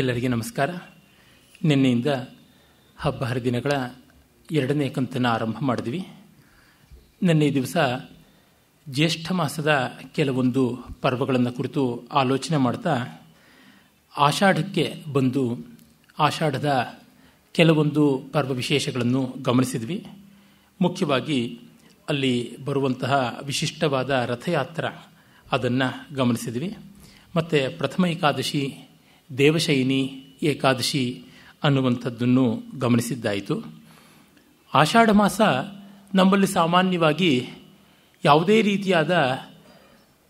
ಎಲ್ಲರಿಗೆ ನಮಸ್ಕಾರ ನಿನ್ನೆಯಿಂದ ಹಬ್ಬ ಹರಿದಿನಗಳ ಎರಡನೇ ಕಂತನ್ನು ಆರಂಭ ಮಾಡಿದ್ವಿ ನಿನ್ನೆ ದಿವಸ ಜ್ಯೇಷ್ಠ ಮಾಸದ ಕೆಲವೊಂದು ಪರ್ವಗಳನ್ನು ಕುರಿತು ಆಲೋಚನೆ ಮಾಡ್ತಾ ಆಷಾಢಕ್ಕೆ ಬಂದು ಆಷಾಢದ ಕೆಲವೊಂದು ಪರ್ವ ವಿಶೇಷಗಳನ್ನು ಗಮನಿಸಿದ್ವಿ ಮುಖ್ಯವಾಗಿ ಅಲ್ಲಿ ಬರುವಂತಹ ವಿಶಿಷ್ಟವಾದ ರಥಯಾತ್ರ ಅದನ್ನು ಗಮನಿಸಿದ್ವಿ ಮತ್ತು ಪ್ರಥಮ ಏಕಾದಶಿ ದೇವಶೈನಿ ಏಕಾದಶಿ ಅನ್ನುವಂಥದ್ದನ್ನು ಗಮನಿಸಿದ್ದಾಯಿತು ಆಷಾಢ ಮಾಸ ನಮ್ಮಲ್ಲಿ ಸಾಮಾನ್ಯವಾಗಿ ಯಾವುದೇ ರೀತಿಯಾದ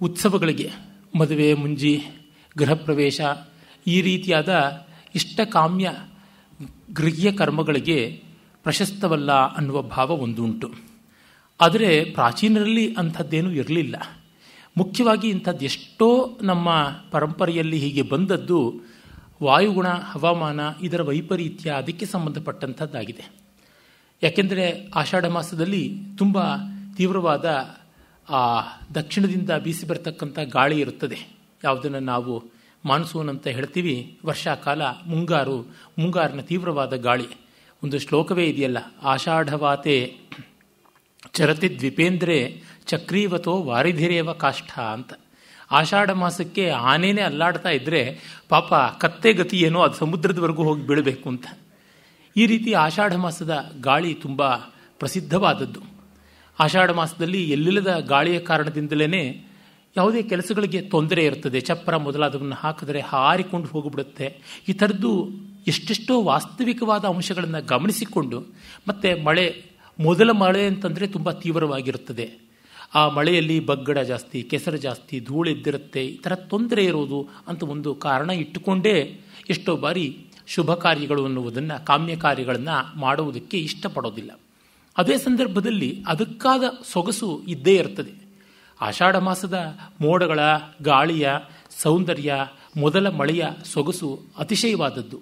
ಉತ್ಸವಗಳಿಗೆ ಮದುವೆ ಮುಂಜಿ ಗೃಹ ಪ್ರವೇಶ ಈ ರೀತಿಯಾದ ಇಷ್ಟಕಾಮ್ಯ ಗೃಹ್ಯ ಕರ್ಮಗಳಿಗೆ ಪ್ರಶಸ್ತವಲ್ಲ ಅನ್ನುವ ಭಾವ ಒಂದುಂಟು ಆದರೆ ಪ್ರಾಚೀನರಲ್ಲಿ ಅಂಥದ್ದೇನೂ ಇರಲಿಲ್ಲ ಮುಖ್ಯವಾಗಿ ಇಂಥದ್ದೆಷ್ಟೋ ನಮ್ಮ ಪರಂಪರೆಯಲ್ಲಿ ಹೀಗೆ ಬಂದದ್ದು ವಾಯುಗುಣ ಹವಾಮಾನ ಇದರ ವೈಪರೀತ್ಯ ಅದಕ್ಕೆ ಸಂಬಂಧಪಟ್ಟಂಥದ್ದಾಗಿದೆ ಯಾಕೆಂದರೆ ಆಷಾಢ ಮಾಸದಲ್ಲಿ ತುಂಬ ತೀವ್ರವಾದ ಆ ದಕ್ಷಿಣದಿಂದ ಬೀಸಿ ಬರತಕ್ಕಂಥ ಗಾಳಿ ಇರುತ್ತದೆ ಯಾವುದನ್ನು ನಾವು ಮಾನ್ಸೂನ್ ಅಂತ ಹೇಳ್ತೀವಿ ವರ್ಷಾಕಾಲ ಮುಂಗಾರು ಮುಂಗಾರಿನ ತೀವ್ರವಾದ ಗಾಳಿ ಒಂದು ಶ್ಲೋಕವೇ ಇದೆಯಲ್ಲ ಆಷಾಢವಾತೆ ಚರತಿ ದ್ವಿಪೇಂದ್ರೆ ಚಕ್ರೀವತೋ ವಾರಿಧಿರೇವ ಕಾಷ್ಠ ಅಂತ ಆಷಾಢ ಮಾಸಕ್ಕೆ ಆನೆಯೇ ಅಲ್ಲಾಡ್ತಾ ಇದ್ದರೆ ಪಾಪ ಕತ್ತೆ ಗತಿ ಏನೋ ಅದು ಸಮುದ್ರದವರೆಗೂ ಹೋಗಿ ಬೀಳಬೇಕು ಅಂತ ಈ ರೀತಿ ಆಷಾಢ ಮಾಸದ ಗಾಳಿ ತುಂಬ ಪ್ರಸಿದ್ಧವಾದದ್ದು ಆಷಾಢ ಮಾಸದಲ್ಲಿ ಎಲ್ಲಿಲ್ಲದ ಗಾಳಿಯ ಕಾರಣದಿಂದಲೇ ಯಾವುದೇ ಕೆಲಸಗಳಿಗೆ ತೊಂದರೆ ಇರ್ತದೆ ಚಪ್ಪರ ಮೊದಲಾದವನ್ನು ಹಾಕಿದರೆ ಹಾರಿಕೊಂಡು ಹೋಗಿಬಿಡುತ್ತೆ ಈ ಥರದ್ದು ಎಷ್ಟೆಷ್ಟೋ ವಾಸ್ತವಿಕವಾದ ಅಂಶಗಳನ್ನು ಗಮನಿಸಿಕೊಂಡು ಮತ್ತು ಮಳೆ ಮೊದಲ ಮಳೆ ಅಂತಂದರೆ ತುಂಬ ತೀವ್ರವಾಗಿರುತ್ತದೆ ಆ ಮಳೆಯಲ್ಲಿ ಬಗ್ಗಡ ಜಾಸ್ತಿ ಕೆಸರು ಜಾಸ್ತಿ ಧೂಳಿದ್ದಿರುತ್ತೆ ಈ ಥರ ತೊಂದರೆ ಇರೋದು ಅಂತ ಒಂದು ಕಾರಣ ಇಟ್ಟುಕೊಂಡೇ ಎಷ್ಟೋ ಬಾರಿ ಶುಭ ಕಾರ್ಯಗಳು ಅನ್ನುವುದನ್ನು ಕಾಮ್ಯ ಕಾರ್ಯಗಳನ್ನು ಮಾಡುವುದಕ್ಕೆ ಇಷ್ಟಪಡೋದಿಲ್ಲ ಅದೇ ಸಂದರ್ಭದಲ್ಲಿ ಅದಕ್ಕಾದ ಸೊಗಸು ಇದ್ದೇ ಇರ್ತದೆ ಆಷಾಢ ಮಾಸದ ಮೋಡಗಳ ಗಾಳಿಯ ಸೌಂದರ್ಯ ಮೊದಲ ಮಳೆಯ ಸೊಗಸು ಅತಿಶಯವಾದದ್ದು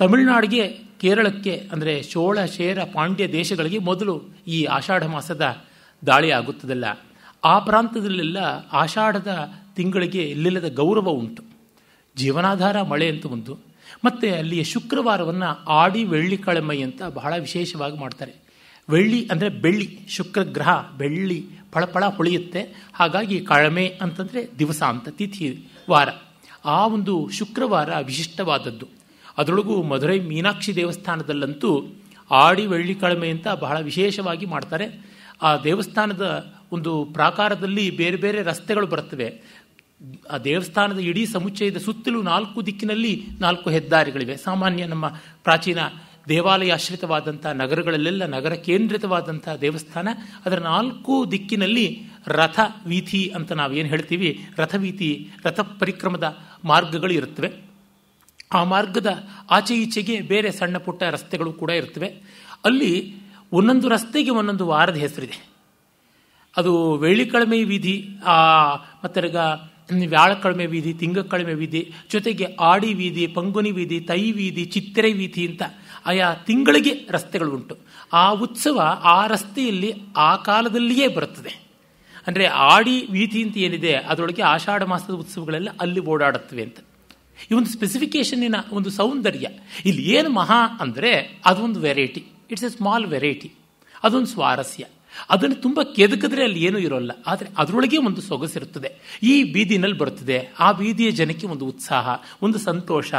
ತಮಿಳುನಾಡಿಗೆ ಕೇರಳಕ್ಕೆ ಅಂದರೆ ಚೋಳ ಶೇರ ಪಾಂಡ್ಯ ದೇಶಗಳಿಗೆ ಮೊದಲು ಈ ಆಷಾಢ ಮಾಸದ ದಾಳಿ ಆಗುತ್ತದಲ್ಲ ಆ ಪ್ರಾಂತದಲ್ಲೆಲ್ಲ ಆಷಾಢದ ತಿಂಗಳಿಗೆ ಇಲ್ಲಿಲ್ಲದ ಗೌರವ ಉಂಟು ಜೀವನಾಧಾರ ಮಳೆ ಅಂತ ಒಂದು ಮತ್ತು ಅಲ್ಲಿಯ ಶುಕ್ರವಾರವನ್ನು ಆಡಿ ವೆಳ್ಳಿ ಕಳಮೈ ಅಂತ ಬಹಳ ವಿಶೇಷವಾಗಿ ಮಾಡ್ತಾರೆ ವೆಳ್ಳಿ ಅಂದರೆ ಬೆಳ್ಳಿ ಶುಕ್ರಗ್ರಹ ಬೆಳ್ಳಿ ಫಳಫಳ ಹೊಳೆಯುತ್ತೆ ಹಾಗಾಗಿ ಕಳಮೆ ಅಂತಂದರೆ ದಿವಸ ಅಂತ ತಿಥಿ ವಾರ ಆ ಒಂದು ಶುಕ್ರವಾರ ವಿಶಿಷ್ಟವಾದದ್ದು ಅದರೊಳಗೂ ಮಧುರೈ ಮೀನಾಕ್ಷಿ ದೇವಸ್ಥಾನದಲ್ಲಂತೂ ಆಡಿ ವೆಳ್ಳಿ ಕಳಮೆ ಅಂತ ಬಹಳ ವಿಶೇಷವಾಗಿ ಮಾಡ್ತಾರೆ ಆ ದೇವಸ್ಥಾನದ ಒಂದು ಪ್ರಾಕಾರದಲ್ಲಿ ಬೇರೆ ಬೇರೆ ರಸ್ತೆಗಳು ಬರ್ತವೆ ಆ ದೇವಸ್ಥಾನದ ಇಡೀ ಸಮುಚ್ಚಯದ ಸುತ್ತಲೂ ನಾಲ್ಕು ದಿಕ್ಕಿನಲ್ಲಿ ನಾಲ್ಕು ಹೆದ್ದಾರಿಗಳಿವೆ ಸಾಮಾನ್ಯ ನಮ್ಮ ಪ್ರಾಚೀನ ದೇವಾಲಯ ಆಶ್ರಿತವಾದಂಥ ನಗರಗಳಲ್ಲೆಲ್ಲ ನಗರ ಕೇಂದ್ರಿತವಾದಂಥ ದೇವಸ್ಥಾನ ಅದರ ನಾಲ್ಕು ದಿಕ್ಕಿನಲ್ಲಿ ರಥ ವೀಥಿ ಅಂತ ನಾವೇನು ಹೇಳ್ತೀವಿ ರಥವೀಥಿ ರಥ ಪರಿಕ್ರಮದ ಮಾರ್ಗಗಳು ಇರುತ್ತವೆ ಆ ಮಾರ್ಗದ ಆಚೆ ಈಚೆಗೆ ಬೇರೆ ಸಣ್ಣ ಪುಟ್ಟ ರಸ್ತೆಗಳು ಕೂಡ ಇರ್ತವೆ ಅಲ್ಲಿ ಒಂದೊಂದು ರಸ್ತೆಗೆ ಒಂದೊಂದು ವಾರದ ಹೆಸರಿದೆ ಅದು ವಿಧಿ ವೀಧಿ ಮತ್ತರ್ಗ ವ್ಯಾಳಕಳಮೆ ವೀಧಿ ತಿಂಗಕಳಮೆ ವೀಧಿ ಜೊತೆಗೆ ಆಡಿ ವಿಧಿ ಪಂಗುನಿ ವಿಧಿ ತೈ ವೀಧಿ ಚಿತ್ತರೆ ವಿಧಿ ಅಂತ ಆಯಾ ತಿಂಗಳಿಗೆ ರಸ್ತೆಗಳು ಉಂಟು ಆ ಉತ್ಸವ ಆ ರಸ್ತೆಯಲ್ಲಿ ಆ ಕಾಲದಲ್ಲಿಯೇ ಬರುತ್ತದೆ ಅಂದರೆ ಆಡಿ ವಿಧಿ ಅಂತ ಏನಿದೆ ಅದರೊಳಗೆ ಆಷಾಢ ಮಾಸದ ಉತ್ಸವಗಳೆಲ್ಲ ಅಲ್ಲಿ ಓಡಾಡುತ್ತವೆ ಅಂತ ಈ ಒಂದು ಸ್ಪೆಸಿಫಿಕೇಶನ್ನಿನ ಒಂದು ಸೌಂದರ್ಯ ಇಲ್ಲಿ ಏನು ಮಹಾ ಅಂದರೆ ಅದೊಂದು variety it's a small variety ಅದೊಂದು ಸ್ವಾರಸ್ಯ ಅದನ್ನು ತುಂಬ ಕೆದಕಿದ್ರೆ ಅಲ್ಲಿ ಏನೂ ಇರೋಲ್ಲ ಆದರೆ ಅದರೊಳಗೆ ಒಂದು ಸೊಗಸಿರುತ್ತದೆ ಈ ಬೀದಿನಲ್ಲಿ ಬರುತ್ತದೆ ಆ ಬೀದಿಯ ಜನಕ್ಕೆ ಒಂದು ಉತ್ಸಾಹ ಒಂದು ಸಂತೋಷ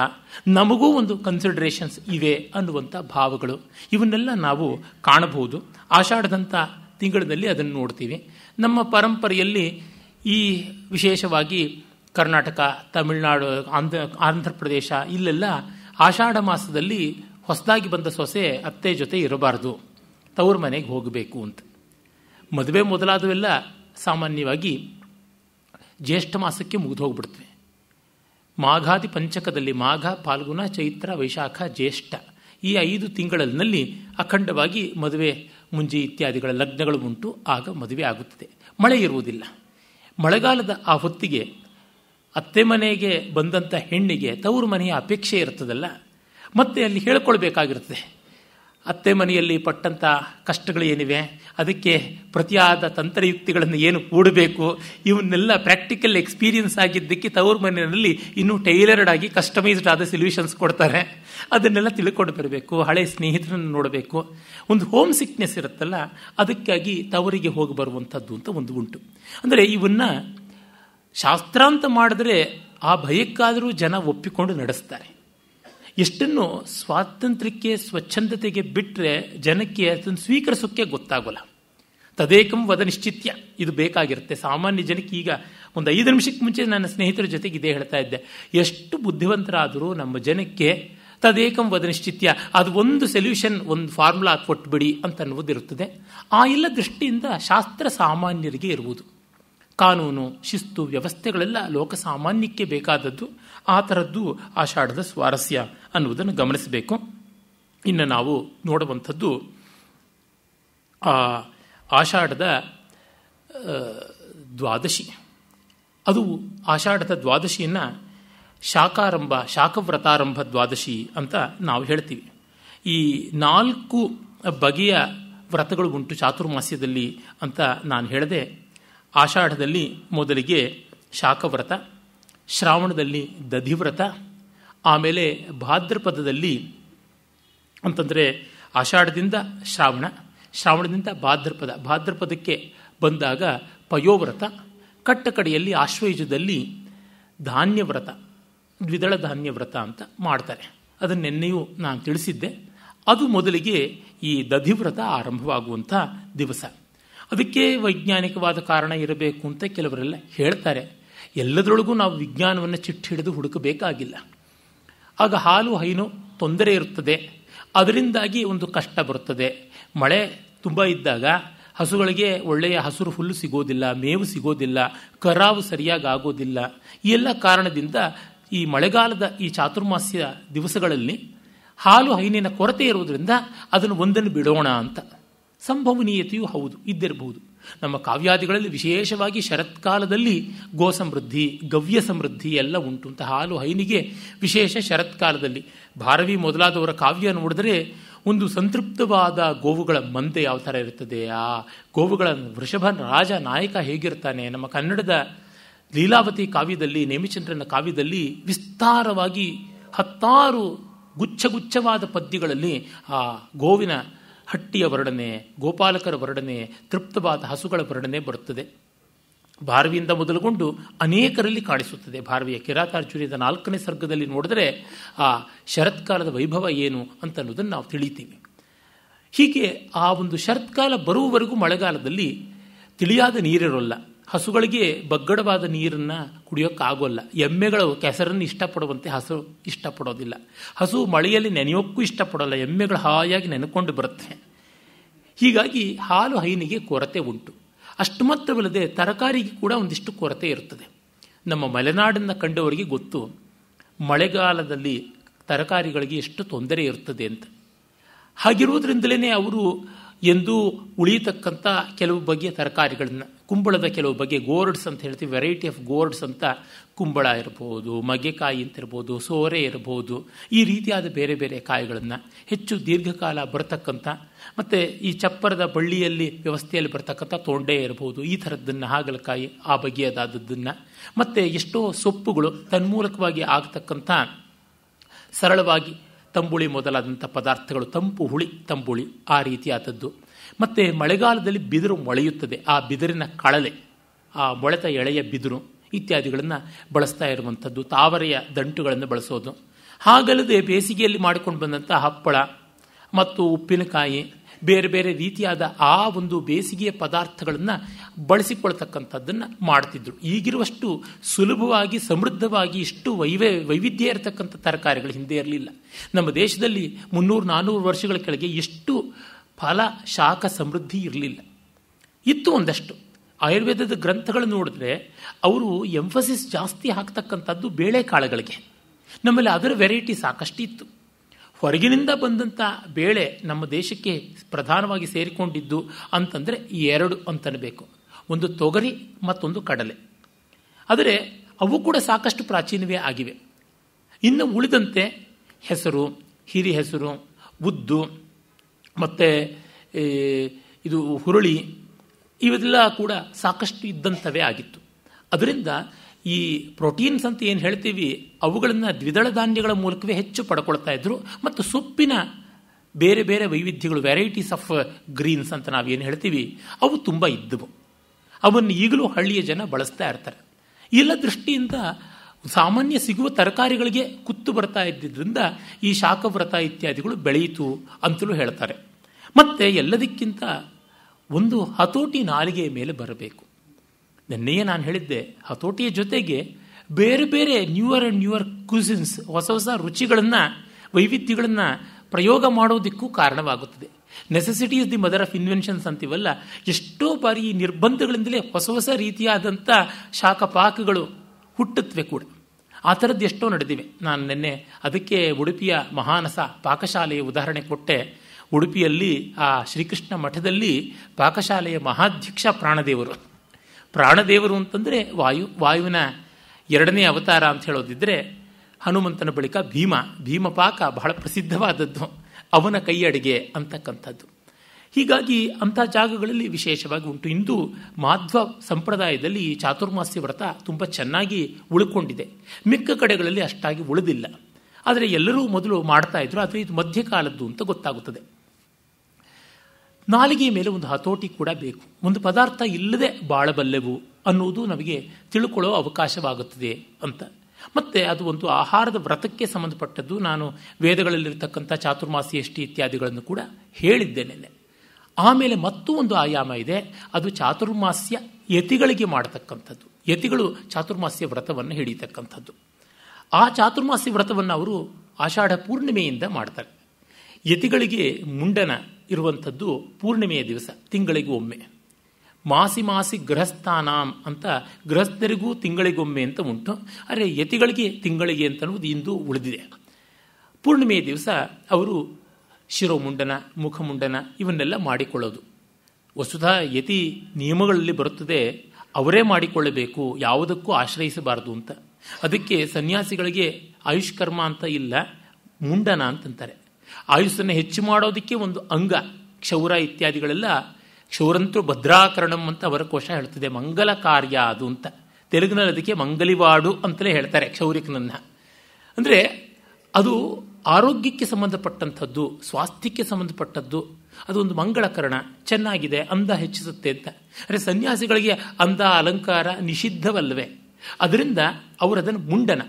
ನಮಗೂ ಒಂದು ಕನ್ಸಿಡರೇಷನ್ಸ್ ಇವೆ ಅನ್ನುವಂಥ ಭಾವಗಳು ಇವನ್ನೆಲ್ಲ ನಾವು ಕಾಣಬಹುದು ಆಷಾಢದಂಥ ತಿಂಗಳಲ್ಲಿ ಅದನ್ನು ನೋಡ್ತೀವಿ ನಮ್ಮ ಪರಂಪರೆಯಲ್ಲಿ ಈ ವಿಶೇಷವಾಗಿ ಕರ್ನಾಟಕ ತಮಿಳುನಾಡು ಆಂಧ್ರ ಆಂಧ್ರ ಪ್ರದೇಶ ಇಲ್ಲೆಲ್ಲ ಆಷಾಢ ಮಾಸದಲ್ಲಿ ಹೊಸದಾಗಿ ಬಂದ ಸೊಸೆ ಅತ್ತೆ ಜೊತೆ ಇರಬಾರ್ದು ತವ್ರ ಮನೆಗೆ ಹೋಗಬೇಕು ಅಂತ ಮದುವೆ ಮೊದಲಾದವೆಲ್ಲ ಸಾಮಾನ್ಯವಾಗಿ ಜ್ಯೇಷ್ಠ ಮಾಸಕ್ಕೆ ಮುಗಿದು ಹೋಗ್ಬಿಡ್ತವೆ ಮಾಘಾದಿ ಪಂಚಕದಲ್ಲಿ ಮಾಘ ಪಾಲ್ಗುಣ ಚೈತ್ರ ವೈಶಾಖ ಜ್ಯೇಷ್ಠ ಈ ಐದು ತಿಂಗಳಲ್ಲಿ ಅಖಂಡವಾಗಿ ಮದುವೆ ಮುಂಜಿ ಇತ್ಯಾದಿಗಳ ಲಗ್ನಗಳು ಉಂಟು ಆಗ ಮದುವೆ ಆಗುತ್ತದೆ ಮಳೆ ಇರುವುದಿಲ್ಲ ಮಳೆಗಾಲದ ಆ ಹೊತ್ತಿಗೆ ಅತ್ತೆ ಮನೆಗೆ ಬಂದಂಥ ಹೆಣ್ಣಿಗೆ ತವರು ಮನೆಯ ಅಪೇಕ್ಷೆ ಇರ್ತದಲ್ಲ ಮತ್ತೆ ಅಲ್ಲಿ ಹೇಳ್ಕೊಳ್ಬೇಕಾಗಿರ್ತದೆ ಅತ್ತೆ ಮನೆಯಲ್ಲಿ ಪಟ್ಟಂಥ ಕಷ್ಟಗಳು ಏನಿವೆ ಅದಕ್ಕೆ ಪ್ರತಿಯಾದ ತಂತ್ರಯುಕ್ತಿಗಳನ್ನು ಏನು ಕೂಡಬೇಕು ಇವನ್ನೆಲ್ಲ ಪ್ರಾಕ್ಟಿಕಲ್ ಎಕ್ಸ್ಪೀರಿಯನ್ಸ್ ಆಗಿದ್ದಕ್ಕೆ ತವರು ಮನೆಯಲ್ಲಿ ಇನ್ನೂ ಟೈಲರ್ಡ್ ಆಗಿ ಕಸ್ಟಮೈಸ್ಡ್ ಆದ ಸೊಲ್ಯೂಷನ್ಸ್ ಕೊಡ್ತಾರೆ ಅದನ್ನೆಲ್ಲ ತಿಳ್ಕೊಂಡು ಬರಬೇಕು ಹಳೆ ಸ್ನೇಹಿತರನ್ನು ನೋಡಬೇಕು ಒಂದು ಹೋಮ್ ಸಿಕ್ನೆಸ್ ಇರುತ್ತಲ್ಲ ಅದಕ್ಕಾಗಿ ತವರಿಗೆ ಹೋಗಿ ಬರುವಂಥದ್ದು ಅಂತ ಒಂದು ಉಂಟು ಅಂದರೆ ಇವನ್ನ ಶಾಸ್ತ್ರಾಂತ ಮಾಡಿದ್ರೆ ಆ ಭಯಕ್ಕಾದರೂ ಜನ ಒಪ್ಪಿಕೊಂಡು ನಡೆಸ್ತಾರೆ ಎಷ್ಟನ್ನು ಸ್ವಾತಂತ್ರ್ಯಕ್ಕೆ ಸ್ವಚ್ಛಂದತೆಗೆ ಬಿಟ್ಟರೆ ಜನಕ್ಕೆ ಅದನ್ನು ಸ್ವೀಕರಿಸೋಕ್ಕೆ ಗೊತ್ತಾಗೋಲ್ಲ ತದೇಕಂ ವದ ನಿಶ್ಚಿತ್ಯ ಇದು ಬೇಕಾಗಿರುತ್ತೆ ಸಾಮಾನ್ಯ ಜನಕ್ಕೆ ಈಗ ಒಂದು ಐದು ನಿಮಿಷಕ್ಕೆ ಮುಂಚೆ ನನ್ನ ಸ್ನೇಹಿತರ ಜೊತೆಗೆ ಇದೇ ಹೇಳ್ತಾ ಇದ್ದೆ ಎಷ್ಟು ಬುದ್ಧಿವಂತರಾದರೂ ನಮ್ಮ ಜನಕ್ಕೆ ತದೇಕಂ ವದ ನಿಶ್ಚಿತ್ಯ ಅದು ಒಂದು ಸೊಲ್ಯೂಷನ್ ಒಂದು ಫಾರ್ಮುಲಾ ಕೊಟ್ಟುಬಿಡಿ ಅಂತ ಅನ್ನುವುದಿರುತ್ತದೆ ಆ ಎಲ್ಲ ದೃಷ್ಟಿಯಿಂದ ಶಾಸ್ತ್ರ ಸಾಮಾನ್ಯರಿಗೆ ಇರುವುದು ಕಾನೂನು ಶಿಸ್ತು ವ್ಯವಸ್ಥೆಗಳೆಲ್ಲ ಲೋಕಸಾಮಾನ್ಯಕ್ಕೆ ಬೇಕಾದದ್ದು ಆ ಥರದ್ದು ಆಷಾಢದ ಸ್ವಾರಸ್ಯ ಅನ್ನುವುದನ್ನು ಗಮನಿಸಬೇಕು ಇನ್ನು ನಾವು ನೋಡುವಂಥದ್ದು ಆಷಾಢದ ದ್ವಾದಶಿ ಅದು ಆಷಾಢದ ದ್ವಾದಶಿಯನ್ನು ಶಾಖಾರಂಭ ಶಾಖವ್ರತಾರಂಭ ದ್ವಾದಶಿ ಅಂತ ನಾವು ಹೇಳ್ತೀವಿ ಈ ನಾಲ್ಕು ಬಗೆಯ ವ್ರತಗಳು ಉಂಟು ಚಾತುರ್ಮಾಸ್ಯದಲ್ಲಿ ಅಂತ ನಾನು ಹೇಳಿದೆ ಆಷಾಢದಲ್ಲಿ ಮೊದಲಿಗೆ ಶಾಖವ್ರತ ಶ್ರಾವಣದಲ್ಲಿ ದಧಿವ್ರತ ಆಮೇಲೆ ಭಾದ್ರಪದದಲ್ಲಿ ಅಂತಂದರೆ ಆಷಾಢದಿಂದ ಶ್ರಾವಣ ಶ್ರಾವಣದಿಂದ ಭಾದ್ರಪದ ಭಾದ್ರಪದಕ್ಕೆ ಬಂದಾಗ ಪಯೋವ್ರತ ಕಟ್ಟಕಡೆಯಲ್ಲಿ ಆಶ್ವಯುಜದಲ್ಲಿ ಧಾನ್ಯವ್ರತ ದ್ವಿದಳ ಧಾನ್ಯ ವ್ರತ ಅಂತ ಮಾಡ್ತಾರೆ ಅದನ್ನು ನಿನ್ನೆಯೂ ನಾನು ತಿಳಿಸಿದ್ದೆ ಅದು ಮೊದಲಿಗೆ ಈ ದಧಿವ್ರತ ಆರಂಭವಾಗುವಂಥ ದಿವಸ ಅದಕ್ಕೆ ವೈಜ್ಞಾನಿಕವಾದ ಕಾರಣ ಇರಬೇಕು ಅಂತ ಕೆಲವರೆಲ್ಲ ಹೇಳ್ತಾರೆ ಎಲ್ಲದರೊಳಗೂ ನಾವು ವಿಜ್ಞಾನವನ್ನು ಚಿಟ್ಟಿ ಹಿಡಿದು ಹುಡುಕಬೇಕಾಗಿಲ್ಲ ಆಗ ಹಾಲು ಹೈನು ತೊಂದರೆ ಇರುತ್ತದೆ ಅದರಿಂದಾಗಿ ಒಂದು ಕಷ್ಟ ಬರುತ್ತದೆ ಮಳೆ ತುಂಬ ಇದ್ದಾಗ ಹಸುಗಳಿಗೆ ಒಳ್ಳೆಯ ಹಸುರು ಹುಲ್ಲು ಸಿಗೋದಿಲ್ಲ ಮೇವು ಸಿಗೋದಿಲ್ಲ ಕರಾವು ಸರಿಯಾಗಿ ಆಗೋದಿಲ್ಲ ಈ ಎಲ್ಲ ಕಾರಣದಿಂದ ಈ ಮಳೆಗಾಲದ ಈ ಚಾತುರ್ಮಾಸ್ಯ ದಿವಸಗಳಲ್ಲಿ ಹಾಲು ಹೈನಿನ ಕೊರತೆ ಇರುವುದರಿಂದ ಅದನ್ನು ಒಂದನ್ನು ಬಿಡೋಣ ಅಂತ ಸಂಭವನೀಯತೆಯೂ ಹೌದು ಇದ್ದಿರಬಹುದು ನಮ್ಮ ಕಾವ್ಯಾದಿಗಳಲ್ಲಿ ವಿಶೇಷವಾಗಿ ಶರತ್ಕಾಲದಲ್ಲಿ ಗೋ ಸಮೃದ್ಧಿ ಗವ್ಯ ಸಮೃದ್ಧಿ ಎಲ್ಲ ಉಂಟು ಅಂತ ಹಾಲು ಹೈನಿಗೆ ವಿಶೇಷ ಶರತ್ಕಾಲದಲ್ಲಿ ಭಾರವಿ ಮೊದಲಾದವರ ಕಾವ್ಯ ನೋಡಿದರೆ ಒಂದು ಸಂತೃಪ್ತವಾದ ಗೋವುಗಳ ಮಂದೆ ಯಾವ ಥರ ಇರ್ತದೆ ಆ ಗೋವುಗಳ ವೃಷಭ ರಾಜ ನಾಯಕ ಹೇಗಿರ್ತಾನೆ ನಮ್ಮ ಕನ್ನಡದ ಲೀಲಾವತಿ ಕಾವ್ಯದಲ್ಲಿ ನೇಮಿಚಂದ್ರನ ಕಾವ್ಯದಲ್ಲಿ ವಿಸ್ತಾರವಾಗಿ ಹತ್ತಾರು ಗುಚ್ಛಗುಚ್ಛವಾದ ಪದ್ಯಗಳಲ್ಲಿ ಆ ಗೋವಿನ ಹಟ್ಟಿಯ ವರ್ಣನೆ ಗೋಪಾಲಕರ ವರ್ಣನೆ ತೃಪ್ತವಾದ ಹಸುಗಳ ವರ್ಣನೆ ಬರುತ್ತದೆ ಭಾರವಿಯಿಂದ ಮೊದಲುಗೊಂಡು ಅನೇಕರಲ್ಲಿ ಕಾಣಿಸುತ್ತದೆ ಭಾರವಿಯ ಕಿರಾತಾರ್ಚುರ್ಯದ ನಾಲ್ಕನೇ ಸರ್ಗದಲ್ಲಿ ನೋಡಿದರೆ ಆ ಶರತ್ಕಾಲದ ವೈಭವ ಏನು ಅಂತ ಅನ್ನೋದನ್ನು ನಾವು ತಿಳಿತೀವಿ ಹೀಗೆ ಆ ಒಂದು ಶರತ್ಕಾಲ ಬರುವವರೆಗೂ ಮಳೆಗಾಲದಲ್ಲಿ ತಿಳಿಯಾದ ನೀರಿರೋಲ್ಲ ಹಸುಗಳಿಗೆ ಬಗ್ಗಡವಾದ ನೀರನ್ನು ಕುಡಿಯೋಕ್ಕಾಗೋಲ್ಲ ಎಮ್ಮೆಗಳು ಕೆಸರನ್ನು ಇಷ್ಟಪಡುವಂತೆ ಹಸು ಇಷ್ಟಪಡೋದಿಲ್ಲ ಹಸು ಮಳೆಯಲ್ಲಿ ನೆನೆಯೋಕ್ಕೂ ಇಷ್ಟಪಡೋಲ್ಲ ಎಮ್ಮೆಗಳು ಹಾಯಾಗಿ ನೆನೆಕೊಂಡು ಬರುತ್ತೆ ಹೀಗಾಗಿ ಹಾಲು ಹೈನಿಗೆ ಕೊರತೆ ಉಂಟು ಅಷ್ಟು ಮಾತ್ರವಲ್ಲದೆ ತರಕಾರಿಗೆ ಕೂಡ ಒಂದಿಷ್ಟು ಕೊರತೆ ಇರುತ್ತದೆ ನಮ್ಮ ಮಲೆನಾಡನ್ನು ಕಂಡವರಿಗೆ ಗೊತ್ತು ಮಳೆಗಾಲದಲ್ಲಿ ತರಕಾರಿಗಳಿಗೆ ಎಷ್ಟು ತೊಂದರೆ ಇರುತ್ತದೆ ಅಂತ ಹಾಗಿರುವುದರಿಂದಲೇ ಅವರು ಎಂದು ಉಳಿಯತಕ್ಕಂಥ ಕೆಲವು ಬಗೆಯ ತರಕಾರಿಗಳನ್ನು ಕುಂಬಳದ ಕೆಲವು ಬಗೆ ಗೋರ್ಡ್ಸ್ ಅಂತ ಹೇಳ್ತೀವಿ ವೆರೈಟಿ ಆಫ್ ಗೋರ್ಡ್ಸ್ ಅಂತ ಕುಂಬಳ ಇರ್ಬೋದು ಮಗೆಕಾಯಿ ಅಂತ ಇರ್ಬೋದು ಸೋರೆ ಇರ್ಬೋದು ಈ ರೀತಿಯಾದ ಬೇರೆ ಬೇರೆ ಕಾಯಿಗಳನ್ನು ಹೆಚ್ಚು ದೀರ್ಘಕಾಲ ಬರತಕ್ಕಂಥ ಮತ್ತು ಈ ಚಪ್ಪರದ ಬಳ್ಳಿಯಲ್ಲಿ ವ್ಯವಸ್ಥೆಯಲ್ಲಿ ಬರ್ತಕ್ಕಂಥ ತೊಂಡೆ ಇರ್ಬೋದು ಈ ಥರದ್ದನ್ನು ಹಾಗಲಕಾಯಿ ಆ ಬಗೆಯದಾದದ್ದನ್ನು ಮತ್ತು ಎಷ್ಟೋ ಸೊಪ್ಪುಗಳು ತನ್ಮೂಲಕವಾಗಿ ಆಗ್ತಕ್ಕಂಥ ಸರಳವಾಗಿ ತಂಬುಳಿ ಮೊದಲಾದಂಥ ಪದಾರ್ಥಗಳು ತಂಪು ಹುಳಿ ತಂಬುಳಿ ಆ ರೀತಿಯಾದದ್ದು ಮತ್ತು ಮಳೆಗಾಲದಲ್ಲಿ ಬಿದಿರು ಮೊಳೆಯುತ್ತದೆ ಆ ಬಿದಿರಿನ ಕಳಲೆ ಆ ಮೊಳೆತ ಎಳೆಯ ಬಿದಿರು ಇತ್ಯಾದಿಗಳನ್ನು ಬಳಸ್ತಾ ಇರುವಂಥದ್ದು ತಾವರೆಯ ದಂಟುಗಳನ್ನು ಬಳಸೋದು ಹಾಗಲ್ಲದೆ ಬೇಸಿಗೆಯಲ್ಲಿ ಮಾಡಿಕೊಂಡು ಬಂದಂಥ ಹಪ್ಪಳ ಮತ್ತು ಉಪ್ಪಿನಕಾಯಿ ಬೇರೆ ಬೇರೆ ರೀತಿಯಾದ ಆ ಒಂದು ಬೇಸಿಗೆಯ ಪದಾರ್ಥಗಳನ್ನು ಬಳಸಿಕೊಳ್ತಕ್ಕಂಥದ್ದನ್ನು ಮಾಡ್ತಿದ್ರು ಈಗಿರುವಷ್ಟು ಸುಲಭವಾಗಿ ಸಮೃದ್ಧವಾಗಿ ಇಷ್ಟು ವೈವೇ ವೈವಿಧ್ಯ ಇರತಕ್ಕಂಥ ತರಕಾರಿಗಳು ಹಿಂದೆ ಇರಲಿಲ್ಲ ನಮ್ಮ ದೇಶದಲ್ಲಿ ಮುನ್ನೂರು ನಾನ್ನೂರು ವರ್ಷಗಳ ಕೆಳಗೆ ಎಷ್ಟು ಫಲ ಶಾಖ ಸಮೃದ್ಧಿ ಇರಲಿಲ್ಲ ಇತ್ತು ಒಂದಷ್ಟು ಆಯುರ್ವೇದದ ಗ್ರಂಥಗಳು ನೋಡಿದ್ರೆ ಅವರು ಎಂಫಸಿಸ್ ಜಾಸ್ತಿ ಹಾಕ್ತಕ್ಕಂಥದ್ದು ಬೇಳೆಕಾಳುಗಳಿಗೆ ನಮ್ಮಲ್ಲಿ ಅದರ ವೆರೈಟಿ ಸಾಕಷ್ಟು ಇತ್ತು ಹೊರಗಿನಿಂದ ಬಂದಂಥ ಬೇಳೆ ನಮ್ಮ ದೇಶಕ್ಕೆ ಪ್ರಧಾನವಾಗಿ ಸೇರಿಕೊಂಡಿದ್ದು ಅಂತಂದರೆ ಈ ಎರಡು ಅಂತನಬೇಕು ಒಂದು ತೊಗರಿ ಮತ್ತೊಂದು ಕಡಲೆ ಆದರೆ ಅವು ಕೂಡ ಸಾಕಷ್ಟು ಪ್ರಾಚೀನವೇ ಆಗಿವೆ ಇನ್ನು ಉಳಿದಂತೆ ಹೆಸರು ಹಿರಿ ಹೆಸರು ಉದ್ದು ಮತ್ತು ಇದು ಹುರುಳಿ ಇವೆಲ್ಲ ಕೂಡ ಸಾಕಷ್ಟು ಇದ್ದಂಥವೇ ಆಗಿತ್ತು ಅದರಿಂದ ಈ ಪ್ರೋಟೀನ್ಸ್ ಅಂತ ಏನು ಹೇಳ್ತೀವಿ ಅವುಗಳನ್ನು ದ್ವಿದಳ ಧಾನ್ಯಗಳ ಮೂಲಕವೇ ಹೆಚ್ಚು ಪಡ್ಕೊಳ್ತಾ ಇದ್ದರು ಮತ್ತು ಸೊಪ್ಪಿನ ಬೇರೆ ಬೇರೆ ವೈವಿಧ್ಯಗಳು ವೆರೈಟೀಸ್ ಆಫ್ ಗ್ರೀನ್ಸ್ ಅಂತ ನಾವು ಏನು ಹೇಳ್ತೀವಿ ಅವು ತುಂಬ ಇದ್ದವು ಅವನ್ನು ಈಗಲೂ ಹಳ್ಳಿಯ ಜನ ಬಳಸ್ತಾ ಇರ್ತಾರೆ ಇಲ್ಲ ದೃಷ್ಟಿಯಿಂದ ಸಾಮಾನ್ಯ ಸಿಗುವ ತರಕಾರಿಗಳಿಗೆ ಕುತ್ತು ಬರ್ತಾ ಇದ್ದಿದ್ದರಿಂದ ಈ ಶಾಖವ್ರತ ಇತ್ಯಾದಿಗಳು ಬೆಳೆಯಿತು ಅಂತಲೂ ಹೇಳ್ತಾರೆ ಮತ್ತೆ ಎಲ್ಲದಕ್ಕಿಂತ ಒಂದು ಹತೋಟಿ ನಾಲಿಗೆಯ ಮೇಲೆ ಬರಬೇಕು ನಿನ್ನೆಯೇ ನಾನು ಹೇಳಿದ್ದೆ ಹತೋಟಿಯ ಜೊತೆಗೆ ಬೇರೆ ಬೇರೆ ನ್ಯೂಯರ್ ಆ್ಯಂಡ್ ನ್ಯೂಯರ್ ಕ್ಯೂಸಿನ್ಸ್ ಹೊಸ ಹೊಸ ರುಚಿಗಳನ್ನು ವೈವಿಧ್ಯಗಳನ್ನು ಪ್ರಯೋಗ ಮಾಡೋದಕ್ಕೂ ಕಾರಣವಾಗುತ್ತದೆ necessity is the mother of inventions ಅಂತೀವಲ್ಲ ಎಷ್ಟೋ ಬಾರಿ ಈ ನಿರ್ಬಂಧಗಳಿಂದಲೇ ಹೊಸ ಹೊಸ ರೀತಿಯಾದಂಥ ಶಾಖಪಾಕಗಳು ಹುಟ್ಟುತ್ತವೆ ಕೂಡ ಆ ಥರದ್ದು ಎಷ್ಟೋ ನಡೆದಿವೆ ನಾನು ನಿನ್ನೆ ಅದಕ್ಕೆ ಉಡುಪಿಯ ಮಹಾನಸ ಪಾಕಶಾಲೆಯ ಉದಾಹರಣೆ ಕೊಟ್ಟೆ ಉಡುಪಿಯಲ್ಲಿ ಆ ಶ್ರೀಕೃಷ್ಣ ಮಠದಲ್ಲಿ ಪಾಕಶಾಲೆಯ ಮಹಾಧ್ಯಕ್ಷ ಪ್ರಾಣದೇವರು ಪ್ರಾಣದೇವರು ಅಂತಂದರೆ ವಾಯು ವಾಯುವಿನ ಎರಡನೇ ಅವತಾರ ಅಂತ ಹೇಳೋದಿದ್ದರೆ ಹನುಮಂತನ ಬಳಿಕ ಭೀಮ ಭೀಮ ಪಾಕ ಬಹಳ ಪ್ರಸಿದ್ಧವಾದದ್ದು ಅವನ ಕೈ ಅಡಿಗೆ ಅಂತಕ್ಕಂಥದ್ದು ಹೀಗಾಗಿ ಅಂಥ ಜಾಗಗಳಲ್ಲಿ ವಿಶೇಷವಾಗಿ ಉಂಟು ಇಂದು ಮಾಧ್ವ ಸಂಪ್ರದಾಯದಲ್ಲಿ ಈ ಚಾತುರ್ಮಾಸ್ಯ ವ್ರತ ತುಂಬ ಚೆನ್ನಾಗಿ ಉಳ್ಕೊಂಡಿದೆ ಮಿಕ್ಕ ಕಡೆಗಳಲ್ಲಿ ಅಷ್ಟಾಗಿ ಉಳಿದಿಲ್ಲ ಆದರೆ ಎಲ್ಲರೂ ಮೊದಲು ಮಾಡ್ತಾ ಇದ್ರು ಆದರೆ ಇದು ಮಧ್ಯಕಾಲದ್ದು ಅಂತ ಗೊತ್ತಾಗುತ್ತದೆ ನಾಲಿಗೆಯ ಮೇಲೆ ಒಂದು ಹತೋಟಿ ಕೂಡ ಬೇಕು ಒಂದು ಪದಾರ್ಥ ಇಲ್ಲದೆ ಬಾಳಬಲ್ಲೆವು ಅನ್ನುವುದು ನಮಗೆ ತಿಳ್ಕೊಳ್ಳೋ ಅವಕಾಶವಾಗುತ್ತದೆ ಅಂತ ಮತ್ತೆ ಅದು ಒಂದು ಆಹಾರದ ವ್ರತಕ್ಕೆ ಸಂಬಂಧಪಟ್ಟದ್ದು ನಾನು ವೇದಗಳಲ್ಲಿರ್ತಕ್ಕಂಥ ಚಾತುರ್ಮಾಸಿ ಎಷ್ಟಿ ಇತ್ಯಾದಿಗಳನ್ನು ಕೂಡ ಹೇಳಿದ್ದೇನೆ ಆಮೇಲೆ ಮತ್ತೂ ಒಂದು ಆಯಾಮ ಇದೆ ಅದು ಚಾತುರ್ಮಾಸ್ಯ ಯತಿಗಳಿಗೆ ಮಾಡತಕ್ಕಂಥದ್ದು ಯತಿಗಳು ಚಾತುರ್ಮಾಸ್ಯ ವ್ರತವನ್ನು ಹಿಡಿತಕ್ಕಂಥದ್ದು ಆ ಚಾತುರ್ಮಾಸ್ಯ ವ್ರತವನ್ನು ಅವರು ಆಷಾಢ ಪೂರ್ಣಿಮೆಯಿಂದ ಮಾಡ್ತಾರೆ ಯತಿಗಳಿಗೆ ಮುಂಡನ ಇರುವಂಥದ್ದು ಪೂರ್ಣಿಮೆಯ ದಿವಸ ತಿಂಗಳಿಗೆ ಒಮ್ಮೆ ಮಾಸಿ ಮಾಸಿ ಗೃಹಸ್ಥಾನಾಂ ಅಂತ ಗೃಹಸ್ಥರಿಗೂ ತಿಂಗಳಿಗೊಮ್ಮೆ ಅಂತ ಉಂಟು ಆದರೆ ಯತಿಗಳಿಗೆ ತಿಂಗಳಿಗೆ ಅಂತ ಅನ್ನೋದು ಇಂದು ಉಳಿದಿದೆ ಪೂರ್ಣಿಮೆಯ ದಿವಸ ಅವರು ಶಿರೋಮುಂಡನ ಮುಖಮುಂಡನ ಇವನ್ನೆಲ್ಲ ಮಾಡಿಕೊಳ್ಳೋದು ವಸ್ತುತಃ ಯತಿ ನಿಯಮಗಳಲ್ಲಿ ಬರುತ್ತದೆ ಅವರೇ ಮಾಡಿಕೊಳ್ಳಬೇಕು ಯಾವುದಕ್ಕೂ ಆಶ್ರಯಿಸಬಾರದು ಅಂತ ಅದಕ್ಕೆ ಸನ್ಯಾಸಿಗಳಿಗೆ ಆಯುಷ್ಕರ್ಮ ಅಂತ ಇಲ್ಲ ಮುಂಡನ ಅಂತಂತಾರೆ ಆಯುಷನ್ನು ಹೆಚ್ಚು ಮಾಡೋದಕ್ಕೆ ಒಂದು ಅಂಗ ಕ್ಷೌರ ಇತ್ಯಾದಿಗಳೆಲ್ಲ ಕ್ಷೌರಂತೂ ಭದ್ರಾಕರಣಂ ಅಂತ ಅವರ ಕೋಶ ಹೇಳ್ತದೆ ಮಂಗಲ ಕಾರ್ಯ ಅದು ಅಂತ ತೆಲುಗಿನಲ್ಲಿ ಅದಕ್ಕೆ ಮಂಗಲಿವಾಡು ಅಂತಲೇ ಹೇಳ್ತಾರೆ ಕ್ಷೌರಿಕನನ್ನ ಅಂದರೆ ಅದು ಆರೋಗ್ಯಕ್ಕೆ ಸಂಬಂಧಪಟ್ಟಂಥದ್ದು ಸ್ವಾಸ್ಥ್ಯಕ್ಕೆ ಸಂಬಂಧಪಟ್ಟದ್ದು ಅದು ಒಂದು ಮಂಗಳಕರಣ ಚೆನ್ನಾಗಿದೆ ಅಂದ ಹೆಚ್ಚಿಸುತ್ತೆ ಅಂತ ಅಂದರೆ ಸನ್ಯಾಸಿಗಳಿಗೆ ಅಂದ ಅಲಂಕಾರ ನಿಷಿದ್ಧವಲ್ಲವೇ ಅದರಿಂದ ಅವರದನ್ನು ಮುಂಡನ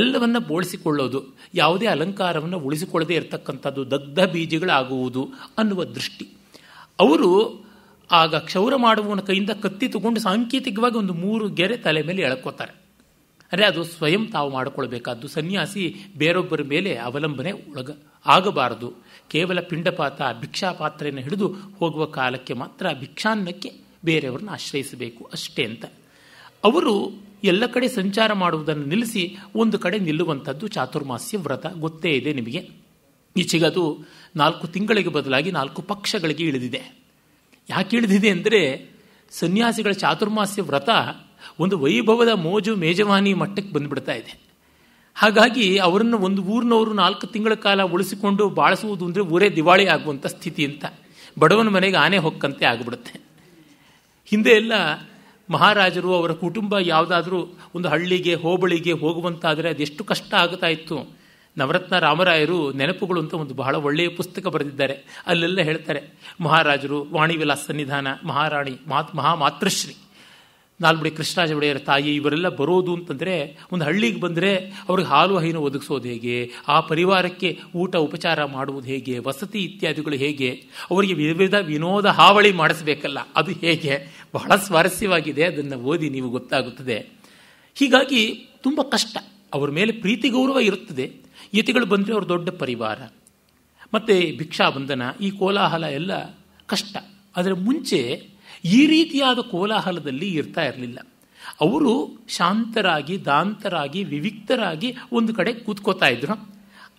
ಎಲ್ಲವನ್ನ ಬೋಳಿಸಿಕೊಳ್ಳೋದು ಯಾವುದೇ ಅಲಂಕಾರವನ್ನು ಉಳಿಸಿಕೊಳ್ಳದೇ ಇರತಕ್ಕಂಥದ್ದು ದಗ್ಧ ಬೀಜಗಳಾಗುವುದು ಅನ್ನುವ ದೃಷ್ಟಿ ಅವರು ಆಗ ಕ್ಷೌರ ಮಾಡುವವನ ಕೈಯಿಂದ ಕತ್ತಿ ತಗೊಂಡು ಸಾಂಕೇತಿಕವಾಗಿ ಒಂದು ಮೂರು ಗೆರೆ ತಲೆ ಮೇಲೆ ಎಳ್ಕೋತಾರೆ ಅಂದರೆ ಅದು ಸ್ವಯಂ ತಾವು ಮಾಡಿಕೊಳ್ಬೇಕಾದ್ದು ಸನ್ಯಾಸಿ ಬೇರೊಬ್ಬರ ಮೇಲೆ ಅವಲಂಬನೆ ಒಳಗ ಆಗಬಾರದು ಕೇವಲ ಪಿಂಡಪಾತ ಭಿಕ್ಷಾಪಾತ್ರೆಯನ್ನು ಹಿಡಿದು ಹೋಗುವ ಕಾಲಕ್ಕೆ ಮಾತ್ರ ಭಿಕ್ಷಾನ್ನಕ್ಕೆ ಬೇರೆಯವರನ್ನ ಆಶ್ರಯಿಸಬೇಕು ಅಷ್ಟೇ ಅಂತ ಅವರು ಎಲ್ಲ ಕಡೆ ಸಂಚಾರ ಮಾಡುವುದನ್ನು ನಿಲ್ಲಿಸಿ ಒಂದು ಕಡೆ ನಿಲ್ಲುವಂಥದ್ದು ಚಾತುರ್ಮಾಸ್ಯ ವ್ರತ ಗೊತ್ತೇ ಇದೆ ನಿಮಗೆ ಅದು ನಾಲ್ಕು ತಿಂಗಳಿಗೆ ಬದಲಾಗಿ ನಾಲ್ಕು ಪಕ್ಷಗಳಿಗೆ ಇಳಿದಿದೆ ಯಾಕೆ ಇಳಿದಿದೆ ಅಂದರೆ ಸನ್ಯಾಸಿಗಳ ಚಾತುರ್ಮಾಸ್ಯ ವ್ರತ ಒಂದು ವೈಭವದ ಮೋಜು ಮೇಜವಾನಿ ಮಟ್ಟಕ್ಕೆ ಬಂದುಬಿಡ್ತಾ ಇದೆ ಹಾಗಾಗಿ ಅವರನ್ನು ಒಂದು ಊರಿನವರು ನಾಲ್ಕು ತಿಂಗಳ ಕಾಲ ಉಳಿಸಿಕೊಂಡು ಬಾಳಿಸುವುದು ಅಂದರೆ ಊರೇ ದಿವಾಳಿ ಆಗುವಂಥ ಸ್ಥಿತಿ ಅಂತ ಬಡವನ ಮನೆಗೆ ಆನೆ ಹೊಕ್ಕಂತೆ ಆಗಿಬಿಡುತ್ತೆ ಹಿಂದೆ ಎಲ್ಲ ಮಹಾರಾಜರು ಅವರ ಕುಟುಂಬ ಯಾವುದಾದ್ರೂ ಒಂದು ಹಳ್ಳಿಗೆ ಹೋಬಳಿಗೆ ಹೋಗುವಂತಾದರೆ ಅದೆಷ್ಟು ಕಷ್ಟ ಆಗ್ತಾ ಇತ್ತು ನವರತ್ನ ರಾಮರಾಯರು ನೆನಪುಗಳು ಅಂತ ಒಂದು ಬಹಳ ಒಳ್ಳೆಯ ಪುಸ್ತಕ ಬರೆದಿದ್ದಾರೆ ಅಲ್ಲೆಲ್ಲ ಹೇಳ್ತಾರೆ ಮಹಾರಾಜರು ವಾಣಿವಿಲಾಸ ಸನ್ನಿಧಾನ ಮಹಾರಾಣಿ ಮಾತ್ ಮಹಾಮಾತೃಶ್ರೀ ನಾಲ್ಬುಡಿ ಕೃಷ್ಣಾಜ ಒಡೆಯರ ತಾಯಿ ಇವರೆಲ್ಲ ಬರೋದು ಅಂತಂದರೆ ಒಂದು ಹಳ್ಳಿಗೆ ಬಂದರೆ ಅವ್ರಿಗೆ ಹಾಲು ಹೈನು ಒದಗಿಸೋದು ಹೇಗೆ ಆ ಪರಿವಾರಕ್ಕೆ ಊಟ ಉಪಚಾರ ಮಾಡುವುದು ಹೇಗೆ ವಸತಿ ಇತ್ಯಾದಿಗಳು ಹೇಗೆ ಅವರಿಗೆ ವಿವಿಧ ವಿನೋದ ಹಾವಳಿ ಮಾಡಿಸಬೇಕಲ್ಲ ಅದು ಹೇಗೆ ಬಹಳ ಸ್ವಾರಸ್ಯವಾಗಿದೆ ಅದನ್ನು ಓದಿ ನೀವು ಗೊತ್ತಾಗುತ್ತದೆ ಹೀಗಾಗಿ ತುಂಬ ಕಷ್ಟ ಅವರ ಮೇಲೆ ಪ್ರೀತಿ ಗೌರವ ಇರುತ್ತದೆ ಯತಿಗಳು ಬಂದರೆ ಅವ್ರ ದೊಡ್ಡ ಪರಿವಾರ ಮತ್ತು ಬಂಧನ ಈ ಕೋಲಾಹಲ ಎಲ್ಲ ಕಷ್ಟ ಆದರೆ ಮುಂಚೆ ಈ ರೀತಿಯಾದ ಕೋಲಾಹಲದಲ್ಲಿ ಇರ್ತಾ ಇರಲಿಲ್ಲ ಅವರು ಶಾಂತರಾಗಿ ದಾಂತರಾಗಿ ವಿವಿಕ್ತರಾಗಿ ಒಂದು ಕಡೆ ಕೂತ್ಕೋತಾ ಇದ್ರು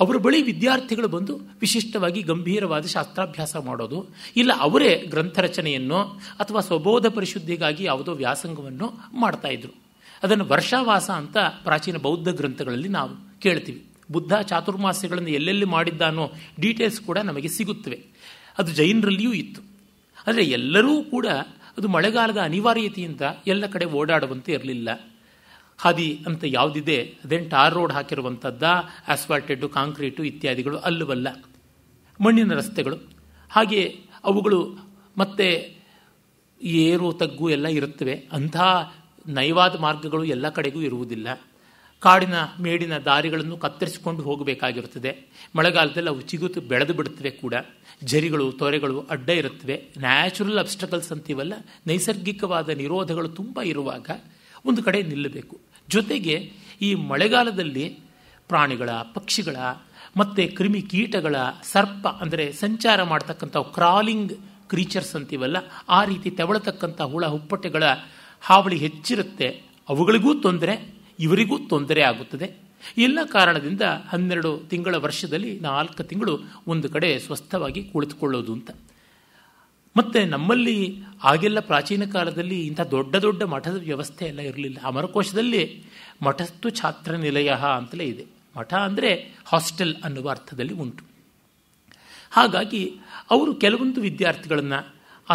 ಅವರ ಬಳಿ ವಿದ್ಯಾರ್ಥಿಗಳು ಬಂದು ವಿಶಿಷ್ಟವಾಗಿ ಗಂಭೀರವಾದ ಶಾಸ್ತ್ರಾಭ್ಯಾಸ ಮಾಡೋದು ಇಲ್ಲ ಅವರೇ ಗ್ರಂಥ ರಚನೆಯನ್ನು ಅಥವಾ ಸ್ವಬೋಧ ಪರಿಶುದ್ಧಿಗಾಗಿ ಯಾವುದೋ ವ್ಯಾಸಂಗವನ್ನು ಮಾಡ್ತಾ ಇದ್ರು ಅದನ್ನು ವರ್ಷಾವಾಸ ಅಂತ ಪ್ರಾಚೀನ ಬೌದ್ಧ ಗ್ರಂಥಗಳಲ್ಲಿ ನಾವು ಕೇಳ್ತೀವಿ ಬುದ್ಧ ಚಾತುರ್ಮಾಸ್ಯಗಳನ್ನು ಎಲ್ಲೆಲ್ಲಿ ಮಾಡಿದ್ದಾನೋ ಡೀಟೇಲ್ಸ್ ಕೂಡ ನಮಗೆ ಸಿಗುತ್ತವೆ ಅದು ಜೈನರಲ್ಲಿಯೂ ಇತ್ತು ಆದರೆ ಎಲ್ಲರೂ ಕೂಡ ಅದು ಮಳೆಗಾಲದ ಅನಿವಾರ್ಯತೆಯಿಂದ ಎಲ್ಲ ಕಡೆ ಓಡಾಡುವಂತೆ ಇರಲಿಲ್ಲ ಹಾದಿ ಅಂತ ಯಾವುದಿದೆ ಅದೇನು ಟಾರ್ ರೋಡ್ ಹಾಕಿರುವಂಥದ್ದ ಆಸ್ಫಾಲ್ಟೆಡ್ಡು ಕಾಂಕ್ರೀಟು ಇತ್ಯಾದಿಗಳು ಅಲ್ಲವಲ್ಲ ಮಣ್ಣಿನ ರಸ್ತೆಗಳು ಹಾಗೆ ಅವುಗಳು ಮತ್ತೆ ಏರು ತಗ್ಗು ಎಲ್ಲ ಇರುತ್ತವೆ ಅಂಥ ನಯವಾದ ಮಾರ್ಗಗಳು ಎಲ್ಲ ಕಡೆಗೂ ಇರುವುದಿಲ್ಲ ಕಾಡಿನ ಮೇಡಿನ ದಾರಿಗಳನ್ನು ಕತ್ತರಿಸಿಕೊಂಡು ಹೋಗಬೇಕಾಗಿರುತ್ತದೆ ಮಳೆಗಾಲದಲ್ಲಿ ಅವು ಚಿಗುತು ಬೆಳೆದು ಬಿಡುತ್ತವೆ ಕೂಡ ಜರಿಗಳು ತೊರೆಗಳು ಅಡ್ಡ ಇರುತ್ತವೆ ನ್ಯಾಚುರಲ್ ಅಬ್ಸ್ಟಕಲ್ಸ್ ಅಂತೀವಲ್ಲ ನೈಸರ್ಗಿಕವಾದ ನಿರೋಧಗಳು ತುಂಬ ಇರುವಾಗ ಒಂದು ಕಡೆ ನಿಲ್ಲಬೇಕು ಜೊತೆಗೆ ಈ ಮಳೆಗಾಲದಲ್ಲಿ ಪ್ರಾಣಿಗಳ ಪಕ್ಷಿಗಳ ಮತ್ತು ಕ್ರಿಮಿ ಕೀಟಗಳ ಸರ್ಪ ಅಂದರೆ ಸಂಚಾರ ಮಾಡ್ತಕ್ಕಂಥ ಕ್ರಾಲಿಂಗ್ ಕ್ರೀಚರ್ಸ್ ಅಂತೀವಲ್ಲ ಆ ರೀತಿ ತೆವಳತಕ್ಕಂಥ ಹುಳ ಹುಪ್ಪಟೆಗಳ ಹಾವಳಿ ಹೆಚ್ಚಿರುತ್ತೆ ಅವುಗಳಿಗೂ ತೊಂದರೆ ಇವರಿಗೂ ತೊಂದರೆ ಆಗುತ್ತದೆ ಎಲ್ಲ ಕಾರಣದಿಂದ ಹನ್ನೆರಡು ತಿಂಗಳ ವರ್ಷದಲ್ಲಿ ನಾಲ್ಕು ತಿಂಗಳು ಒಂದು ಕಡೆ ಸ್ವಸ್ಥವಾಗಿ ಕುಳಿತುಕೊಳ್ಳೋದು ಅಂತ ಮತ್ತು ನಮ್ಮಲ್ಲಿ ಆಗೆಲ್ಲ ಪ್ರಾಚೀನ ಕಾಲದಲ್ಲಿ ಇಂಥ ದೊಡ್ಡ ದೊಡ್ಡ ಮಠದ ವ್ಯವಸ್ಥೆ ಎಲ್ಲ ಇರಲಿಲ್ಲ ಅಮರಕೋಶದಲ್ಲಿ ಮಠಸ್ತು ಛಾತ್ರ ನಿಲಯ ಅಂತಲೇ ಇದೆ ಮಠ ಅಂದರೆ ಹಾಸ್ಟೆಲ್ ಅನ್ನುವ ಅರ್ಥದಲ್ಲಿ ಉಂಟು ಹಾಗಾಗಿ ಅವರು ಕೆಲವೊಂದು ವಿದ್ಯಾರ್ಥಿಗಳನ್ನು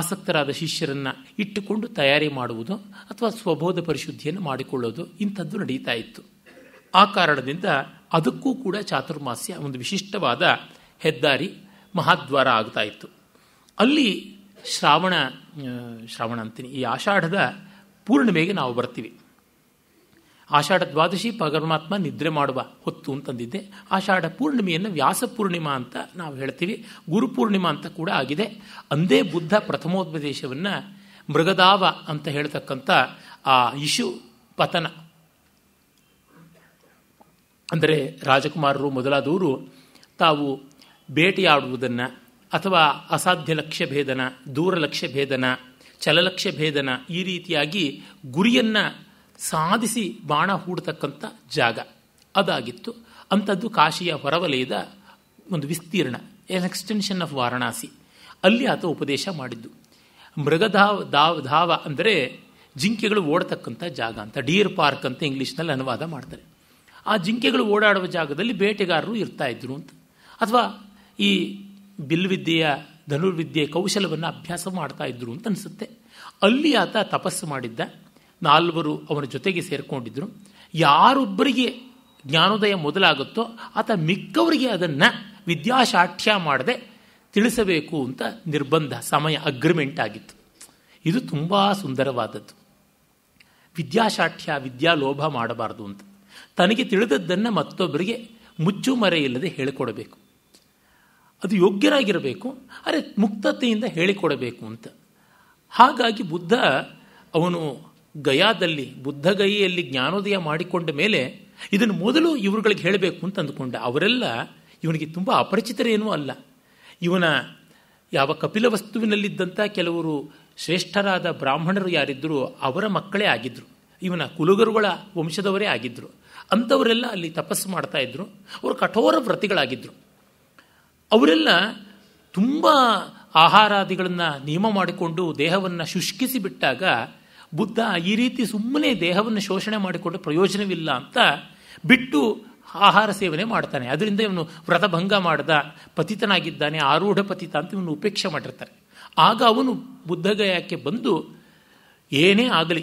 ಆಸಕ್ತರಾದ ಶಿಷ್ಯರನ್ನು ಇಟ್ಟುಕೊಂಡು ತಯಾರಿ ಮಾಡುವುದು ಅಥವಾ ಸ್ವಬೋಧ ಪರಿಶುದ್ಧಿಯನ್ನು ಮಾಡಿಕೊಳ್ಳೋದು ಇಂಥದ್ದು ನಡೀತಾ ಇತ್ತು ಆ ಕಾರಣದಿಂದ ಅದಕ್ಕೂ ಕೂಡ ಚಾತುರ್ಮಾಸ್ಯ ಒಂದು ವಿಶಿಷ್ಟವಾದ ಹೆದ್ದಾರಿ ಮಹಾದ್ವಾರ ಆಗ್ತಾ ಇತ್ತು ಅಲ್ಲಿ ಶ್ರಾವಣ ಶ್ರಾವಣ ಅಂತೀನಿ ಈ ಆಷಾಢದ ಪೂರ್ಣಿಮೆಗೆ ನಾವು ಬರ್ತೀವಿ ಆಷಾಢ ದ್ವಾದಶಿ ಪರಮಾತ್ಮ ನಿದ್ರೆ ಮಾಡುವ ಹೊತ್ತು ಅಂತಂದಿದ್ದೆ ಆಷಾಢ ಪೂರ್ಣಿಮೆಯನ್ನು ವ್ಯಾಸ ಪೂರ್ಣಿಮಾ ಅಂತ ನಾವು ಹೇಳ್ತೀವಿ ಗುರುಪೂರ್ಣಿಮಾ ಅಂತ ಕೂಡ ಆಗಿದೆ ಅಂದೇ ಬುದ್ಧ ಪ್ರಥಮೋಪದೇಶವನ್ನು ಮೃಗದಾವ ಅಂತ ಹೇಳ್ತಕ್ಕಂಥ ಆ ಇಶು ಪತನ ಅಂದರೆ ರಾಜಕುಮಾರರು ಮೊದಲಾದವರು ತಾವು ಬೇಟೆಯಾಡುವುದನ್ನು ಅಥವಾ ಅಸಾಧ್ಯ ಲಕ್ಷ್ಯ ಭೇದನ ದೂರ ಲಕ್ಷ್ಯ ಭೇದನ ಚಲಲಕ್ಷ್ಯ ಭೇದನ ಈ ರೀತಿಯಾಗಿ ಗುರಿಯನ್ನು ಸಾಧಿಸಿ ಬಾಣ ಹೂಡತಕ್ಕಂಥ ಜಾಗ ಅದಾಗಿತ್ತು ಅಂಥದ್ದು ಕಾಶಿಯ ಹೊರವಲಯದ ಒಂದು ವಿಸ್ತೀರ್ಣ ಎನ್ ಎಕ್ಸ್ಟೆನ್ಷನ್ ಆಫ್ ವಾರಣಾಸಿ ಅಲ್ಲಿ ಆತ ಉಪದೇಶ ಮಾಡಿದ್ದು ಮೃಗಧಾವ್ ಧಾವ್ ಧಾವ ಅಂದರೆ ಜಿಂಕೆಗಳು ಓಡತಕ್ಕಂಥ ಜಾಗ ಅಂತ ಡಿಯರ್ ಪಾರ್ಕ್ ಅಂತ ಇಂಗ್ಲೀಷ್ನಲ್ಲಿ ಅನುವಾದ ಮಾಡ್ತಾರೆ ಆ ಜಿಂಕೆಗಳು ಓಡಾಡುವ ಜಾಗದಲ್ಲಿ ಬೇಟೆಗಾರರು ಇರ್ತಾ ಇದ್ರು ಅಂತ ಅಥವಾ ಈ ಬಿಲ್ವಿದ್ಯೆಯ ಧನುರ್ವಿದ್ಯೆ ಕೌಶಲವನ್ನು ಅಭ್ಯಾಸ ಮಾಡ್ತಾ ಇದ್ರು ಅಂತ ಅನಿಸುತ್ತೆ ಅಲ್ಲಿ ಆತ ತಪಸ್ಸು ಮಾಡಿದ್ದ ನಾಲ್ವರು ಅವನ ಜೊತೆಗೆ ಸೇರಿಕೊಂಡಿದ್ರು ಯಾರೊಬ್ಬರಿಗೆ ಜ್ಞಾನೋದಯ ಮೊದಲಾಗುತ್ತೋ ಆತ ಮಿಕ್ಕವರಿಗೆ ಅದನ್ನು ವಿದ್ಯಾಶಾಠ್ಯ ಮಾಡದೆ ತಿಳಿಸಬೇಕು ಅಂತ ನಿರ್ಬಂಧ ಸಮಯ ಅಗ್ರಿಮೆಂಟ್ ಆಗಿತ್ತು ಇದು ತುಂಬ ಸುಂದರವಾದದ್ದು ವಿದ್ಯಾಶಾಠ್ಯ ವಿದ್ಯಾಲೋಭ ಮಾಡಬಾರ್ದು ಅಂತ ತನಗೆ ತಿಳಿದದ್ದನ್ನು ಮತ್ತೊಬ್ಬರಿಗೆ ಮುಚ್ಚು ಮರೆಯಿಲ್ಲದೆ ಹೇಳಿಕೊಡಬೇಕು ಅದು ಯೋಗ್ಯರಾಗಿರಬೇಕು ಅರೆ ಮುಕ್ತತೆಯಿಂದ ಹೇಳಿಕೊಡಬೇಕು ಅಂತ ಹಾಗಾಗಿ ಬುದ್ಧ ಅವನು ಗಯಾದಲ್ಲಿ ಬುದ್ಧಗಯಿಯಲ್ಲಿ ಜ್ಞಾನೋದಯ ಮಾಡಿಕೊಂಡ ಮೇಲೆ ಇದನ್ನು ಮೊದಲು ಇವರುಗಳಿಗೆ ಹೇಳಬೇಕು ಅಂತ ಅಂದುಕೊಂಡ ಅವರೆಲ್ಲ ಇವನಿಗೆ ತುಂಬ ಅಪರಿಚಿತರೇನೂ ಅಲ್ಲ ಇವನ ಯಾವ ಕಪಿಲ ವಸ್ತುವಿನಲ್ಲಿದ್ದಂಥ ಕೆಲವರು ಶ್ರೇಷ್ಠರಾದ ಬ್ರಾಹ್ಮಣರು ಯಾರಿದ್ರು ಅವರ ಮಕ್ಕಳೇ ಆಗಿದ್ದರು ಇವನ ಕುಲುಗರುಗಳ ವಂಶದವರೇ ಆಗಿದ್ದರು ಅಂಥವರೆಲ್ಲ ಅಲ್ಲಿ ತಪಸ್ಸು ಮಾಡ್ತಾ ಇದ್ರು ಅವರು ಕಠೋರ ವ್ರತಿಗಳಾಗಿದ್ದರು ಅವರೆಲ್ಲ ತುಂಬ ಆಹಾರಾದಿಗಳನ್ನು ನಿಯಮ ಮಾಡಿಕೊಂಡು ದೇಹವನ್ನು ಶುಷ್ಕಿಸಿ ಬಿಟ್ಟಾಗ ಬುದ್ಧ ಈ ರೀತಿ ಸುಮ್ಮನೆ ದೇಹವನ್ನು ಶೋಷಣೆ ಮಾಡಿಕೊಂಡು ಪ್ರಯೋಜನವಿಲ್ಲ ಅಂತ ಬಿಟ್ಟು ಆಹಾರ ಸೇವನೆ ಮಾಡ್ತಾನೆ ಅದರಿಂದ ಇವನು ವ್ರತಭಂಗ ಮಾಡ್ದ ಪತಿತನಾಗಿದ್ದಾನೆ ಆರೂಢ ಪತಿತ ಅಂತ ಇವನು ಉಪೇಕ್ಷೆ ಮಾಡಿರ್ತಾರೆ ಆಗ ಅವನು ಬುದ್ಧಗಯಾಕ್ಕೆ ಬಂದು ಏನೇ ಆಗಲಿ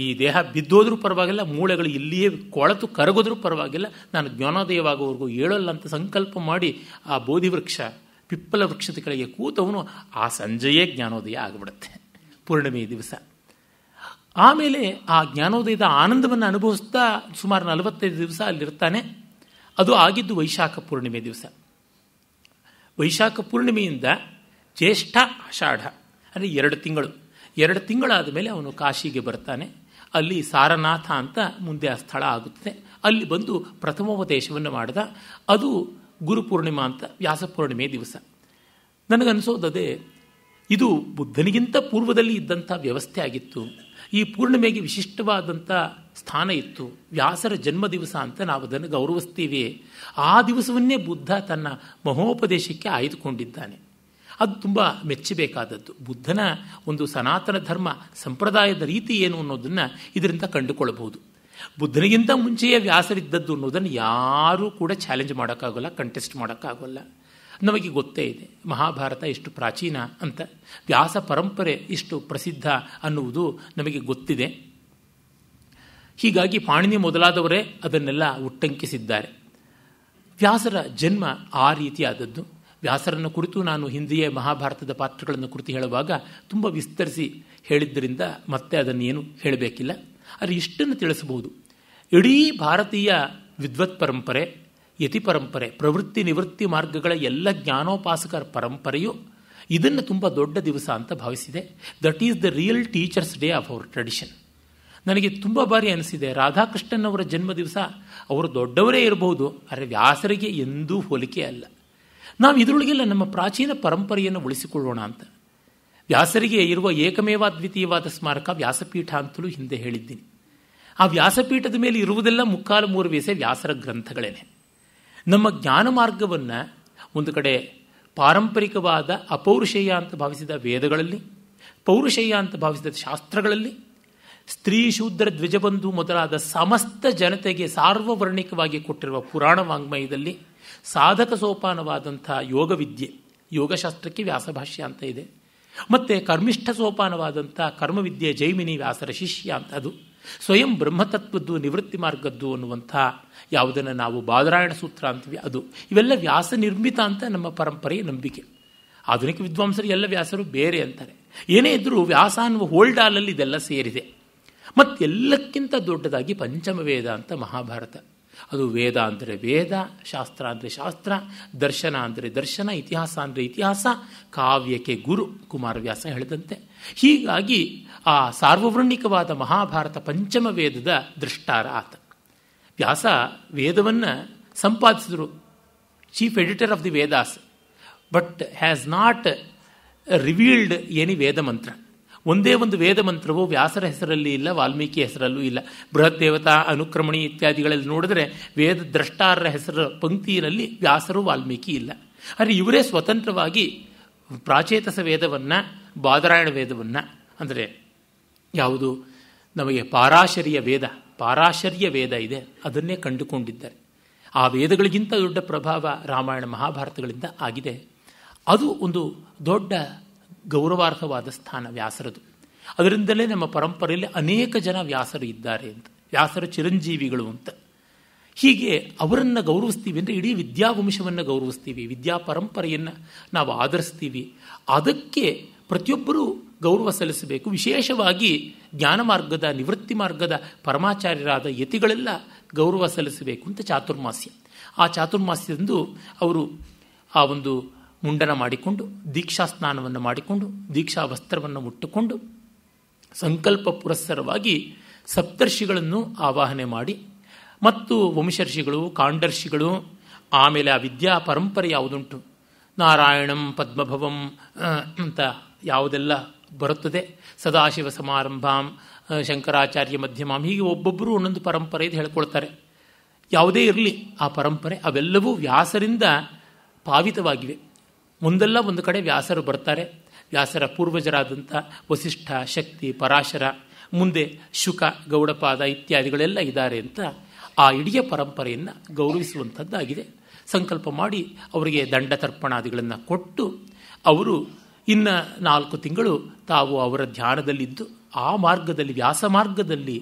ಈ ದೇಹ ಬಿದ್ದೋದ್ರೂ ಪರವಾಗಿಲ್ಲ ಮೂಳೆಗಳು ಇಲ್ಲಿಯೇ ಕೊಳತು ಕರಗೋದ್ರೂ ಪರವಾಗಿಲ್ಲ ನಾನು ಜ್ಞಾನೋದಯವಾಗುವವರೆಗೂ ಹೇಳಲ್ಲ ಅಂತ ಸಂಕಲ್ಪ ಮಾಡಿ ಆ ಬೋಧಿ ವೃಕ್ಷ ಪಿಪ್ಪಲ ವೃಕ್ಷದ ಕೆಳಗೆ ಕೂತವನು ಆ ಸಂಜೆಯೇ ಜ್ಞಾನೋದಯ ಆಗಿಬಿಡುತ್ತೆ ಪೂರ್ಣಿಮೆ ದಿವಸ ಆಮೇಲೆ ಆ ಜ್ಞಾನೋದಯದ ಆನಂದವನ್ನು ಅನುಭವಿಸ್ತಾ ಸುಮಾರು ನಲವತ್ತೈದು ದಿವಸ ಅಲ್ಲಿರ್ತಾನೆ ಅದು ಆಗಿದ್ದು ವೈಶಾಖ ಪೂರ್ಣಿಮೆ ದಿವಸ ವೈಶಾಖ ಪೂರ್ಣಿಮೆಯಿಂದ ಜ್ಯೇಷ್ಠ ಆಷಾಢ ಅಂದರೆ ಎರಡು ತಿಂಗಳು ಎರಡು ತಿಂಗಳಾದ ಮೇಲೆ ಅವನು ಕಾಶಿಗೆ ಬರ್ತಾನೆ ಅಲ್ಲಿ ಸಾರನಾಥ ಅಂತ ಮುಂದೆ ಆ ಸ್ಥಳ ಆಗುತ್ತದೆ ಅಲ್ಲಿ ಬಂದು ಪ್ರಥಮೋಪದೇಶವನ್ನು ಮಾಡಿದ ಅದು ಗುರುಪೂರ್ಣಿಮಾ ಅಂತ ವ್ಯಾಸಪೂರ್ಣಿಮೆ ದಿವಸ ನನಗನ್ಸೋದದೇ ಇದು ಬುದ್ಧನಿಗಿಂತ ಪೂರ್ವದಲ್ಲಿ ಇದ್ದಂಥ ವ್ಯವಸ್ಥೆ ಆಗಿತ್ತು ಈ ಪೂರ್ಣಿಮೆಗೆ ವಿಶಿಷ್ಟವಾದಂಥ ಸ್ಥಾನ ಇತ್ತು ವ್ಯಾಸರ ಜನ್ಮ ದಿವಸ ಅಂತ ನಾವು ಅದನ್ನು ಗೌರವಿಸ್ತೀವಿ ಆ ದಿವಸವನ್ನೇ ಬುದ್ಧ ತನ್ನ ಮಹೋಪದೇಶಕ್ಕೆ ಆಯ್ದುಕೊಂಡಿದ್ದಾನೆ ಅದು ತುಂಬ ಮೆಚ್ಚಬೇಕಾದದ್ದು ಬುದ್ಧನ ಒಂದು ಸನಾತನ ಧರ್ಮ ಸಂಪ್ರದಾಯದ ರೀತಿ ಏನು ಅನ್ನೋದನ್ನು ಇದರಿಂದ ಕಂಡುಕೊಳ್ಳಬಹುದು ಬುದ್ಧನಿಗಿಂತ ಮುಂಚೆಯೇ ವ್ಯಾಸರಿದ್ದದ್ದು ಅನ್ನೋದನ್ನು ಯಾರೂ ಕೂಡ ಚಾಲೆಂಜ್ ಮಾಡೋಕ್ಕಾಗಲ್ಲ ಕಂಟೆಸ್ಟ್ ಮಾಡೋಕ್ಕಾಗಲ್ಲ ನಮಗೆ ಗೊತ್ತೇ ಇದೆ ಮಹಾಭಾರತ ಎಷ್ಟು ಪ್ರಾಚೀನ ಅಂತ ವ್ಯಾಸ ಪರಂಪರೆ ಇಷ್ಟು ಪ್ರಸಿದ್ಧ ಅನ್ನುವುದು ನಮಗೆ ಗೊತ್ತಿದೆ ಹೀಗಾಗಿ ಪಾಣಿನಿ ಮೊದಲಾದವರೇ ಅದನ್ನೆಲ್ಲ ಉಟ್ಟಂಕಿಸಿದ್ದಾರೆ ವ್ಯಾಸರ ಜನ್ಮ ಆ ರೀತಿಯಾದದ್ದು ವ್ಯಾಸರನ್ನು ಕುರಿತು ನಾನು ಹಿಂದೆಯೇ ಮಹಾಭಾರತದ ಪಾತ್ರಗಳನ್ನು ಕುರಿತು ಹೇಳುವಾಗ ತುಂಬ ವಿಸ್ತರಿಸಿ ಹೇಳಿದ್ದರಿಂದ ಮತ್ತೆ ಅದನ್ನು ಏನು ಹೇಳಬೇಕಿಲ್ಲ ಆದರೆ ಇಷ್ಟನ್ನು ತಿಳಿಸಬಹುದು ಇಡೀ ಭಾರತೀಯ ವಿದ್ವತ್ ಪರಂಪರೆ ಯತಿ ಪರಂಪರೆ ಪ್ರವೃತ್ತಿ ನಿವೃತ್ತಿ ಮಾರ್ಗಗಳ ಎಲ್ಲ ಜ್ಞಾನೋಪಾಸಕರ ಪರಂಪರೆಯು ಇದನ್ನು ತುಂಬ ದೊಡ್ಡ ದಿವಸ ಅಂತ ಭಾವಿಸಿದೆ that is the real teachers day of our tradition ನನಗೆ ತುಂಬ ಬಾರಿ ಅನಿಸಿದೆ ರಾಧಾಕೃಷ್ಣನ್ ಅವರ ಜನ್ಮ ದಿವಸ ಅವರು ದೊಡ್ಡವರೇ ಇರಬಹುದು ಆದರೆ ವ್ಯಾಸರಿಗೆ ಎಂದೂ ಹೋಲಿಕೆ ಅಲ್ಲ ನಾವು ಇದರೊಳಗೆಲ್ಲ ನಮ್ಮ ಪ್ರಾಚೀನ ಪರಂಪರೆಯನ್ನು ಉಳಿಸಿಕೊಳ್ಳೋಣ ಅಂತ ವ್ಯಾಸರಿಗೆ ಇರುವ ಏಕಮೇವ ದ್ವಿತೀಯವಾದ ಸ್ಮಾರಕ ವ್ಯಾಸಪೀಠ ಅಂತಲೂ ಹಿಂದೆ ಹೇಳಿದ್ದೀನಿ ಆ ವ್ಯಾಸಪೀಠದ ಮೇಲೆ ಇರುವುದೆಲ್ಲ ಮುಕ್ಕಾಲು ಮೂರು ವೇಸೆ ವ್ಯಾಸರ ಗ್ರಂಥಗಳೇನೆ ನಮ್ಮ ಜ್ಞಾನ ಮಾರ್ಗವನ್ನು ಒಂದು ಕಡೆ ಪಾರಂಪರಿಕವಾದ ಅಪೌರುಷೇಯ ಅಂತ ಭಾವಿಸಿದ ವೇದಗಳಲ್ಲಿ ಪೌರುಷೇಯ ಅಂತ ಭಾವಿಸಿದ ಶಾಸ್ತ್ರಗಳಲ್ಲಿ ಸ್ತ್ರೀ ಶೂದ್ರ ದ್ವಿಜಬಂಧು ಮೊದಲಾದ ಸಮಸ್ತ ಜನತೆಗೆ ಸಾರ್ವವರ್ಣಿಕವಾಗಿ ಕೊಟ್ಟಿರುವ ಪುರಾಣ ವಾಂಗ್ಮಯದಲ್ಲಿ ಸಾಧಕ ಸೋಪಾನವಾದಂಥ ಯೋಗವಿದ್ಯೆ ಯೋಗಶಾಸ್ತ್ರಕ್ಕೆ ವ್ಯಾಸಭಾಷ್ಯ ಅಂತ ಇದೆ ಮತ್ತು ಕರ್ಮಿಷ್ಠ ಸೋಪಾನವಾದಂಥ ಕರ್ಮವಿದ್ಯೆ ಜೈಮಿನಿ ವ್ಯಾಸರ ಶಿಷ್ಯ ಅಂತ ಅದು ಸ್ವಯಂ ಬ್ರಹ್ಮತತ್ವದ್ದು ನಿವೃತ್ತಿ ಮಾರ್ಗದ್ದು ಅನ್ನುವಂಥ ಯಾವುದನ್ನು ನಾವು ಬಾದರಾಯಣ ಸೂತ್ರ ಅಂತೀವಿ ಅದು ಇವೆಲ್ಲ ವ್ಯಾಸ ನಿರ್ಮಿತ ಅಂತ ನಮ್ಮ ಪರಂಪರೆಯ ನಂಬಿಕೆ ಆಧುನಿಕ ವಿದ್ವಾಂಸರು ಎಲ್ಲ ವ್ಯಾಸರು ಬೇರೆ ಅಂತಾರೆ ಏನೇ ಇದ್ದರೂ ವ್ಯಾಸ ಅನ್ನುವ ಆಲಲ್ಲಿ ಇದೆಲ್ಲ ಸೇರಿದೆ ಮತ್ತೆಲ್ಲಕ್ಕಿಂತ ದೊಡ್ಡದಾಗಿ ವೇದ ಅಂತ ಮಹಾಭಾರತ ಅದು ವೇದ ಅಂದರೆ ವೇದ ಶಾಸ್ತ್ರ ಅಂದರೆ ಶಾಸ್ತ್ರ ದರ್ಶನ ಅಂದರೆ ದರ್ಶನ ಇತಿಹಾಸ ಅಂದರೆ ಇತಿಹಾಸ ಕಾವ್ಯಕ್ಕೆ ಗುರು ಕುಮಾರವ್ಯಾಸ ಹೇಳಿದಂತೆ ಹೀಗಾಗಿ ಆ ಸಾರ್ವವರ್ಣಿಕವಾದ ಮಹಾಭಾರತ ಪಂಚಮ ವೇದದ ದೃಷ್ಟಾರ ಆತ ವ್ಯಾಸ ವೇದವನ್ನು ಸಂಪಾದಿಸಿದರು chief editor of the Vedas but has not revealed any Veda mantra ಒಂದೇ ಒಂದು ವೇದ ಮಂತ್ರವು ವ್ಯಾಸರ ಹೆಸರಲ್ಲಿ ಇಲ್ಲ ವಾಲ್ಮೀಕಿ ಹೆಸರಲ್ಲೂ ಇಲ್ಲ ಬೃಹತ್ ದೇವತಾ ಅನುಕ್ರಮಣಿ ಇತ್ಯಾದಿಗಳಲ್ಲಿ ನೋಡಿದ್ರೆ ವೇದ ದ್ರಷ್ಟಾರರ ಹೆಸರ ಪಂಕ್ತಿಯಲ್ಲಿ ವ್ಯಾಸರು ವಾಲ್ಮೀಕಿ ಇಲ್ಲ ಆದರೆ ಇವರೇ ಸ್ವತಂತ್ರವಾಗಿ ಪ್ರಾಚೇತಸ ವೇದವನ್ನು ಬಾದರಾಯಣ ವೇದವನ್ನು ಅಂದರೆ ಯಾವುದು ನಮಗೆ ಪಾರಾಶರ್ಯ ವೇದ ಪಾರಾಶರ್ಯ ವೇದ ಇದೆ ಅದನ್ನೇ ಕಂಡುಕೊಂಡಿದ್ದಾರೆ ಆ ವೇದಗಳಿಗಿಂತ ದೊಡ್ಡ ಪ್ರಭಾವ ರಾಮಾಯಣ ಮಹಾಭಾರತಗಳಿಂದ ಆಗಿದೆ ಅದು ಒಂದು ದೊಡ್ಡ ಗೌರವಾರ್ಹವಾದ ಸ್ಥಾನ ವ್ಯಾಸರದು ಅದರಿಂದಲೇ ನಮ್ಮ ಪರಂಪರೆಯಲ್ಲಿ ಅನೇಕ ಜನ ವ್ಯಾಸರು ಇದ್ದಾರೆ ಅಂತ ವ್ಯಾಸರ ಚಿರಂಜೀವಿಗಳು ಅಂತ ಹೀಗೆ ಅವರನ್ನು ಗೌರವಿಸ್ತೀವಿ ಅಂದರೆ ಇಡೀ ವಿದ್ಯಾವಂಶವನ್ನು ಗೌರವಿಸ್ತೀವಿ ವಿದ್ಯಾ ಪರಂಪರೆಯನ್ನು ನಾವು ಆಧರಿಸ್ತೀವಿ ಅದಕ್ಕೆ ಪ್ರತಿಯೊಬ್ಬರೂ ಗೌರವ ಸಲ್ಲಿಸಬೇಕು ವಿಶೇಷವಾಗಿ ಜ್ಞಾನ ಮಾರ್ಗದ ನಿವೃತ್ತಿ ಮಾರ್ಗದ ಪರಮಾಚಾರ್ಯರಾದ ಯತಿಗಳೆಲ್ಲ ಗೌರವ ಸಲ್ಲಿಸಬೇಕು ಅಂತ ಚಾತುರ್ಮಾಸ್ಯ ಆ ಚಾತುರ್ಮಾಸ್ಯದಂದು ಅವರು ಆ ಒಂದು ಮುಂಡನ ಮಾಡಿಕೊಂಡು ದೀಕ್ಷಾ ಸ್ನಾನವನ್ನು ಮಾಡಿಕೊಂಡು ದೀಕ್ಷಾ ವಸ್ತ್ರವನ್ನು ಮುಟ್ಟುಕೊಂಡು ಸಂಕಲ್ಪ ಪುರಸ್ಸರವಾಗಿ ಸಪ್ತರ್ಷಿಗಳನ್ನು ಆವಾಹನೆ ಮಾಡಿ ಮತ್ತು ವಂಶರ್ಷಿಗಳು ಕಾಂಡರ್ಷಿಗಳು ಆಮೇಲೆ ಆ ವಿದ್ಯಾ ಪರಂಪರೆ ಯಾವುದುಂಟು ನಾರಾಯಣಂ ಪದ್ಮಭವಂ ಅಂತ ಯಾವುದೆಲ್ಲ ಬರುತ್ತದೆ ಸದಾಶಿವ ಸಮಾರಂಭಾಂ ಶಂಕರಾಚಾರ್ಯ ಮಧ್ಯಮಾಂ ಹೀಗೆ ಒಬ್ಬೊಬ್ಬರು ಒಂದೊಂದು ಪರಂಪರೆ ಇದು ಹೇಳ್ಕೊಳ್ತಾರೆ ಯಾವುದೇ ಇರಲಿ ಆ ಪರಂಪರೆ ಅವೆಲ್ಲವೂ ವ್ಯಾಸರಿಂದ ಪಾವಿತವಾಗಿವೆ ಮುಂದೆಲ್ಲ ಒಂದು ಕಡೆ ವ್ಯಾಸರು ಬರ್ತಾರೆ ವ್ಯಾಸರ ಪೂರ್ವಜರಾದಂಥ ವಸಿಷ್ಠ ಶಕ್ತಿ ಪರಾಶರ ಮುಂದೆ ಶುಕ ಗೌಡಪಾದ ಇತ್ಯಾದಿಗಳೆಲ್ಲ ಇದ್ದಾರೆ ಅಂತ ಆ ಇಡೀ ಪರಂಪರೆಯನ್ನು ಗೌರವಿಸುವಂಥದ್ದಾಗಿದೆ ಸಂಕಲ್ಪ ಮಾಡಿ ಅವರಿಗೆ ದಂಡ ತರ್ಪಣಾದಿಗಳನ್ನು ಕೊಟ್ಟು ಅವರು ಇನ್ನು ನಾಲ್ಕು ತಿಂಗಳು ತಾವು ಅವರ ಧ್ಯಾನದಲ್ಲಿದ್ದು ಆ ಮಾರ್ಗದಲ್ಲಿ ವ್ಯಾಸ ಮಾರ್ಗದಲ್ಲಿ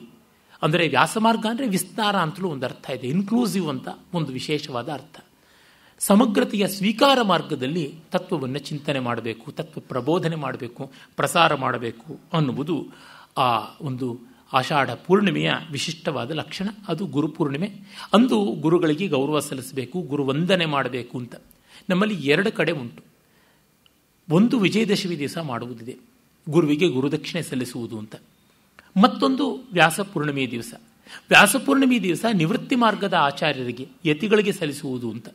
ಅಂದರೆ ವ್ಯಾಸ ಮಾರ್ಗ ಅಂದರೆ ವಿಸ್ತಾರ ಅಂತಲೂ ಒಂದು ಅರ್ಥ ಇದೆ ಇನ್ಕ್ಲೂಸಿವ್ ಅಂತ ಒಂದು ವಿಶೇಷವಾದ ಅರ್ಥ ಸಮಗ್ರತೆಯ ಸ್ವೀಕಾರ ಮಾರ್ಗದಲ್ಲಿ ತತ್ವವನ್ನು ಚಿಂತನೆ ಮಾಡಬೇಕು ತತ್ವ ಪ್ರಬೋಧನೆ ಮಾಡಬೇಕು ಪ್ರಸಾರ ಮಾಡಬೇಕು ಅನ್ನುವುದು ಆ ಒಂದು ಆಷಾಢ ಪೂರ್ಣಿಮೆಯ ವಿಶಿಷ್ಟವಾದ ಲಕ್ಷಣ ಅದು ಗುರುಪೂರ್ಣಿಮೆ ಅಂದು ಗುರುಗಳಿಗೆ ಗೌರವ ಸಲ್ಲಿಸಬೇಕು ಗುರುವಂದನೆ ಮಾಡಬೇಕು ಅಂತ ನಮ್ಮಲ್ಲಿ ಎರಡು ಕಡೆ ಉಂಟು ಒಂದು ವಿಜಯದಶಮಿ ದಿವಸ ಮಾಡುವುದಿದೆ ಗುರುವಿಗೆ ಗುರುದಕ್ಷಿಣೆ ಸಲ್ಲಿಸುವುದು ಅಂತ ಮತ್ತೊಂದು ವ್ಯಾಸ ಪೂರ್ಣಿಮೆಯ ದಿವಸ ವ್ಯಾಸಪೂರ್ಣಿಮೆ ದಿವಸ ನಿವೃತ್ತಿ ಮಾರ್ಗದ ಆಚಾರ್ಯರಿಗೆ ಯತಿಗಳಿಗೆ ಸಲ್ಲಿಸುವುದು ಅಂತ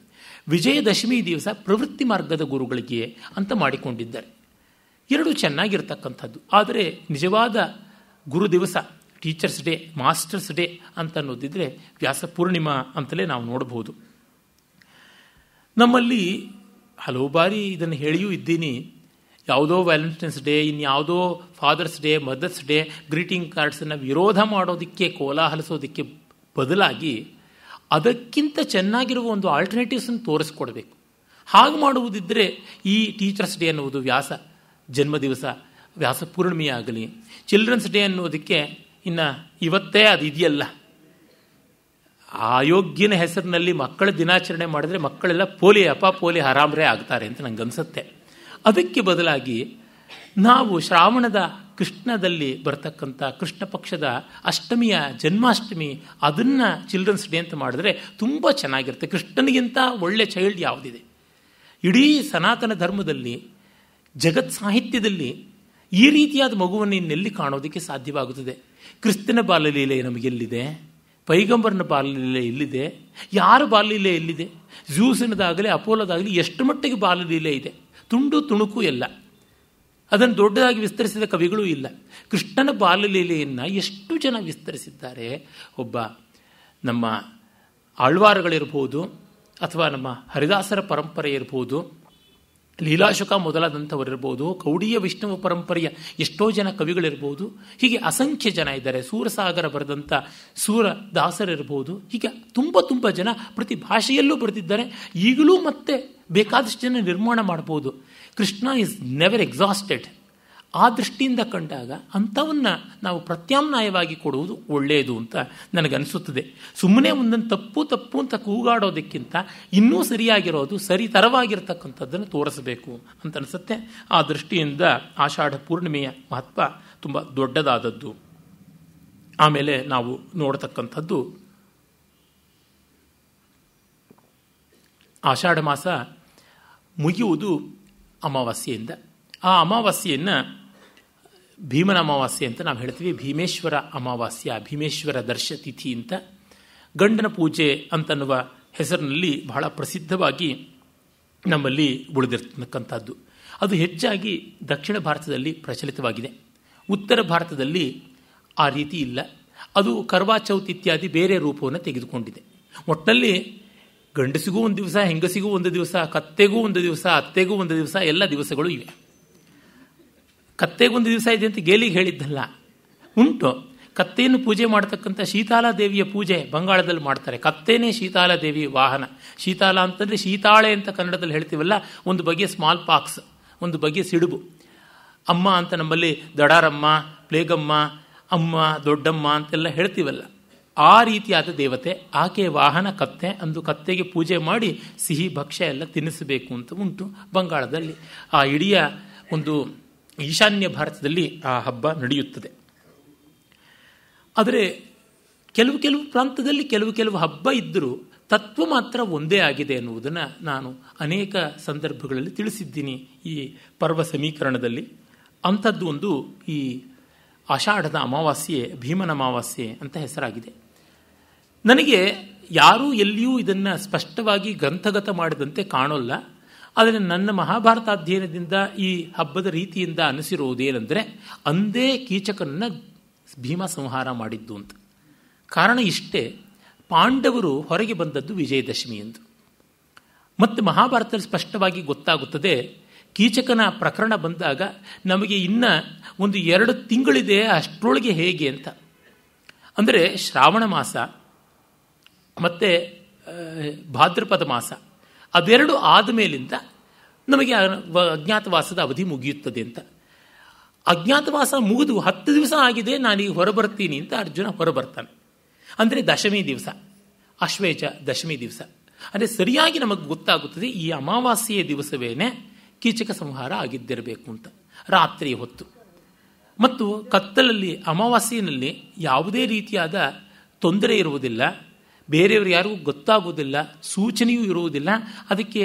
ವಿಜಯದಶಮಿ ದಿವಸ ಪ್ರವೃತ್ತಿ ಮಾರ್ಗದ ಗುರುಗಳಿಗೆ ಅಂತ ಮಾಡಿಕೊಂಡಿದ್ದಾರೆ ಎರಡು ಚೆನ್ನಾಗಿರ್ತಕ್ಕಂಥದ್ದು ಆದರೆ ನಿಜವಾದ ಗುರು ದಿವಸ ಟೀಚರ್ಸ್ ಡೇ ಮಾಸ್ಟರ್ಸ್ ಡೇ ಅಂತ ಅನ್ನೋದಿದ್ರೆ ವ್ಯಾಸ ಪೂರ್ಣಿಮಾ ಅಂತಲೇ ನಾವು ನೋಡಬಹುದು ನಮ್ಮಲ್ಲಿ ಹಲವು ಬಾರಿ ಇದನ್ನು ಹೇಳಿಯೂ ಇದ್ದೀನಿ ಯಾವುದೋ ವ್ಯಾಲೆಂಟೈನ್ಸ್ ಡೇ ಇನ್ಯಾವುದೋ Father's day Mother's day greeting ಕಾರ್ಡ್ಸನ್ನು ವಿರೋಧ ಮಾಡೋದಕ್ಕೆ ಕೋಲಾಹಲಿಸೋದಕ್ಕೆ ಬದಲಾಗಿ ಅದಕ್ಕಿಂತ ಚೆನ್ನಾಗಿರುವ ಒಂದು ಆಲ್ಟರ್ನೇಟಿವ್ಸನ್ನು ತೋರಿಸ್ಕೊಡ್ಬೇಕು ಹಾಗೆ ಮಾಡುವುದಿದ್ದರೆ ಈ ಟೀಚರ್ಸ್ ಡೇ ಅನ್ನುವುದು ವ್ಯಾಸ ಜನ್ಮದಿವಸ ವ್ಯಾಸ ಪೂರ್ಣಿಮೆ ಆಗಲಿ ಚಿಲ್ಡ್ರನ್ಸ್ ಡೇ ಅನ್ನುವುದಕ್ಕೆ ಇನ್ನು ಇವತ್ತೇ ಅದು ಇದೆಯಲ್ಲ ಆಯೋಗ್ಯನ ಹೆಸರಿನಲ್ಲಿ ಮಕ್ಕಳ ದಿನಾಚರಣೆ ಮಾಡಿದ್ರೆ ಮಕ್ಕಳೆಲ್ಲ ಪೋಲಿ ಅಪ ಪೋಲಿ ಹರಾಮ್ರೆ ಆಗ್ತಾರೆ ಅಂತ ಅನಿಸುತ್ತೆ ಅದಕ್ಕೆ ಬದಲಾಗಿ ನಾವು ಶ್ರಾವಣದ ಕೃಷ್ಣದಲ್ಲಿ ಬರ್ತಕ್ಕಂಥ ಕೃಷ್ಣ ಪಕ್ಷದ ಅಷ್ಟಮಿಯ ಜನ್ಮಾಷ್ಟಮಿ ಅದನ್ನು ಚಿಲ್ಡ್ರನ್ಸ್ ಡೇ ಅಂತ ಮಾಡಿದ್ರೆ ತುಂಬ ಚೆನ್ನಾಗಿರುತ್ತೆ ಕೃಷ್ಣನಿಗಿಂತ ಒಳ್ಳೆ ಚೈಲ್ಡ್ ಯಾವುದಿದೆ ಇಡೀ ಸನಾತನ ಧರ್ಮದಲ್ಲಿ ಜಗತ್ ಸಾಹಿತ್ಯದಲ್ಲಿ ಈ ರೀತಿಯಾದ ಮಗುವನ್ನು ಇನ್ನೆಲ್ಲಿ ಕಾಣೋದಕ್ಕೆ ಸಾಧ್ಯವಾಗುತ್ತದೆ ಕ್ರಿಸ್ತನ ಬಾಲಲೀಲೆ ನಮಗೆಲ್ಲಿದೆ ಪೈಗಂಬರನ ಬಾಲಲೀಲೆ ಎಲ್ಲಿದೆ ಯಾರ ಬಾಲಲೀಲೆ ಎಲ್ಲಿದೆ ಝೂಸಿನದಾಗಲಿ ಅಪೋಲೋದಾಗಲಿ ಎಷ್ಟು ಮಟ್ಟಿಗೆ ಬಾಲಲೀಲೆ ಇದೆ ತುಂಡು ತುಣುಕು ಎಲ್ಲ ಅದನ್ನು ದೊಡ್ಡದಾಗಿ ವಿಸ್ತರಿಸಿದ ಕವಿಗಳೂ ಇಲ್ಲ ಕೃಷ್ಣನ ಬಾಲಲೀಲೆಯನ್ನು ಎಷ್ಟು ಜನ ವಿಸ್ತರಿಸಿದ್ದಾರೆ ಒಬ್ಬ ನಮ್ಮ ಆಳ್ವಾರಗಳಿರ್ಬೋದು ಅಥವಾ ನಮ್ಮ ಹರಿದಾಸರ ಪರಂಪರೆ ಇರ್ಬೋದು ಲೀಲಾಶುಕ ಮೊದಲಾದಂಥವರಿರ್ಬೋದು ಕೌಡಿಯ ವಿಷ್ಣುವ ಪರಂಪರೆಯ ಎಷ್ಟೋ ಜನ ಕವಿಗಳಿರ್ಬೋದು ಹೀಗೆ ಅಸಂಖ್ಯ ಜನ ಇದ್ದಾರೆ ಸೂರಸಾಗರ ಬರೆದಂಥ ಸೂರದಾಸರಿರ್ಬೋದು ಹೀಗೆ ತುಂಬ ತುಂಬ ಜನ ಪ್ರತಿ ಭಾಷೆಯಲ್ಲೂ ಬರೆದಿದ್ದಾರೆ ಈಗಲೂ ಮತ್ತೆ ಬೇಕಾದಷ್ಟು ಜನ ನಿರ್ಮಾಣ ಮಾಡ್ಬೋದು ಕೃಷ್ಣ ಇಸ್ ನೆವರ್ ಎಕ್ಸಾಸ್ಟೆಡ್ ಆ ದೃಷ್ಟಿಯಿಂದ ಕಂಡಾಗ ಅಂಥವನ್ನು ನಾವು ಪ್ರತ್ಯಾಮ್ನಾಯವಾಗಿ ಕೊಡುವುದು ಒಳ್ಳೆಯದು ಅಂತ ನನಗನ್ನಿಸುತ್ತದೆ ಸುಮ್ಮನೆ ಒಂದನ್ನು ತಪ್ಪು ತಪ್ಪು ಅಂತ ಕೂಗಾಡೋದಕ್ಕಿಂತ ಇನ್ನೂ ಸರಿಯಾಗಿರೋದು ಸರಿ ತರವಾಗಿರ್ತಕ್ಕಂಥದ್ದನ್ನು ತೋರಿಸಬೇಕು ಅಂತ ಅನಿಸುತ್ತೆ ಆ ದೃಷ್ಟಿಯಿಂದ ಆಷಾಢ ಪೂರ್ಣಿಮೆಯ ಮಹತ್ವ ತುಂಬ ದೊಡ್ಡದಾದದ್ದು ಆಮೇಲೆ ನಾವು ನೋಡತಕ್ಕಂಥದ್ದು ಆಷಾಢ ಮಾಸ ಮುಗಿಯುವುದು ಅಮಾವಾಸ್ಯೆಯಿಂದ ಆ ಅಮಾವಾಸ್ಯೆಯನ್ನು ಭೀಮನ ಅಮಾವಾಸ್ಯೆ ಅಂತ ನಾವು ಹೇಳ್ತೀವಿ ಭೀಮೇಶ್ವರ ಅಮಾವಾಸ್ಯ ಭೀಮೇಶ್ವರ ದರ್ಶ ತಿಥಿ ಅಂತ ಗಂಡನ ಪೂಜೆ ಅಂತನ್ನುವ ಹೆಸರಿನಲ್ಲಿ ಬಹಳ ಪ್ರಸಿದ್ಧವಾಗಿ ನಮ್ಮಲ್ಲಿ ಉಳಿದಿರ್ತಕ್ಕಂಥದ್ದು ಅದು ಹೆಚ್ಚಾಗಿ ದಕ್ಷಿಣ ಭಾರತದಲ್ಲಿ ಪ್ರಚಲಿತವಾಗಿದೆ ಉತ್ತರ ಭಾರತದಲ್ಲಿ ಆ ರೀತಿ ಇಲ್ಲ ಅದು ಚೌತ್ ಇತ್ಯಾದಿ ಬೇರೆ ರೂಪವನ್ನು ತೆಗೆದುಕೊಂಡಿದೆ ಒಟ್ಟಲ್ಲಿ ಗಂಡಸಿಗೂ ಒಂದು ದಿವಸ ಹೆಂಗಸಿಗೂ ಒಂದು ದಿವಸ ಕತ್ತೆಗೂ ಒಂದು ದಿವಸ ಅತ್ತೆಗೂ ಒಂದು ದಿವಸ ಎಲ್ಲ ದಿವಸಗಳು ಇವೆ ಕತ್ತೆಗೊಂದು ದಿವಸ ಇದೆ ಅಂತ ಗೇಲಿಗೆ ಹೇಳಿದ್ದಲ್ಲ ಉಂಟು ಕತ್ತೆಯನ್ನು ಪೂಜೆ ಮಾಡತಕ್ಕಂಥ ಶೀತಾಲ ದೇವಿಯ ಪೂಜೆ ಬಂಗಾಳದಲ್ಲಿ ಮಾಡ್ತಾರೆ ಕತ್ತೆನೇ ಶೀತಾಲ ದೇವಿ ವಾಹನ ಶೀತಾಲ ಅಂತಂದರೆ ಶೀತಾಳೆ ಅಂತ ಕನ್ನಡದಲ್ಲಿ ಹೇಳ್ತೀವಲ್ಲ ಒಂದು ಬಗೆಯ ಸ್ಮಾಲ್ ಪಾಕ್ಸ್ ಒಂದು ಬಗೆಯ ಸಿಡುಬು ಅಮ್ಮ ಅಂತ ನಮ್ಮಲ್ಲಿ ದಡಾರಮ್ಮ ಪ್ಲೇಗಮ್ಮ ಅಮ್ಮ ದೊಡ್ಡಮ್ಮ ಅಂತೆಲ್ಲ ಹೇಳ್ತೀವಲ್ಲ ಆ ರೀತಿಯಾದ ದೇವತೆ ಆಕೆ ವಾಹನ ಕತ್ತೆ ಅಂದು ಕತ್ತೆಗೆ ಪೂಜೆ ಮಾಡಿ ಸಿಹಿ ಭಕ್ಷ್ಯ ಎಲ್ಲ ತಿನ್ನಿಸಬೇಕು ಅಂತ ಉಂಟು ಬಂಗಾಳದಲ್ಲಿ ಆ ಇಡಿಯ ಒಂದು ಈಶಾನ್ಯ ಭಾರತದಲ್ಲಿ ಆ ಹಬ್ಬ ನಡೆಯುತ್ತದೆ ಆದರೆ ಕೆಲವು ಕೆಲವು ಪ್ರಾಂತದಲ್ಲಿ ಕೆಲವು ಕೆಲವು ಹಬ್ಬ ಇದ್ದರೂ ತತ್ವ ಮಾತ್ರ ಒಂದೇ ಆಗಿದೆ ಎನ್ನುವುದನ್ನು ನಾನು ಅನೇಕ ಸಂದರ್ಭಗಳಲ್ಲಿ ತಿಳಿಸಿದ್ದೀನಿ ಈ ಪರ್ವ ಸಮೀಕರಣದಲ್ಲಿ ಅಂಥದ್ದು ಒಂದು ಈ ಆಷಾಢದ ಅಮಾವಾಸ್ಯೆ ಭೀಮನ ಅಮಾವಾಸ್ಯೆ ಅಂತ ಹೆಸರಾಗಿದೆ ನನಗೆ ಯಾರೂ ಎಲ್ಲಿಯೂ ಇದನ್ನು ಸ್ಪಷ್ಟವಾಗಿ ಗ್ರಂಥಗತ ಮಾಡಿದಂತೆ ಕಾಣೋಲ್ಲ ಆದರೆ ನನ್ನ ಮಹಾಭಾರತ ಅಧ್ಯಯನದಿಂದ ಈ ಹಬ್ಬದ ರೀತಿಯಿಂದ ಅನಿಸಿರುವುದೇನೆಂದರೆ ಅಂದೇ ಕೀಚಕನನ್ನು ಭೀಮ ಸಂಹಾರ ಮಾಡಿದ್ದು ಅಂತ ಕಾರಣ ಇಷ್ಟೇ ಪಾಂಡವರು ಹೊರಗೆ ಬಂದದ್ದು ವಿಜಯದಶಮಿ ಎಂದು ಮತ್ತು ಮಹಾಭಾರತದಲ್ಲಿ ಸ್ಪಷ್ಟವಾಗಿ ಗೊತ್ತಾಗುತ್ತದೆ ಕೀಚಕನ ಪ್ರಕರಣ ಬಂದಾಗ ನಮಗೆ ಇನ್ನ ಒಂದು ಎರಡು ತಿಂಗಳಿದೆ ಅಷ್ಟರೊಳಗೆ ಹೇಗೆ ಅಂತ ಅಂದರೆ ಶ್ರಾವಣ ಮಾಸ ಮತ್ತು ಭಾದ್ರಪದ ಮಾಸ ಆದ ಆದಮೇಲಿಂದ ನಮಗೆ ಅಜ್ಞಾತವಾಸದ ಅವಧಿ ಮುಗಿಯುತ್ತದೆ ಅಂತ ಅಜ್ಞಾತವಾಸ ಮುಗಿದು ಹತ್ತು ದಿವಸ ಆಗಿದೆ ನಾನೀಗ ಹೊರಬರ್ತೀನಿ ಅಂತ ಅರ್ಜುನ ಹೊರಬರ್ತಾನೆ ಅಂದರೆ ದಶಮಿ ದಿವಸ ಅಶ್ವೇಜ ದಶಮಿ ದಿವಸ ಅಂದರೆ ಸರಿಯಾಗಿ ನಮಗೆ ಗೊತ್ತಾಗುತ್ತದೆ ಈ ಅಮಾವಾಸ್ಯ ದಿವಸವೇನೆ ಕೀಚಕ ಸಂಹಾರ ಆಗಿದ್ದಿರಬೇಕು ಅಂತ ರಾತ್ರಿ ಹೊತ್ತು ಮತ್ತು ಕತ್ತಲಲ್ಲಿ ಅಮಾವಾಸ್ಯನಲ್ಲಿ ಯಾವುದೇ ರೀತಿಯಾದ ತೊಂದರೆ ಇರುವುದಿಲ್ಲ ಬೇರೆಯವರು ಯಾರಿಗೂ ಗೊತ್ತಾಗುವುದಿಲ್ಲ ಸೂಚನೆಯೂ ಇರುವುದಿಲ್ಲ ಅದಕ್ಕೆ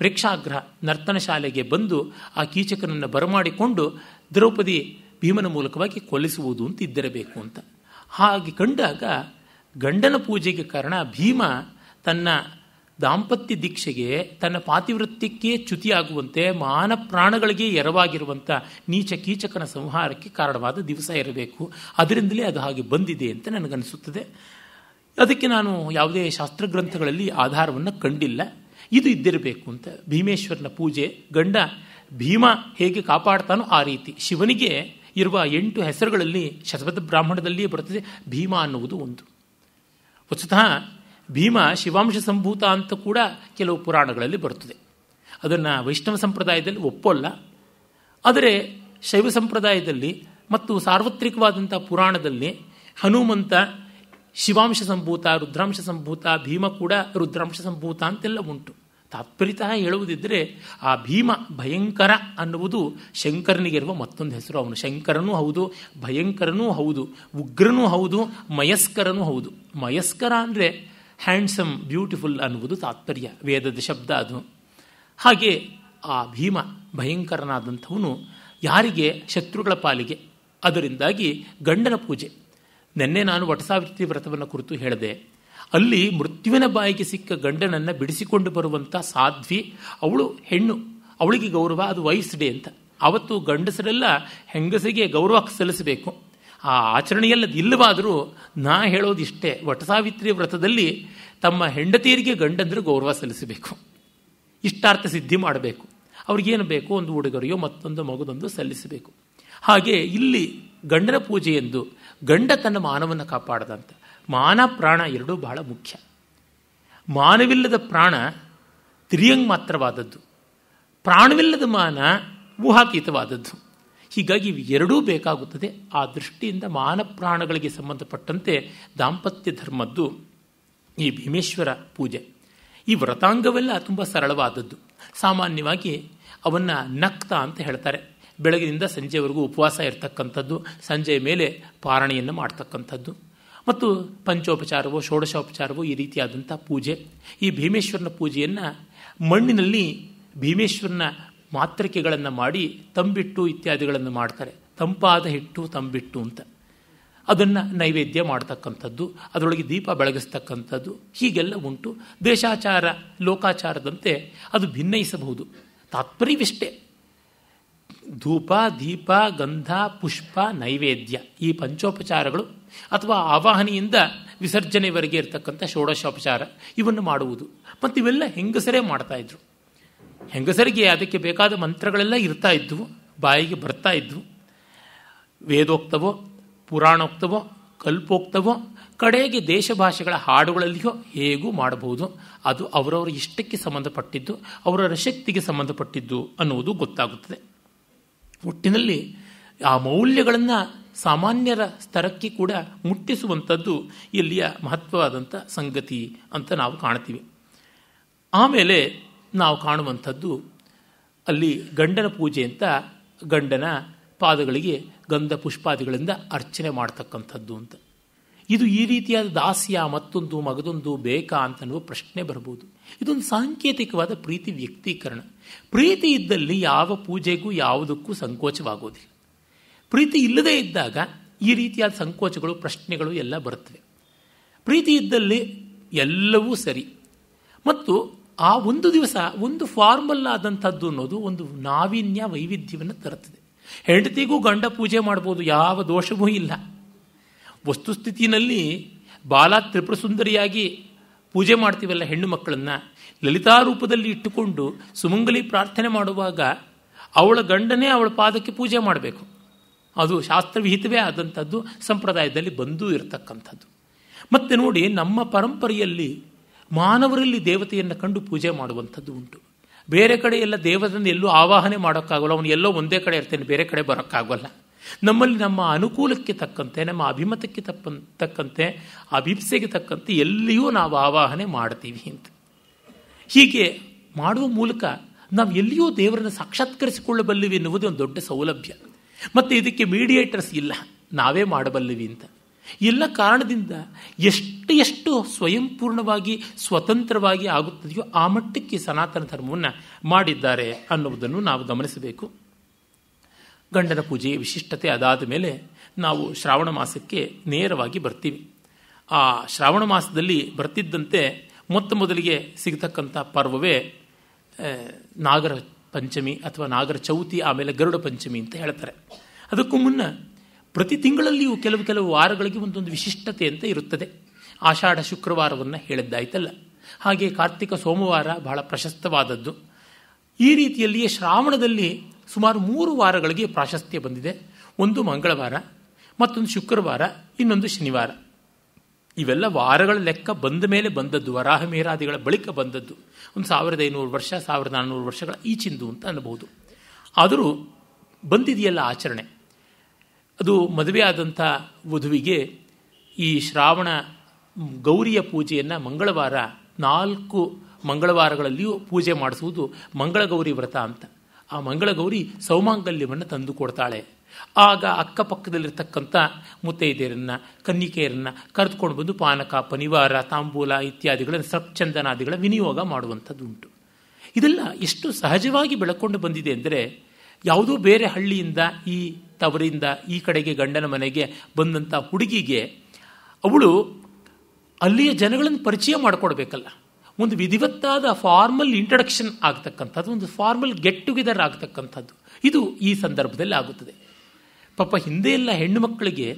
ಪ್ರೇಕ್ಷಾಗ್ರಹ ನರ್ತನ ಶಾಲೆಗೆ ಬಂದು ಆ ಕೀಚಕನನ್ನು ಬರಮಾಡಿಕೊಂಡು ದ್ರೌಪದಿ ಭೀಮನ ಮೂಲಕವಾಗಿ ಕೊಲ್ಲಿಸುವುದು ಅಂತ ಇದ್ದಿರಬೇಕು ಅಂತ ಹಾಗೆ ಕಂಡಾಗ ಗಂಡನ ಪೂಜೆಗೆ ಕಾರಣ ಭೀಮ ತನ್ನ ದಾಂಪತ್ಯ ದೀಕ್ಷೆಗೆ ತನ್ನ ಪಾತಿವೃತ್ತಕ್ಕೆ ಚ್ಯುತಿಯಾಗುವಂತೆ ಮಾನ ಪ್ರಾಣಗಳಿಗೆ ಎರವಾಗಿರುವಂಥ ನೀಚ ಕೀಚಕನ ಸಂಹಾರಕ್ಕೆ ಕಾರಣವಾದ ದಿವಸ ಇರಬೇಕು ಅದರಿಂದಲೇ ಅದು ಹಾಗೆ ಬಂದಿದೆ ಅಂತ ನನಗನ್ನಿಸುತ್ತದೆ ಅದಕ್ಕೆ ನಾನು ಯಾವುದೇ ಶಾಸ್ತ್ರಗ್ರಂಥಗಳಲ್ಲಿ ಆಧಾರವನ್ನು ಕಂಡಿಲ್ಲ ಇದು ಇದ್ದಿರಬೇಕು ಅಂತ ಭೀಮೇಶ್ವರನ ಪೂಜೆ ಗಂಡ ಭೀಮ ಹೇಗೆ ಕಾಪಾಡ್ತಾನೋ ಆ ರೀತಿ ಶಿವನಿಗೆ ಇರುವ ಎಂಟು ಹೆಸರುಗಳಲ್ಲಿ ಶತಪಥ ಬ್ರಾಹ್ಮಣದಲ್ಲಿಯೇ ಬರುತ್ತದೆ ಭೀಮ ಅನ್ನುವುದು ಒಂದು ವಸ್ತುತಃ ಭೀಮ ಶಿವಾಂಶ ಸಂಭೂತ ಅಂತ ಕೂಡ ಕೆಲವು ಪುರಾಣಗಳಲ್ಲಿ ಬರುತ್ತದೆ ಅದನ್ನು ವೈಷ್ಣವ ಸಂಪ್ರದಾಯದಲ್ಲಿ ಒಪ್ಪಲ್ಲ ಆದರೆ ಶೈವ ಸಂಪ್ರದಾಯದಲ್ಲಿ ಮತ್ತು ಸಾರ್ವತ್ರಿಕವಾದಂಥ ಪುರಾಣದಲ್ಲಿ ಹನುಮಂತ ಶಿವಾಂಶ ಸಂಭೂತ ರುದ್ರಾಂಶ ಸಂಭೂತ ಭೀಮ ಕೂಡ ರುದ್ರಾಂಶ ಸಂಭೂತ ಅಂತೆಲ್ಲ ಉಂಟು ತಾತ್ಪರಿತಃ ಹೇಳುವುದಿದ್ದರೆ ಆ ಭೀಮ ಭಯಂಕರ ಅನ್ನುವುದು ಶಂಕರನಿಗಿರುವ ಮತ್ತೊಂದು ಹೆಸರು ಅವನು ಶಂಕರನೂ ಹೌದು ಭಯಂಕರನೂ ಹೌದು ಉಗ್ರನೂ ಹೌದು ಮಯಸ್ಕರನೂ ಹೌದು ಮಯಸ್ಕರ ಅಂದರೆ ಹ್ಯಾಂಡ್ಸಮ್ ಬ್ಯೂಟಿಫುಲ್ ಅನ್ನುವುದು ತಾತ್ಪರ್ಯ ವೇದದ ಶಬ್ದ ಅದು ಹಾಗೆ ಆ ಭೀಮ ಭಯಂಕರನಾದಂಥವನು ಯಾರಿಗೆ ಶತ್ರುಗಳ ಪಾಲಿಗೆ ಅದರಿಂದಾಗಿ ಗಂಡನ ಪೂಜೆ ನಿನ್ನೆ ನಾನು ವಟಸಾವಿತ್ರಿ ವ್ರತವನ್ನು ಕುರಿತು ಹೇಳಿದೆ ಅಲ್ಲಿ ಮೃತ್ಯುವಿನ ಬಾಯಿಗೆ ಸಿಕ್ಕ ಗಂಡನನ್ನು ಬಿಡಿಸಿಕೊಂಡು ಬರುವಂಥ ಸಾಧ್ವಿ ಅವಳು ಹೆಣ್ಣು ಅವಳಿಗೆ ಗೌರವ ಅದು ವೈಫ್ಸ್ ಡೇ ಅಂತ ಅವತ್ತು ಗಂಡಸರೆಲ್ಲ ಹೆಂಗಸಿಗೆ ಗೌರವ ಸಲ್ಲಿಸಬೇಕು ಆ ಆಚರಣೆಯಲ್ಲ ಇಲ್ಲವಾದರೂ ನಾ ಹೇಳೋದಿಷ್ಟೇ ವಟಸಾವಿತ್ರಿ ವ್ರತದಲ್ಲಿ ತಮ್ಮ ಹೆಂಡತಿಯರಿಗೆ ಗಂಡಂದ್ರೆ ಗೌರವ ಸಲ್ಲಿಸಬೇಕು ಇಷ್ಟಾರ್ಥ ಸಿದ್ಧಿ ಮಾಡಬೇಕು ಅವ್ರಿಗೇನು ಬೇಕು ಒಂದು ಹುಡುಗರೆಯೋ ಮತ್ತೊಂದು ಮಗದೊಂದು ಸಲ್ಲಿಸಬೇಕು ಹಾಗೆ ಇಲ್ಲಿ ಗಂಡನ ಎಂದು ಗಂಡ ತನ್ನ ಮಾನವನ್ನು ಕಾಪಾಡದಂತ ಮಾನ ಪ್ರಾಣ ಎರಡೂ ಬಹಳ ಮುಖ್ಯ ಮಾನವಿಲ್ಲದ ಪ್ರಾಣ ತಿರಿಯಂಗ್ ಮಾತ್ರವಾದದ್ದು ಪ್ರಾಣವಿಲ್ಲದ ಮಾನ ಊಹಾತೀತವಾದದ್ದು ಹೀಗಾಗಿ ಎರಡೂ ಬೇಕಾಗುತ್ತದೆ ಆ ದೃಷ್ಟಿಯಿಂದ ಮಾನ ಪ್ರಾಣಗಳಿಗೆ ಸಂಬಂಧಪಟ್ಟಂತೆ ದಾಂಪತ್ಯ ಧರ್ಮದ್ದು ಈ ಭೀಮೇಶ್ವರ ಪೂಜೆ ಈ ವ್ರತಾಂಗವೆಲ್ಲ ತುಂಬ ಸರಳವಾದದ್ದು ಸಾಮಾನ್ಯವಾಗಿ ಅವನ್ನು ನಕ್ತ ಅಂತ ಹೇಳ್ತಾರೆ ಬೆಳಗಿನಿಂದ ಸಂಜೆವರೆಗೂ ಉಪವಾಸ ಇರತಕ್ಕಂಥದ್ದು ಸಂಜೆಯ ಮೇಲೆ ಪಾರಣೆಯನ್ನು ಮಾಡ್ತಕ್ಕಂಥದ್ದು ಮತ್ತು ಪಂಚೋಪಚಾರವೋ ಷೋಡಶೋಪಚಾರವೋ ಈ ರೀತಿಯಾದಂಥ ಪೂಜೆ ಈ ಭೀಮೇಶ್ವರನ ಪೂಜೆಯನ್ನು ಮಣ್ಣಿನಲ್ಲಿ ಭೀಮೇಶ್ವರನ ಮಾತೃಕೆಗಳನ್ನು ಮಾಡಿ ತಂಬಿಟ್ಟು ಇತ್ಯಾದಿಗಳನ್ನು ಮಾಡ್ತಾರೆ ತಂಪಾದ ಹಿಟ್ಟು ತಂಬಿಟ್ಟು ಅಂತ ಅದನ್ನು ನೈವೇದ್ಯ ಮಾಡ್ತಕ್ಕಂಥದ್ದು ಅದರೊಳಗೆ ದೀಪ ಬೆಳಗಿಸ್ತಕ್ಕಂಥದ್ದು ಹೀಗೆಲ್ಲ ಉಂಟು ದೇಶಾಚಾರ ಲೋಕಾಚಾರದಂತೆ ಅದು ಭಿನ್ನಯಿಸಬಹುದು ತಾತ್ಪರ್ಯವಿಷ್ಟೇ ಧೂಪ ದೀಪ ಗಂಧ ಪುಷ್ಪ ನೈವೇದ್ಯ ಈ ಪಂಚೋಪಚಾರಗಳು ಅಥವಾ ಆವಾಹನೆಯಿಂದ ವಿಸರ್ಜನೆವರೆಗೆ ಇರತಕ್ಕಂಥ ಷೋಡಶೋಪಚಾರ ಇವನ್ನು ಮಾಡುವುದು ಮತ್ತು ಇವೆಲ್ಲ ಹೆಂಗಸರೇ ಮಾಡ್ತಾ ಇದ್ರು ಹೆಂಗಸರಿಗೆ ಅದಕ್ಕೆ ಬೇಕಾದ ಮಂತ್ರಗಳೆಲ್ಲ ಇರ್ತಾ ಇದ್ವು ಬಾಯಿಗೆ ಬರ್ತಾ ಇದ್ವು ವೇದೋಕ್ತವೋ ಪುರಾಣೋಕ್ತವೋ ಕಲ್ಪೋಕ್ತವೋ ಕಡೆಗೆ ದೇಶ ಭಾಷೆಗಳ ಹಾಡುಗಳಲ್ಲಿಯೋ ಹೇಗೂ ಮಾಡಬಹುದು ಅದು ಅವರವರ ಇಷ್ಟಕ್ಕೆ ಸಂಬಂಧಪಟ್ಟಿದ್ದು ಅವರವರ ಶಕ್ತಿಗೆ ಸಂಬಂಧಪಟ್ಟಿದ್ದು ಅನ್ನುವುದು ಗೊತ್ತಾಗುತ್ತದೆ ಒಟ್ಟಿನಲ್ಲಿ ಆ ಮೌಲ್ಯಗಳನ್ನು ಸಾಮಾನ್ಯರ ಸ್ತರಕ್ಕೆ ಕೂಡ ಮುಟ್ಟಿಸುವಂಥದ್ದು ಇಲ್ಲಿಯ ಮಹತ್ವವಾದಂಥ ಸಂಗತಿ ಅಂತ ನಾವು ಕಾಣ್ತೀವಿ ಆಮೇಲೆ ನಾವು ಕಾಣುವಂಥದ್ದು ಅಲ್ಲಿ ಗಂಡನ ಪೂಜೆ ಅಂತ ಗಂಡನ ಪಾದಗಳಿಗೆ ಗಂಧ ಪುಷ್ಪಾದಿಗಳಿಂದ ಅರ್ಚನೆ ಮಾಡ್ತಕ್ಕಂಥದ್ದು ಅಂತ ಇದು ಈ ರೀತಿಯಾದ ದಾಸ್ಯ ಮತ್ತೊಂದು ಮಗದೊಂದು ಬೇಕಾ ಅಂತ ಪ್ರಶ್ನೆ ಬರ್ಬೋದು ಇದೊಂದು ಸಾಂಕೇತಿಕವಾದ ಪ್ರೀತಿ ವ್ಯಕ್ತೀಕರಣ ಪ್ರೀತಿ ಇದ್ದಲ್ಲಿ ಯಾವ ಪೂಜೆಗೂ ಯಾವುದಕ್ಕೂ ಸಂಕೋಚವಾಗುವುದಿಲ್ಲ ಪ್ರೀತಿ ಇಲ್ಲದೇ ಇದ್ದಾಗ ಈ ರೀತಿಯಾದ ಸಂಕೋಚಗಳು ಪ್ರಶ್ನೆಗಳು ಎಲ್ಲ ಬರುತ್ತವೆ ಪ್ರೀತಿ ಇದ್ದಲ್ಲಿ ಎಲ್ಲವೂ ಸರಿ ಮತ್ತು ಆ ಒಂದು ದಿವಸ ಒಂದು ಫಾರ್ಮಲ್ ಆದಂಥದ್ದು ಅನ್ನೋದು ಒಂದು ನಾವೀನ್ಯ ವೈವಿಧ್ಯವನ್ನು ತರುತ್ತದೆ ಹೆಂಡತಿಗೂ ಗಂಡ ಪೂಜೆ ಮಾಡ್ಬೋದು ಯಾವ ದೋಷವೂ ಇಲ್ಲ ವಸ್ತುಸ್ಥಿತಿನಲ್ಲಿ ಬಾಲ ತ್ರಿಪುರ ಸುಂದರಿಯಾಗಿ ಪೂಜೆ ಮಾಡ್ತೀವಲ್ಲ ಹೆಣ್ಣು ಮಕ್ಕಳನ್ನು ಲಲಿತಾ ರೂಪದಲ್ಲಿ ಇಟ್ಟುಕೊಂಡು ಸುಮಂಗಲಿ ಪ್ರಾರ್ಥನೆ ಮಾಡುವಾಗ ಅವಳ ಗಂಡನೇ ಅವಳ ಪಾದಕ್ಕೆ ಪೂಜೆ ಮಾಡಬೇಕು ಅದು ಶಾಸ್ತ್ರವಿಹಿತವೇ ಆದಂಥದ್ದು ಸಂಪ್ರದಾಯದಲ್ಲಿ ಬಂದೂ ಇರತಕ್ಕಂಥದ್ದು ಮತ್ತು ನೋಡಿ ನಮ್ಮ ಪರಂಪರೆಯಲ್ಲಿ ಮಾನವರಲ್ಲಿ ದೇವತೆಯನ್ನು ಕಂಡು ಪೂಜೆ ಮಾಡುವಂಥದ್ದು ಉಂಟು ಬೇರೆ ಕಡೆ ಎಲ್ಲ ದೇವತನ ಎಲ್ಲೂ ಆವಾಹನೆ ಮಾಡೋಕ್ಕಾಗಲ್ಲ ಅವನು ಎಲ್ಲೋ ಒಂದೇ ಕಡೆ ಇರ್ತೇನೆ ಬೇರೆ ಕಡೆ ಬರೋಕ್ಕಾಗಲ್ಲ ನಮ್ಮಲ್ಲಿ ನಮ್ಮ ಅನುಕೂಲಕ್ಕೆ ತಕ್ಕಂತೆ ನಮ್ಮ ಅಭಿಮತಕ್ಕೆ ತಪ್ಪ ತಕ್ಕಂತೆ ಅಭಿಪ್ಸೆಗೆ ತಕ್ಕಂತೆ ಎಲ್ಲಿಯೂ ನಾವು ಆವಾಹನೆ ಮಾಡ್ತೀವಿ ಅಂತ ಹೀಗೆ ಮಾಡುವ ಮೂಲಕ ನಾವು ಎಲ್ಲಿಯೂ ದೇವರನ್ನು ಸಾಕ್ಷಾತ್ಕರಿಸಿಕೊಳ್ಳಬಲ್ಲಿವಿ ಎನ್ನುವುದು ಒಂದು ದೊಡ್ಡ ಸೌಲಭ್ಯ ಮತ್ತು ಇದಕ್ಕೆ ಮೀಡಿಯೇಟರ್ಸ್ ಇಲ್ಲ ನಾವೇ ಮಾಡಬಲ್ಲಿವಿ ಅಂತ ಎಲ್ಲ ಕಾರಣದಿಂದ ಎಷ್ಟು ಎಷ್ಟು ಸ್ವಯಂಪೂರ್ಣವಾಗಿ ಸ್ವತಂತ್ರವಾಗಿ ಆಗುತ್ತದೆಯೋ ಆ ಮಟ್ಟಕ್ಕೆ ಸನಾತನ ಧರ್ಮವನ್ನು ಮಾಡಿದ್ದಾರೆ ಅನ್ನುವುದನ್ನು ನಾವು ಗಮನಿಸಬೇಕು ಗಂಡನ ಪೂಜೆ ವಿಶಿಷ್ಟತೆ ಅದಾದ ಮೇಲೆ ನಾವು ಶ್ರಾವಣ ಮಾಸಕ್ಕೆ ನೇರವಾಗಿ ಬರ್ತೀವಿ ಆ ಶ್ರಾವಣ ಮಾಸದಲ್ಲಿ ಬರ್ತಿದ್ದಂತೆ ಮೊತ್ತ ಮೊದಲಿಗೆ ಸಿಗತಕ್ಕಂಥ ಪರ್ವವೇ ನಾಗರ ಪಂಚಮಿ ಅಥವಾ ನಾಗರ ಚೌತಿ ಆಮೇಲೆ ಗರುಡ ಪಂಚಮಿ ಅಂತ ಹೇಳ್ತಾರೆ ಅದಕ್ಕೂ ಮುನ್ನ ಪ್ರತಿ ತಿಂಗಳಲ್ಲಿಯೂ ಕೆಲವು ಕೆಲವು ವಾರಗಳಿಗೆ ಒಂದೊಂದು ವಿಶಿಷ್ಟತೆ ಅಂತ ಇರುತ್ತದೆ ಆಷಾಢ ಶುಕ್ರವಾರವನ್ನು ಹೇಳಿದ್ದಾಯ್ತಲ್ಲ ಹಾಗೆ ಕಾರ್ತಿಕ ಸೋಮವಾರ ಬಹಳ ಪ್ರಶಸ್ತವಾದದ್ದು ಈ ರೀತಿಯಲ್ಲಿಯೇ ಶ್ರಾವಣದಲ್ಲಿ ಸುಮಾರು ಮೂರು ವಾರಗಳಿಗೆ ಪ್ರಾಶಸ್ತ್ಯ ಬಂದಿದೆ ಒಂದು ಮಂಗಳವಾರ ಮತ್ತೊಂದು ಶುಕ್ರವಾರ ಇನ್ನೊಂದು ಶನಿವಾರ ಇವೆಲ್ಲ ವಾರಗಳ ಲೆಕ್ಕ ಬಂದ ಮೇಲೆ ಬಂದದ್ದು ವರಾಹಮೇರಾದಿಗಳ ಬಳಿಕ ಬಂದದ್ದು ಒಂದು ಸಾವಿರದ ಐನೂರು ವರ್ಷ ಸಾವಿರದ ನಾನ್ನೂರು ವರ್ಷಗಳ ಈಚಿಂದು ಅಂತ ಅನ್ನಬಹುದು ಆದರೂ ಬಂದಿದೆಯಲ್ಲ ಆಚರಣೆ ಅದು ಮದುವೆಯಾದಂಥ ವಧುವಿಗೆ ಈ ಶ್ರಾವಣ ಗೌರಿಯ ಪೂಜೆಯನ್ನು ಮಂಗಳವಾರ ನಾಲ್ಕು ಮಂಗಳವಾರಗಳಲ್ಲಿಯೂ ಪೂಜೆ ಮಾಡಿಸುವುದು ಮಂಗಳಗೌರಿ ವ್ರತ ಅಂತ ಆ ಮಂಗಳಗೌರಿ ಸೌಮಾಂಗಲ್ಯವನ್ನು ತಂದುಕೊಡ್ತಾಳೆ ಆಗ ಅಕ್ಕಪಕ್ಕದಲ್ಲಿರ್ತಕ್ಕಂಥ ಮುತ್ತೈದೆಯರನ್ನ ಕನ್ನಿಕೆಯರನ್ನ ಕರೆದುಕೊಂಡು ಬಂದು ಪಾನಕ ಪನಿವಾರ ತಾಂಬೂಲ ಇತ್ಯಾದಿಗಳನ್ನು ಸಪ್ಚಂದನಾದಿಗಳ ವಿನಿಯೋಗ ಮಾಡುವಂಥದ್ದುಂಟು ಇದೆಲ್ಲ ಎಷ್ಟು ಸಹಜವಾಗಿ ಬೆಳಕೊಂಡು ಬಂದಿದೆ ಅಂದರೆ ಯಾವುದೋ ಬೇರೆ ಹಳ್ಳಿಯಿಂದ ಈ ತವರಿಂದ ಈ ಕಡೆಗೆ ಗಂಡನ ಮನೆಗೆ ಬಂದಂಥ ಹುಡುಗಿಗೆ ಅವಳು ಅಲ್ಲಿಯ ಜನಗಳನ್ನು ಪರಿಚಯ ಮಾಡಿಕೊಡ್ಬೇಕಲ್ಲ ಒಂದು ವಿಧಿವತ್ತಾದ ಫಾರ್ಮಲ್ ಇಂಟ್ರಡಕ್ಷನ್ ಆಗ್ತಕ್ಕಂಥದ್ದು ಒಂದು ಫಾರ್ಮಲ್ ಗೆಟ್ ಟುಗೆದರ್ ಆಗ್ತಕ್ಕಂಥದ್ದು ಇದು ಈ ಸಂದರ್ಭದಲ್ಲಿ ಆಗುತ್ತದೆ ಪಾಪ ಹಿಂದೆ ಎಲ್ಲ ಹೆಣ್ಣು ಮಕ್ಕಳಿಗೆ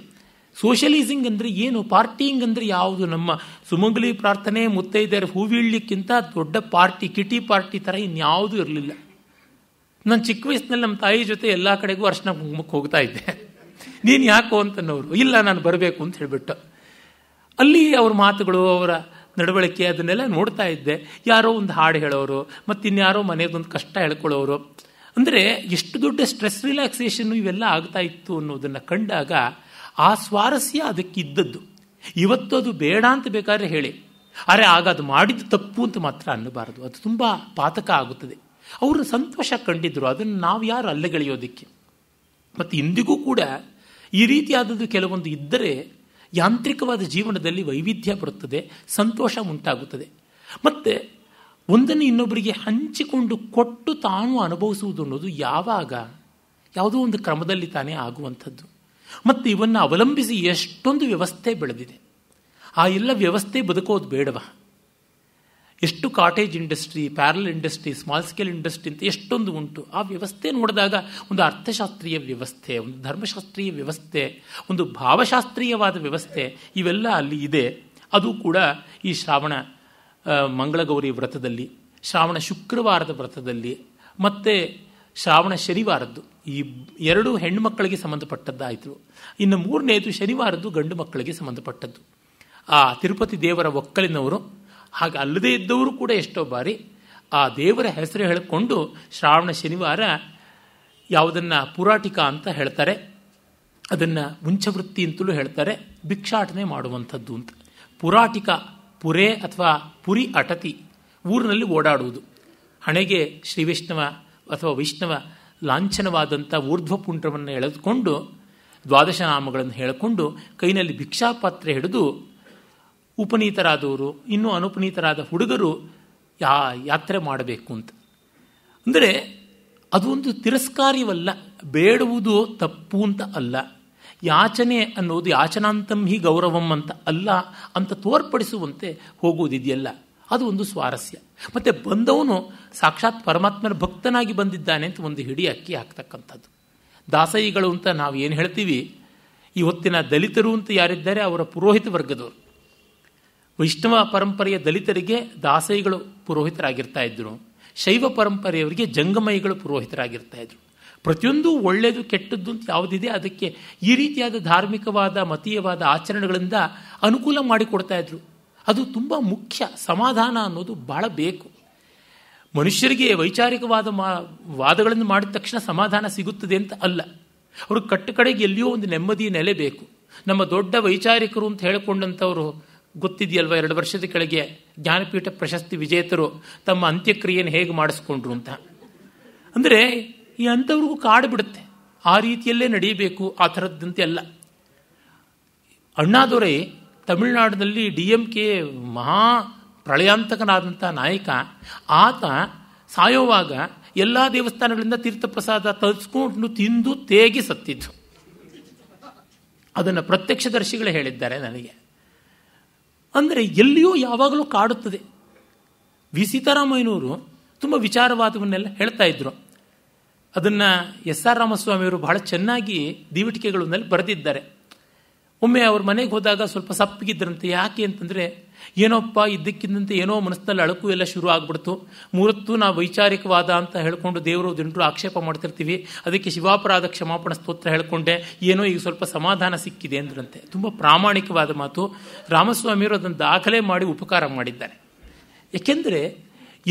ಸೋಷಿಯಲಿಸಿಂಗ್ ಅಂದರೆ ಏನು ಪಾರ್ಟಿಂಗ್ ಅಂದರೆ ಯಾವುದು ನಮ್ಮ ಸುಮಂಗಲಿ ಪ್ರಾರ್ಥನೆ ಮುತ್ತೈದೆಯರು ಹೂವೀಳಿಕ್ಕಿಂತ ದೊಡ್ಡ ಪಾರ್ಟಿ ಕಿಟಿ ಪಾರ್ಟಿ ಥರ ಇನ್ಯಾವುದೂ ಇರಲಿಲ್ಲ ನಾನು ಚಿಕ್ಕ ವಯಸ್ಸಿನಲ್ಲಿ ನಮ್ಮ ತಾಯಿ ಜೊತೆ ಎಲ್ಲ ಕಡೆಗೂ ಅರ್ಶನ ಕುಂಕುಮಕ್ಕೆ ಹೋಗ್ತಾ ಇದ್ದೆ ನೀನು ಯಾಕೋ ಅಂತನವರು ಇಲ್ಲ ನಾನು ಬರಬೇಕು ಅಂತ ಹೇಳಿಬಿಟ್ಟು ಅಲ್ಲಿ ಅವ್ರ ಮಾತುಗಳು ಅವರ ನಡವಳಿಕೆ ಅದನ್ನೆಲ್ಲ ನೋಡ್ತಾ ಇದ್ದೆ ಯಾರೋ ಒಂದು ಹಾಡು ಹೇಳೋರು ಮತ್ತು ಇನ್ಯಾರೋ ಮನೆಯದೊಂದು ಕಷ್ಟ ಹೇಳ್ಕೊಳ್ಳೋರು ಅಂದರೆ ಎಷ್ಟು ದೊಡ್ಡ ಸ್ಟ್ರೆಸ್ ರಿಲ್ಯಾಕ್ಸೇಷನ್ನು ಇವೆಲ್ಲ ಆಗ್ತಾ ಇತ್ತು ಅನ್ನೋದನ್ನು ಕಂಡಾಗ ಆ ಸ್ವಾರಸ್ಯ ಅದಕ್ಕೆ ಇದ್ದದ್ದು ಇವತ್ತು ಅದು ಬೇಡ ಅಂತ ಬೇಕಾದ್ರೆ ಹೇಳಿ ಆದರೆ ಆಗ ಅದು ಮಾಡಿದ್ದು ತಪ್ಪು ಅಂತ ಮಾತ್ರ ಅನ್ನಬಾರದು ಅದು ತುಂಬ ಪಾತಕ ಆಗುತ್ತದೆ ಅವರು ಸಂತೋಷ ಕಂಡಿದ್ದರು ಅದನ್ನು ನಾವು ಯಾರು ಅಲ್ಲಗಳೆಯೋದಕ್ಕೆ ಮತ್ತು ಇಂದಿಗೂ ಕೂಡ ಈ ರೀತಿಯಾದದ್ದು ಕೆಲವೊಂದು ಇದ್ದರೆ ಯಾಂತ್ರಿಕವಾದ ಜೀವನದಲ್ಲಿ ವೈವಿಧ್ಯ ಬರುತ್ತದೆ ಸಂತೋಷ ಉಂಟಾಗುತ್ತದೆ ಮತ್ತು ಒಂದನ್ನು ಇನ್ನೊಬ್ಬರಿಗೆ ಹಂಚಿಕೊಂಡು ಕೊಟ್ಟು ತಾನು ಅನುಭವಿಸುವುದು ಅನ್ನೋದು ಯಾವಾಗ ಯಾವುದೋ ಒಂದು ಕ್ರಮದಲ್ಲಿ ತಾನೇ ಆಗುವಂಥದ್ದು ಮತ್ತು ಇವನ್ನು ಅವಲಂಬಿಸಿ ಎಷ್ಟೊಂದು ವ್ಯವಸ್ಥೆ ಬೆಳೆದಿದೆ ಆ ಎಲ್ಲ ವ್ಯವಸ್ಥೆ ಬದುಕೋದು ಬೇಡವ ಎಷ್ಟು cottage industry parallel industry small scale industry ಅಂತ ಎಷ್ಟೊಂದು ಉಂಟು ಆ ವ್ಯವಸ್ಥೆ ನೋಡಿದಾಗ ಒಂದು ಅರ್ಥಶಾಸ್ತ್ರೀಯ ವ್ಯವಸ್ಥೆ ಒಂದು ಧರ್ಮಶಾಸ್ತ್ರೀಯ ವ್ಯವಸ್ಥೆ ಒಂದು ಭಾವಶಾಸ್ತ್ರೀಯವಾದ ವ್ಯವಸ್ಥೆ ಇವೆಲ್ಲ ಅಲ್ಲಿ ಇದೆ ಅದು ಕೂಡ ಈ ಶ್ರಾವಣ ಮಂಗಳಗೌರಿ ವ್ರತದಲ್ಲಿ ಶ್ರಾವಣ ಶುಕ್ರವಾರದ ವ್ರತದಲ್ಲಿ ಮತ್ತು ಶ್ರಾವಣ ಶನಿವಾರದ್ದು ಈ ಎರಡು ಹೆಣ್ಣುಮಕ್ಕಳಿಗೆ ಸಂಬಂಧಪಟ್ಟದ್ದಾಯಿತು ಇನ್ನು ಮೂರನೇದು ಶನಿವಾರದ್ದು ಗಂಡು ಮಕ್ಕಳಿಗೆ ಸಂಬಂಧಪಟ್ಟದ್ದು ಆ ತಿರುಪತಿ ದೇವರ ಒಕ್ಕಲಿನವರು ಹಾಗೆ ಅಲ್ಲದೇ ಇದ್ದವರು ಕೂಡ ಎಷ್ಟೋ ಬಾರಿ ಆ ದೇವರ ಹೆಸರು ಹೇಳಿಕೊಂಡು ಶ್ರಾವಣ ಶನಿವಾರ ಯಾವುದನ್ನು ಪುರಾಟಿಕ ಅಂತ ಹೇಳ್ತಾರೆ ಅದನ್ನು ಮುಂಚವೃತ್ತಿ ಅಂತಲೂ ಹೇಳ್ತಾರೆ ಭಿಕ್ಷಾಟನೆ ಮಾಡುವಂಥದ್ದು ಅಂತ ಪುರಾಟಿಕ ಪುರೇ ಅಥವಾ ಪುರಿ ಅಟತಿ ಊರಿನಲ್ಲಿ ಓಡಾಡುವುದು ಹಣೆಗೆ ಶ್ರೀ ವಿಷ್ಣವ ಅಥವಾ ವೈಷ್ಣವ ಲಾಂಛನವಾದಂಥ ಊರ್ಧ್ವಪುಂಡ್ರವನ್ನು ಎಳೆದುಕೊಂಡು ದ್ವಾದಶ ನಾಮಗಳನ್ನು ಹೇಳಿಕೊಂಡು ಕೈನಲ್ಲಿ ಭಿಕ್ಷಾಪಾತ್ರೆ ಹಿಡಿದು ಉಪನೀತರಾದವರು ಇನ್ನೂ ಅನುಪನೀತರಾದ ಹುಡುಗರು ಯಾ ಯಾತ್ರೆ ಮಾಡಬೇಕು ಅಂತ ಅಂದರೆ ಅದು ಒಂದು ತಿರಸ್ಕಾರ್ಯವಲ್ಲ ಬೇಡುವುದು ತಪ್ಪು ಅಂತ ಅಲ್ಲ ಯಾಚನೆ ಅನ್ನೋದು ಯಾಚನಾಂತಂ ಹಿ ಗೌರವಂ ಅಂತ ಅಲ್ಲ ಅಂತ ತೋರ್ಪಡಿಸುವಂತೆ ಹೋಗುವುದಿದೆಯಲ್ಲ ಅದು ಒಂದು ಸ್ವಾರಸ್ಯ ಮತ್ತೆ ಬಂದವನು ಸಾಕ್ಷಾತ್ ಪರಮಾತ್ಮನ ಭಕ್ತನಾಗಿ ಬಂದಿದ್ದಾನೆ ಅಂತ ಒಂದು ಹಿಡಿ ಅಕ್ಕಿ ಹಾಕ್ತಕ್ಕಂಥದ್ದು ದಾಸೈಗಳು ಅಂತ ನಾವು ಏನು ಹೇಳ್ತೀವಿ ಇವತ್ತಿನ ದಲಿತರು ಅಂತ ಯಾರಿದ್ದಾರೆ ಅವರ ಪುರೋಹಿತ ವರ್ಗದವರು ವೈಷ್ಣವ ಪರಂಪರೆಯ ದಲಿತರಿಗೆ ದಾಸೈಗಳು ಪುರೋಹಿತರಾಗಿರ್ತಾ ಇದ್ದರು ಶೈವ ಪರಂಪರೆಯವರಿಗೆ ಜಂಗಮಯಿಗಳು ಪುರೋಹಿತರಾಗಿರ್ತಾ ಇದ್ರು ಪ್ರತಿಯೊಂದು ಒಳ್ಳೆಯದು ಕೆಟ್ಟದ್ದು ಅಂತ ಯಾವುದಿದೆ ಅದಕ್ಕೆ ಈ ರೀತಿಯಾದ ಧಾರ್ಮಿಕವಾದ ಮತೀಯವಾದ ಆಚರಣೆಗಳಿಂದ ಅನುಕೂಲ ಮಾಡಿಕೊಡ್ತಾ ಇದ್ರು ಅದು ತುಂಬ ಮುಖ್ಯ ಸಮಾಧಾನ ಅನ್ನೋದು ಬಹಳ ಬೇಕು ಮನುಷ್ಯರಿಗೆ ವೈಚಾರಿಕವಾದ ಮಾ ವಾದಗಳನ್ನು ಮಾಡಿದ ತಕ್ಷಣ ಸಮಾಧಾನ ಸಿಗುತ್ತದೆ ಅಂತ ಅಲ್ಲ ಅವರು ಕಟ್ಟು ಕಡೆಗೆ ಎಲ್ಲಿಯೋ ಒಂದು ನೆಮ್ಮದಿ ನೆಲೆ ಬೇಕು ನಮ್ಮ ದೊಡ್ಡ ವೈಚಾರಿಕರು ಅಂತ ಹೇಳಿಕೊಂಡಂಥವರು ಗೊತ್ತಿದೆಯಲ್ವ ಎರಡು ವರ್ಷದ ಕೆಳಗೆ ಜ್ಞಾನಪೀಠ ಪ್ರಶಸ್ತಿ ವಿಜೇತರು ತಮ್ಮ ಅಂತ್ಯಕ್ರಿಯೆಯನ್ನು ಹೇಗೆ ಮಾಡಿಸ್ಕೊಂಡ್ರು ಅಂತ ಅಂದರೆ ಈ ಅಂಥವ್ರಿಗೂ ಕಾಡು ಬಿಡುತ್ತೆ ಆ ರೀತಿಯಲ್ಲೇ ನಡೆಯಬೇಕು ಆ ಥರದ್ದಂತೆ ಅಲ್ಲ ಅಣ್ಣಾದೊರೆ ತಮಿಳುನಾಡಿನಲ್ಲಿ ಡಿ ಎಂ ಕೆ ಮಹಾ ಪ್ರಳಯಾಂತಕನಾದಂಥ ನಾಯಕ ಆತ ಸಾಯೋವಾಗ ಎಲ್ಲ ದೇವಸ್ಥಾನಗಳಿಂದ ತೀರ್ಥಪ್ರಸಾದ ತರಿಸ್ಕೊಂಡು ತಿಂದು ತೇಗಿ ಸತ್ತಿದ್ದು ಅದನ್ನು ಪ್ರತ್ಯಕ್ಷದರ್ಶಿಗಳೇ ಹೇಳಿದ್ದಾರೆ ನನಗೆ ಅಂದರೆ ಎಲ್ಲಿಯೂ ಯಾವಾಗಲೂ ಕಾಡುತ್ತದೆ ವಿ ಸೀತಾರಾಮಯ್ಯನವರು ತುಂಬ ವಿಚಾರವಾದವನ್ನೆಲ್ಲ ಹೇಳ್ತಾ ಇದ್ರು ಅದನ್ನು ಎಸ್ ಆರ್ ರಾಮಸ್ವಾಮಿಯವರು ಬಹಳ ಚೆನ್ನಾಗಿ ದೀವಟಿಕೆಗಳನ್ನಲ್ಲಿ ಬರೆದಿದ್ದಾರೆ ಒಮ್ಮೆ ಅವ್ರ ಮನೆಗೆ ಹೋದಾಗ ಸ್ವಲ್ಪ ಸಪ್ಪಗಿದ್ದರಂತೆ ಯಾಕೆ ಅಂತಂದರೆ ಏನೋಪ್ಪ ಇದ್ದಕ್ಕಿದ್ದಂತೆ ಏನೋ ಮನಸ್ಸಿನಲ್ಲಿ ಅಳಕು ಎಲ್ಲ ಶುರು ಆಗ್ಬಿಡ್ತು ಮೂರತ್ತು ನಾವು ವೈಚಾರಿಕವಾದ ಅಂತ ಹೇಳ್ಕೊಂಡು ದೇವರು ಜನರು ಆಕ್ಷೇಪ ಮಾಡ್ತಿರ್ತೀವಿ ಅದಕ್ಕೆ ಶಿವಾಪರಾಧ ಕ್ಷಮಾಪಣ ಸ್ತೋತ್ರ ಹೇಳ್ಕೊಂಡೆ ಏನೋ ಈಗ ಸ್ವಲ್ಪ ಸಮಾಧಾನ ಸಿಕ್ಕಿದೆ ಅಂದ್ರಂತೆ ತುಂಬ ಪ್ರಾಮಾಣಿಕವಾದ ಮಾತು ರಾಮಸ್ವಾಮಿಯವರು ಅದನ್ನು ದಾಖಲೆ ಮಾಡಿ ಉಪಕಾರ ಮಾಡಿದ್ದಾರೆ ಏಕೆಂದರೆ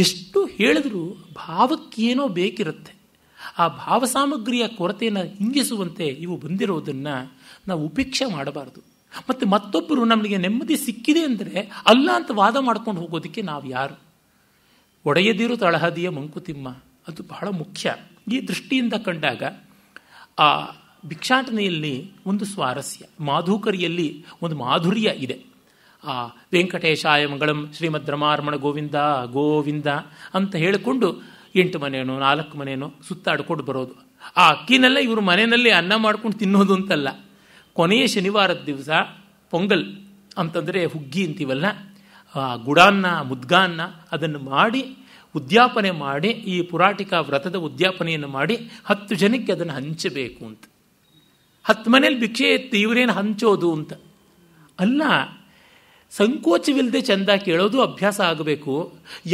ಎಷ್ಟು ಹೇಳಿದ್ರೂ ಭಾವಕ್ಕೇನೋ ಬೇಕಿರುತ್ತೆ ಆ ಸಾಮಗ್ರಿಯ ಕೊರತೆಯನ್ನು ಹಿಂಗಿಸುವಂತೆ ಇವು ಬಂದಿರೋದನ್ನು ನಾವು ಉಪೇಕ್ಷೆ ಮಾಡಬಾರದು ಮತ್ತು ಮತ್ತೊಬ್ಬರು ನಮಗೆ ನೆಮ್ಮದಿ ಸಿಕ್ಕಿದೆ ಅಂದರೆ ಅಲ್ಲ ಅಂತ ವಾದ ಮಾಡ್ಕೊಂಡು ಹೋಗೋದಕ್ಕೆ ನಾವು ಯಾರು ಒಡೆಯದಿರು ತಳಹದಿಯ ಮಂಕುತಿಮ್ಮ ಅದು ಬಹಳ ಮುಖ್ಯ ಈ ದೃಷ್ಟಿಯಿಂದ ಕಂಡಾಗ ಆ ಭಿಕ್ಷಾಟನೆಯಲ್ಲಿ ಒಂದು ಸ್ವಾರಸ್ಯ ಮಾಧುಕರಿಯಲ್ಲಿ ಒಂದು ಮಾಧುರ್ಯ ಇದೆ ಆ ವೆಂಕಟೇಶಾಯ ಮಂಗಳಂ ಶ್ರೀಮದ್ ರಮಾರಮಣ ಗೋವಿಂದ ಗೋವಿಂದ ಅಂತ ಹೇಳಿಕೊಂಡು ಎಂಟು ಮನೇನೋ ನಾಲ್ಕು ಮನೇನೋ ಸುತ್ತಾಡ್ಕೊಂಡು ಬರೋದು ಆ ಅಕ್ಕಿನೆಲ್ಲ ಇವರು ಮನೆಯಲ್ಲಿ ಅನ್ನ ಮಾಡ್ಕೊಂಡು ತಿನ್ನೋದು ಅಂತಲ್ಲ ಕೊನೆಯ ಶನಿವಾರದ ದಿವಸ ಪೊಂಗಲ್ ಅಂತಂದರೆ ಹುಗ್ಗಿ ಅಂತೀವಲ್ಲ ಗುಡಾನ್ನ ಮುದ್ಗಾನ್ನ ಅದನ್ನು ಮಾಡಿ ಉದ್ಯಾಪನೆ ಮಾಡಿ ಈ ಪುರಾಟಿಕ ವ್ರತದ ಉದ್ಯಾಪನೆಯನ್ನು ಮಾಡಿ ಹತ್ತು ಜನಕ್ಕೆ ಅದನ್ನು ಹಂಚಬೇಕು ಅಂತ ಹತ್ತು ಮನೇಲಿ ಭಿಕ್ಷೆ ಎತ್ತಿ ಇವರೇನು ಹಂಚೋದು ಅಂತ ಅಲ್ಲ ಸಂಕೋಚವಿಲ್ಲದೆ ಚೆಂದ ಕೇಳೋದು ಅಭ್ಯಾಸ ಆಗಬೇಕು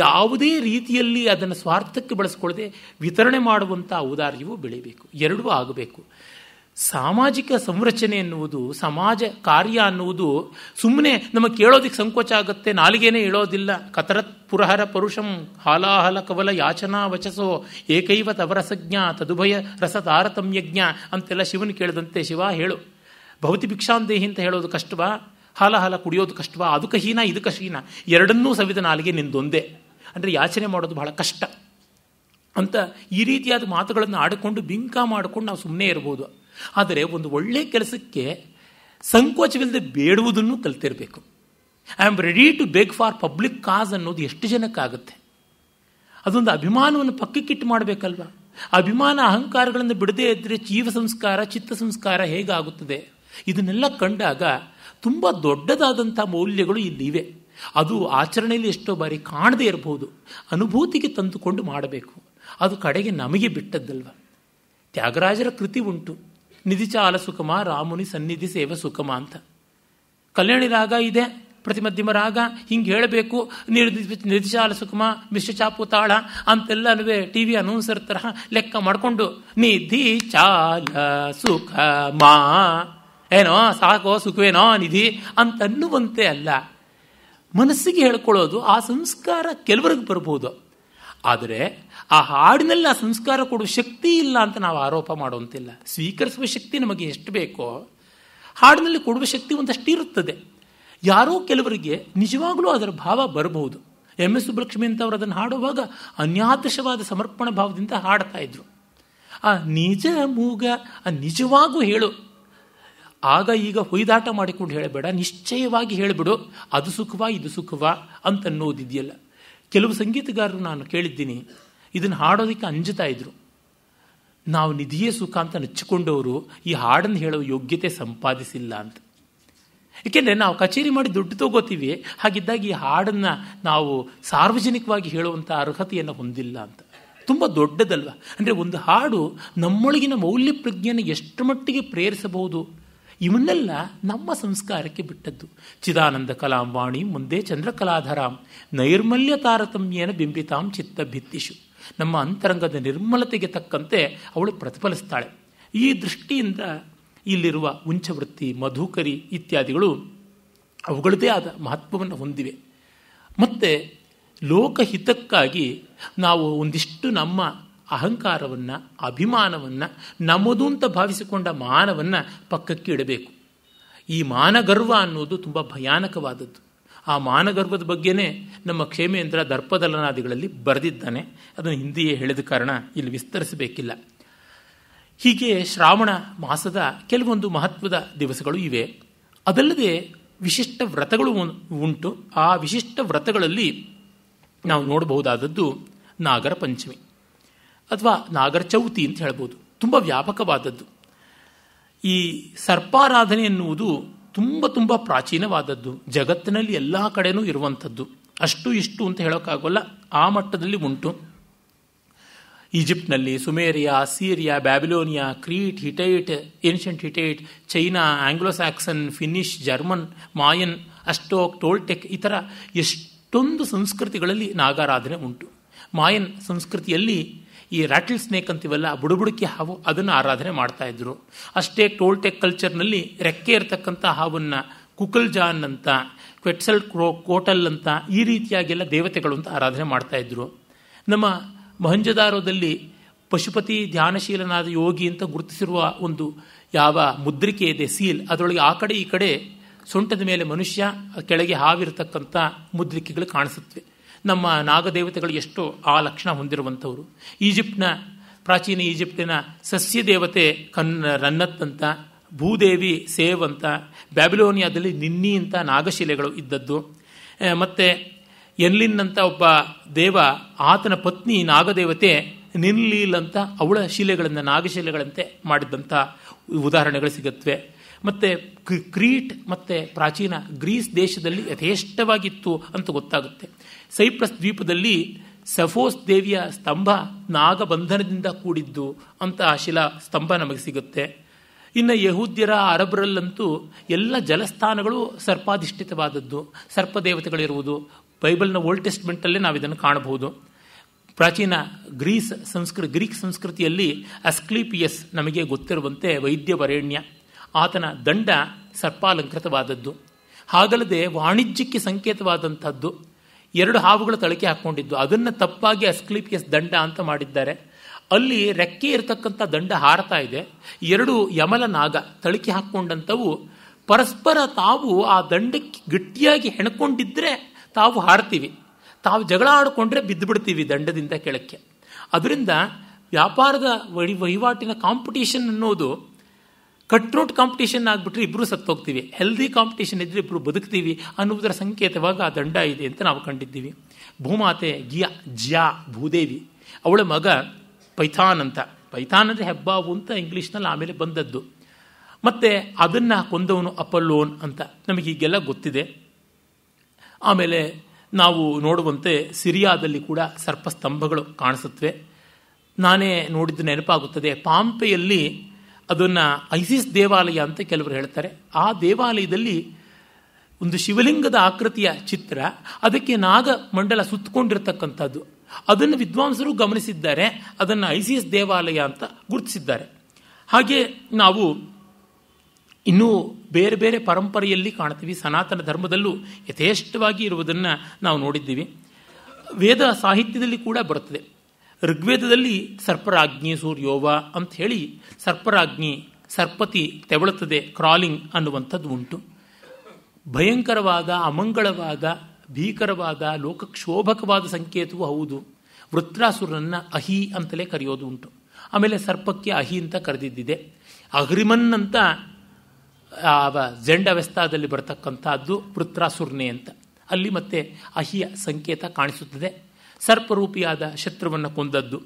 ಯಾವುದೇ ರೀತಿಯಲ್ಲಿ ಅದನ್ನು ಸ್ವಾರ್ಥಕ್ಕೆ ಬಳಸ್ಕೊಳ್ಳದೆ ವಿತರಣೆ ಮಾಡುವಂಥ ಔದಾರ್ಯವು ಬೆಳೀಬೇಕು ಎರಡೂ ಆಗಬೇಕು ಸಾಮಾಜಿಕ ಸಂರಚನೆ ಎನ್ನುವುದು ಸಮಾಜ ಕಾರ್ಯ ಅನ್ನುವುದು ಸುಮ್ಮನೆ ನಮಗೆ ಕೇಳೋದಕ್ಕೆ ಸಂಕೋಚ ಆಗುತ್ತೆ ನಾಲಿಗೆನೇ ಹೇಳೋದಿಲ್ಲ ಕತರತ್ ಪುರಹರ ಪರುಷಂ ಹಾಲಾಹಲ ಕವಲ ಯಾಚನಾ ವಚಸೋ ಏಕೈವ ತವರಸಜ್ಞ ತದುಭಯ ರಸ ತಾರತಮ್ಯಜ್ಞ ಅಂತೆಲ್ಲ ಶಿವನ್ ಕೇಳಿದಂತೆ ಶಿವ ಹೇಳು ಭೌತಿ ಭಿಕ್ಷಾಂದೇಹಿ ಅಂತ ಹೇಳೋದು ಕಷ್ಟವಾ ಹಾಲ ಕುಡಿಯೋದು ಕಷ್ಟವಾ ಅದು ಕಹೀನ ಇದಕ್ಕೆ ಕಹೀನ ಎರಡನ್ನೂ ಸವಿದ ನಾಲಿಗೆ ನಿಂದೊಂದೇ ಅಂದರೆ ಯಾಚನೆ ಮಾಡೋದು ಬಹಳ ಕಷ್ಟ ಅಂತ ಈ ರೀತಿಯಾದ ಮಾತುಗಳನ್ನು ಆಡಿಕೊಂಡು ಬಿಂಕ ಮಾಡಿಕೊಂಡು ನಾವು ಸುಮ್ಮನೆ ಇರ್ಬೋದು ಆದರೆ ಒಂದು ಒಳ್ಳೆ ಕೆಲಸಕ್ಕೆ ಸಂಕೋಚವಿಲ್ಲದೆ ಬೇಡುವುದನ್ನು ಕಲಿತಿರಬೇಕು I am ready to beg for public cause ಅನ್ನೋದು ಎಷ್ಟು ಜನಕ್ಕಾಗುತ್ತೆ ಅದೊಂದು ಅಭಿಮಾನವನ್ನು ಪಕ್ಕಕ್ಕಿಟ್ಟು ಮಾಡಬೇಕಲ್ವ ಅಭಿಮಾನ ಅಹಂಕಾರಗಳನ್ನು ಬಿಡದೇ ಇದ್ದರೆ ಜೀವ ಸಂಸ್ಕಾರ ಚಿತ್ತ ಸಂಸ್ಕಾರ ಹೇಗಾಗುತ್ತದೆ ಇದನ್ನೆಲ್ಲ ಕಂಡಾಗ ತುಂಬ ದೊಡ್ಡದಾದಂಥ ಮೌಲ್ಯಗಳು ಇಲ್ಲಿವೆ ಅದು ಆಚರಣೆಯಲ್ಲಿ ಎಷ್ಟೋ ಬಾರಿ ಕಾಣದೇ ಇರಬಹುದು ಅನುಭೂತಿಗೆ ತಂದುಕೊಂಡು ಮಾಡಬೇಕು ಅದು ಕಡೆಗೆ ನಮಗೆ ಬಿಟ್ಟದ್ದಲ್ವ ತ್ಯಾಗರಾಜರ ಕೃತಿ ಉಂಟು ನಿಧಿ ಚಾಲ ಸುಖಮ ರಾಮುನಿ ಸನ್ನಿಧಿ ಸೇವ ಸುಖಮ ಅಂತ ಕಲ್ಯಾಣಿ ರಾಗ ಇದೆ ಪ್ರತಿಮಧ್ಯಮ ರಾಗ ಹಿಂಗೆ ಹೇಳಬೇಕು ನಿರ್ದಿಶಾಲ ಸುಖಮ ಚಾಪು ತಾಳ ಅಂತೆಲ್ಲ ಟಿ ವಿ ಅನೌನ್ಸರ್ ತರಹ ಲೆಕ್ಕ ಮಾಡಿಕೊಂಡು ನಿಧಿ ಚಾಲ ಸುಖ ಮಾ ಏನೋ ಸಾಕೋ ಸುಖವೇನೋ ನಿಧಿ ಅಂತನ್ನುವಂತೆ ಅಲ್ಲ ಮನಸ್ಸಿಗೆ ಹೇಳ್ಕೊಳ್ಳೋದು ಆ ಸಂಸ್ಕಾರ ಕೆಲವರಿಗೆ ಬರಬಹುದು ಆದರೆ ಆ ಹಾಡಿನಲ್ಲಿ ಆ ಸಂಸ್ಕಾರ ಕೊಡುವ ಶಕ್ತಿ ಇಲ್ಲ ಅಂತ ನಾವು ಆರೋಪ ಮಾಡುವಂತಿಲ್ಲ ಸ್ವೀಕರಿಸುವ ಶಕ್ತಿ ನಮಗೆ ಎಷ್ಟು ಬೇಕೋ ಹಾಡಿನಲ್ಲಿ ಕೊಡುವ ಶಕ್ತಿ ಒಂದಷ್ಟು ಇರುತ್ತದೆ ಯಾರೋ ಕೆಲವರಿಗೆ ನಿಜವಾಗಲೂ ಅದರ ಭಾವ ಬರಬಹುದು ಎಮ್ ಎಸ್ ಸುಬ್ಬಲಕ್ಷ್ಮಿ ಅಂತವರು ಅದನ್ನು ಹಾಡುವಾಗ ಅನ್ಯಾದೃಶವಾದ ಸಮರ್ಪಣ ಭಾವದಿಂದ ಹಾಡ್ತಾ ಇದ್ರು ಆ ನಿಜ ಮೂಗ ಆ ನಿಜವಾಗೂ ಹೇಳು ಆಗ ಈಗ ಹೊಯ್ದಾಟ ಮಾಡಿಕೊಂಡು ಹೇಳಬೇಡ ನಿಶ್ಚಯವಾಗಿ ಹೇಳಿಬಿಡು ಅದು ಸುಖವಾ ಇದು ಸುಖವ ಅಂತನ್ನೋದಿದೆಯಲ್ಲ ಕೆಲವು ಸಂಗೀತಗಾರರು ನಾನು ಕೇಳಿದ್ದೀನಿ ಇದನ್ನು ಹಾಡೋದಕ್ಕೆ ಅಂಜುತ್ತಾ ಇದ್ರು ನಾವು ನಿಧಿಯೇ ಸುಖ ಅಂತ ನೆಚ್ಚಿಕೊಂಡವರು ಈ ಹಾಡನ್ನು ಹೇಳೋ ಯೋಗ್ಯತೆ ಸಂಪಾದಿಸಿಲ್ಲ ಅಂತ ಏಕೆಂದರೆ ನಾವು ಕಚೇರಿ ಮಾಡಿ ದುಡ್ಡು ತಗೋತೀವಿ ಹಾಗಿದ್ದಾಗ ಈ ಹಾಡನ್ನು ನಾವು ಸಾರ್ವಜನಿಕವಾಗಿ ಹೇಳುವಂಥ ಅರ್ಹತೆಯನ್ನು ಹೊಂದಿಲ್ಲ ಅಂತ ತುಂಬ ದೊಡ್ಡದಲ್ವ ಅಂದರೆ ಒಂದು ಹಾಡು ನಮ್ಮೊಳಗಿನ ಮೌಲ್ಯ ಪ್ರಜ್ಞೆಯನ್ನು ಎಷ್ಟು ಮಟ್ಟಿಗೆ ಪ್ರೇರಿಸಬಹುದು ಇವನ್ನೆಲ್ಲ ನಮ್ಮ ಸಂಸ್ಕಾರಕ್ಕೆ ಬಿಟ್ಟದ್ದು ಚಿದಾನಂದ ಕಲಾಂ ವಾಣಿ ಮುಂದೆ ಚಂದ್ರಕಲಾಧರಾಮ್ ನೈರ್ಮಲ್ಯ ತಾರತಮ್ಯೇನ ಬಿಂಬಿತಾಂ ಚಿತ್ತ ಭಿತ್ತಿಷು ನಮ್ಮ ಅಂತರಂಗದ ನಿರ್ಮಲತೆಗೆ ತಕ್ಕಂತೆ ಅವಳು ಪ್ರತಿಫಲಿಸ್ತಾಳೆ ಈ ದೃಷ್ಟಿಯಿಂದ ಇಲ್ಲಿರುವ ಉಂಚವೃತ್ತಿ ಮಧುಕರಿ ಇತ್ಯಾದಿಗಳು ಅವುಗಳದೇ ಆದ ಮಹತ್ವವನ್ನು ಹೊಂದಿವೆ ಮತ್ತು ಲೋಕಹಿತಕ್ಕಾಗಿ ನಾವು ಒಂದಿಷ್ಟು ನಮ್ಮ ಅಹಂಕಾರವನ್ನು ಅಭಿಮಾನವನ್ನು ನಮ್ಮದು ಅಂತ ಭಾವಿಸಿಕೊಂಡ ಮಾನವನ್ನು ಪಕ್ಕಕ್ಕೆ ಇಡಬೇಕು ಈ ಮಾನಗರ್ವ ಅನ್ನೋದು ತುಂಬ ಭಯಾನಕವಾದದ್ದು ಆ ಮಾನಗರ್ಭದ ಬಗ್ಗೆನೇ ನಮ್ಮ ಕ್ಷೇಮೇಂದ್ರ ದರ್ಪದಲನಾದಿಗಳಲ್ಲಿ ಬರೆದಿದ್ದಾನೆ ಅದನ್ನು ಹಿಂದೆಯೇ ಹೇಳಿದ ಕಾರಣ ಇಲ್ಲಿ ವಿಸ್ತರಿಸಬೇಕಿಲ್ಲ ಹೀಗೆ ಶ್ರಾವಣ ಮಾಸದ ಕೆಲವೊಂದು ಮಹತ್ವದ ದಿವಸಗಳು ಇವೆ ಅದಲ್ಲದೆ ವಿಶಿಷ್ಟ ವ್ರತಗಳು ಉಂಟು ಆ ವಿಶಿಷ್ಟ ವ್ರತಗಳಲ್ಲಿ ನಾವು ನೋಡಬಹುದಾದದ್ದು ನಾಗರ ಪಂಚಮಿ ಅಥವಾ ನಾಗರ ಚೌತಿ ಅಂತ ಹೇಳ್ಬೋದು ತುಂಬ ವ್ಯಾಪಕವಾದದ್ದು ಈ ಸರ್ಪಾರಾಧನೆ ಎನ್ನುವುದು ತುಂಬ ತುಂಬ ಪ್ರಾಚೀನವಾದದ್ದು ಜಗತ್ತಿನಲ್ಲಿ ಎಲ್ಲ ಕಡೆಯೂ ಇರುವಂಥದ್ದು ಅಷ್ಟು ಇಷ್ಟು ಅಂತ ಹೇಳೋಕ್ಕಾಗೋಲ್ಲ ಆ ಮಟ್ಟದಲ್ಲಿ ಉಂಟು ಈಜಿಪ್ಟ್ನಲ್ಲಿ Sumeria Syria Babylonia Crete Hittite ancient Hittite China Saxon Finnish German Mayan Aztec Toltec ಈ ಥರ ಎಷ್ಟೊಂದು ಸಂಸ್ಕೃತಿಗಳಲ್ಲಿ ನಾಗಾರಾಧನೆ ಉಂಟು ಮಾಯನ್ ಸಂಸ್ಕೃತಿಯಲ್ಲಿ ಈ ರ್ಯಾಟಲ್ ಸ್ನೇಕ್ ಅಂತೀವಲ್ಲ ಆ ಹಾವು ಅದನ್ನು ಆರಾಧನೆ ಮಾಡ್ತಾ ಇದ್ರು ಅಷ್ಟೇ ಟೋಲ್ಟೆಕ್ ಕಲ್ಚರ್ನಲ್ಲಿ ರೆಕ್ಕೆ ಇರತಕ್ಕಂಥ ಹಾವನ್ನು ಜಾನ್ ಅಂತ ಕ್ವೆಟ್ಸಲ್ ಕ್ರೋ ಕೋಟಲ್ ಅಂತ ಈ ರೀತಿಯಾಗೆಲ್ಲ ದೇವತೆಗಳು ಅಂತ ಆರಾಧನೆ ಮಾಡ್ತಾ ಇದ್ರು ನಮ್ಮ ಮಹಂಜದಾರೋದಲ್ಲಿ ಪಶುಪತಿ ಧ್ಯಾನಶೀಲನಾದ ಯೋಗಿ ಅಂತ ಗುರುತಿಸಿರುವ ಒಂದು ಯಾವ ಮುದ್ರಿಕೆ ಇದೆ ಸೀಲ್ ಅದರೊಳಗೆ ಆ ಕಡೆ ಈ ಕಡೆ ಸೊಂಟದ ಮೇಲೆ ಮನುಷ್ಯ ಕೆಳಗೆ ಹಾವಿರತಕ್ಕಂಥ ಮುದ್ರಿಕೆಗಳು ಕಾಣಿಸುತ್ತವೆ ನಮ್ಮ ನಾಗದೇವತೆಗಳು ಎಷ್ಟು ಆ ಲಕ್ಷಣ ಹೊಂದಿರುವಂಥವ್ರು ಈಜಿಪ್ಟ್ನ ಪ್ರಾಚೀನ ಈಜಿಪ್ಟಿನ ಸಸ್ಯ ದೇವತೆ ಕನ್ನ ರನ್ನತ್ ಅಂತ ಭೂದೇವಿ ಸೇವ್ ಅಂತ ಬ್ಯಾಬಿಲೋನಿಯಾದಲ್ಲಿ ನಿನ್ನಿ ಅಂತ ನಾಗಶಿಲೆಗಳು ಇದ್ದದ್ದು ಮತ್ತು ಎನ್ಲಿನ್ ಅಂತ ಒಬ್ಬ ದೇವ ಆತನ ಪತ್ನಿ ನಾಗದೇವತೆ ನಿನ್ಲೀಲ್ ಅಂತ ಅವಳ ಶಿಲೆಗಳನ್ನು ನಾಗಶಿಲೆಗಳಂತೆ ಮಾಡಿದ್ದಂಥ ಉದಾಹರಣೆಗಳು ಸಿಗುತ್ತವೆ ಮತ್ತು ಕ್ರೀಟ್ ಮತ್ತು ಪ್ರಾಚೀನ ಗ್ರೀಸ್ ದೇಶದಲ್ಲಿ ಯಥೇಷ್ಟವಾಗಿತ್ತು ಅಂತ ಗೊತ್ತಾಗುತ್ತೆ ಸೈಪ್ರಸ್ ದ್ವೀಪದಲ್ಲಿ ಸಫೋಸ್ ದೇವಿಯ ಸ್ತಂಭ ನಾಗಬಂಧನದಿಂದ ಕೂಡಿದ್ದು ಅಂತ ಆ ಶಿಲಾ ಸ್ತಂಭ ನಮಗೆ ಸಿಗುತ್ತೆ ಇನ್ನು ಯಹೂದ್ಯರ ಅರಬ್ರಲ್ಲಂತೂ ಎಲ್ಲ ಜಲಸ್ಥಾನಗಳು ಸರ್ಪಾಧಿಷ್ಠಿತವಾದದ್ದು ಸರ್ಪದೇವತೆಗಳಿರುವುದು ಬೈಬಲ್ನ ಓಲ್ಡ್ ಟೆಸ್ಟ್ಮೆಂಟಲ್ಲೇ ನಾವು ಇದನ್ನು ಕಾಣಬಹುದು ಪ್ರಾಚೀನ ಗ್ರೀಸ್ ಸಂಸ್ಕೃ ಗ್ರೀಕ್ ಸಂಸ್ಕೃತಿಯಲ್ಲಿ ಅಸ್ಕ್ಲೀಪಿಯಸ್ ನಮಗೆ ಗೊತ್ತಿರುವಂತೆ ವೈದ್ಯ ವರೇಣ್ಯ ಆತನ ದಂಡ ಸರ್ಪಾಲಂಕೃತವಾದದ್ದು ಹಾಗಲ್ಲದೆ ವಾಣಿಜ್ಯಕ್ಕೆ ಸಂಕೇತವಾದಂಥದ್ದು ಎರಡು ಹಾವುಗಳು ತಳಕೆ ಹಾಕ್ಕೊಂಡಿದ್ದು ಅದನ್ನು ತಪ್ಪಾಗಿ ಅಸ್ಕ್ಲಿಪಿಯಸ್ ದಂಡ ಅಂತ ಮಾಡಿದ್ದಾರೆ ಅಲ್ಲಿ ರೆಕ್ಕೆ ಇರತಕ್ಕಂಥ ದಂಡ ಹಾರತಾ ಇದೆ ಎರಡು ಯಮಲ ನಾಗ ತಳಕೆ ಹಾಕ್ಕೊಂಡಂಥವು ಪರಸ್ಪರ ತಾವು ಆ ದಂಡಕ್ಕೆ ಗಟ್ಟಿಯಾಗಿ ಹೆಣ್ಕೊಂಡಿದ್ರೆ ತಾವು ಹಾರ್ತೀವಿ ತಾವು ಜಗಳ ಆಡಿಕೊಂಡ್ರೆ ಬಿದ್ದುಬಿಡ್ತೀವಿ ದಂಡದಿಂದ ಕೆಳಕ್ಕೆ ಅದರಿಂದ ವ್ಯಾಪಾರದ ವಹಿವಾಟಿನ ಕಾಂಪಿಟೇಷನ್ ಅನ್ನೋದು ಕಟ್ರೋಟ್ ಕಾಂಪಿಟೇಷನ್ ಆಗಿಬಿಟ್ರೆ ಇಬ್ಬರು ಸತ್ತೋಗ್ತೀವಿ ಹೆಲ್ದಿ ಕಾಂಪಿಟೇಷನ್ ಇದ್ರೆ ಇಬ್ಬರು ಬದುಕ್ತೀವಿ ಅನ್ನುವುದರ ಸಂಕೇತವಾಗಿ ಆ ದಂಡ ಇದೆ ಅಂತ ನಾವು ಕಂಡಿದ್ದೀವಿ ಭೂಮಾತೆ ಗಿಯಾ ಜ್ಯಾ ಭೂದೇವಿ ಅವಳ ಮಗ ಪೈಥಾನ್ ಅಂತ ಪೈಥಾನ್ ಅಂದರೆ ಹೆಬ್ಬಾವು ಅಂತ ಇಂಗ್ಲೀಷ್ನಲ್ಲಿ ಆಮೇಲೆ ಬಂದದ್ದು ಮತ್ತೆ ಅದನ್ನು ಕೊಂದವನು ಅಪಲ್ಲೋನ್ ಅಂತ ನಮಗೀಗೆಲ್ಲ ಗೊತ್ತಿದೆ ಆಮೇಲೆ ನಾವು ನೋಡುವಂತೆ ಸಿರಿಯಾದಲ್ಲಿ ಕೂಡ ಸರ್ಪಸ್ತಂಭಗಳು ಕಾಣಿಸುತ್ತವೆ ನಾನೇ ನೋಡಿದ್ದು ನೆನಪಾಗುತ್ತದೆ ಪಾಂಪೆಯಲ್ಲಿ ಅದನ್ನು ಐಸಿಸ್ ದೇವಾಲಯ ಅಂತ ಕೆಲವರು ಹೇಳ್ತಾರೆ ಆ ದೇವಾಲಯದಲ್ಲಿ ಒಂದು ಶಿವಲಿಂಗದ ಆಕೃತಿಯ ಚಿತ್ರ ಅದಕ್ಕೆ ನಾಗ ಮಂಡಲ ಸುತ್ತಕೊಂಡಿರತಕ್ಕಂಥದ್ದು ಅದನ್ನು ವಿದ್ವಾಂಸರು ಗಮನಿಸಿದ್ದಾರೆ ಅದನ್ನು ಐಸಿಸ್ ದೇವಾಲಯ ಅಂತ ಗುರುತಿಸಿದ್ದಾರೆ ಹಾಗೆ ನಾವು ಇನ್ನೂ ಬೇರೆ ಬೇರೆ ಪರಂಪರೆಯಲ್ಲಿ ಕಾಣ್ತೀವಿ ಸನಾತನ ಧರ್ಮದಲ್ಲೂ ಯಥೇಷ್ಟವಾಗಿ ಇರುವುದನ್ನು ನಾವು ನೋಡಿದ್ದೀವಿ ವೇದ ಸಾಹಿತ್ಯದಲ್ಲಿ ಕೂಡ ಬರುತ್ತದೆ ಋಗ್ವೇದದಲ್ಲಿ ಸರ್ಪರಾಜ್ಞಿ ಸೂರ್ಯೋವ ಅಂತ ಹೇಳಿ ಸರ್ಪರಾಜ್ಞಿ ಸರ್ಪತಿ ತೆವಳುತ್ತದೆ ಕ್ರಾಲಿಂಗ್ ಅನ್ನುವಂಥದ್ದು ಉಂಟು ಭಯಂಕರವಾದ ಅಮಂಗಳವಾದ ಭೀಕರವಾದ ಲೋಕಕ್ಷೋಭಕವಾದ ಸಂಕೇತವೂ ಹೌದು ವೃತ್ರಾಸುರನನ್ನು ಅಹಿ ಅಂತಲೇ ಕರೆಯೋದು ಉಂಟು ಆಮೇಲೆ ಸರ್ಪಕ್ಕೆ ಅಹಿ ಅಂತ ಕರೆದಿದ್ದಿದೆ ಅಗ್ರಿಮನ್ ಅಂತ ಆವ ವ್ಯಸ್ತಾದಲ್ಲಿ ಬರತಕ್ಕಂಥದ್ದು ವೃತ್ರಾಸುರ್ನೆ ಅಂತ ಅಲ್ಲಿ ಮತ್ತೆ ಅಹಿಯ ಸಂಕೇತ ಕಾಣಿಸುತ್ತದೆ ಸರ್ಪರೂಪಿಯಾದ ಶತ್ರುವನ್ನು ಕೊಂದದ್ದು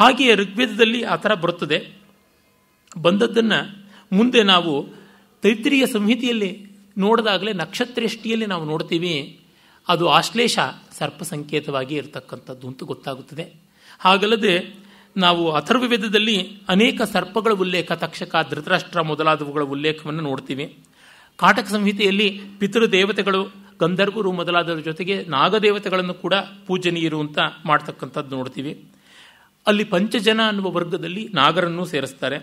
ಹಾಗೆಯೇ ಋಗ್ವೇದದಲ್ಲಿ ಆ ಥರ ಬರುತ್ತದೆ ಬಂದದ್ದನ್ನು ಮುಂದೆ ನಾವು ತೈತ್ರಿಯ ಸಂಹಿತೆಯಲ್ಲಿ ನೋಡಿದಾಗಲೇ ನಕ್ಷತ್ರೇಷ್ಟಿಯಲ್ಲಿ ನಾವು ನೋಡ್ತೀವಿ ಅದು ಆಶ್ಲೇಷ ಸರ್ಪ ಸಂಕೇತವಾಗಿ ಇರತಕ್ಕಂಥದ್ದು ಅಂತೂ ಗೊತ್ತಾಗುತ್ತದೆ ಹಾಗಲ್ಲದೆ ನಾವು ಅಥರ್ವವೇದದಲ್ಲಿ ಅನೇಕ ಸರ್ಪಗಳ ಉಲ್ಲೇಖ ತಕ್ಷಕ ಧೃತರಾಷ್ಟ್ರ ಮೊದಲಾದವುಗಳ ಉಲ್ಲೇಖವನ್ನು ನೋಡ್ತೀವಿ ಕಾಟಕ ಸಂಹಿತೆಯಲ್ಲಿ ಪಿತೃದೇವತೆಗಳು ದೇವತೆಗಳು ಗಂಧರ್ವರು ಮೊದಲಾದರ ಜೊತೆಗೆ ನಾಗದೇವತೆಗಳನ್ನು ಕೂಡ ಪೂಜನೀಯರು ಅಂತ ಮಾಡ್ತಕ್ಕಂಥದ್ದು ನೋಡ್ತೀವಿ ಅಲ್ಲಿ ಪಂಚಜನ ಅನ್ನುವ ವರ್ಗದಲ್ಲಿ ನಾಗರನ್ನು ಸೇರಿಸ್ತಾರೆ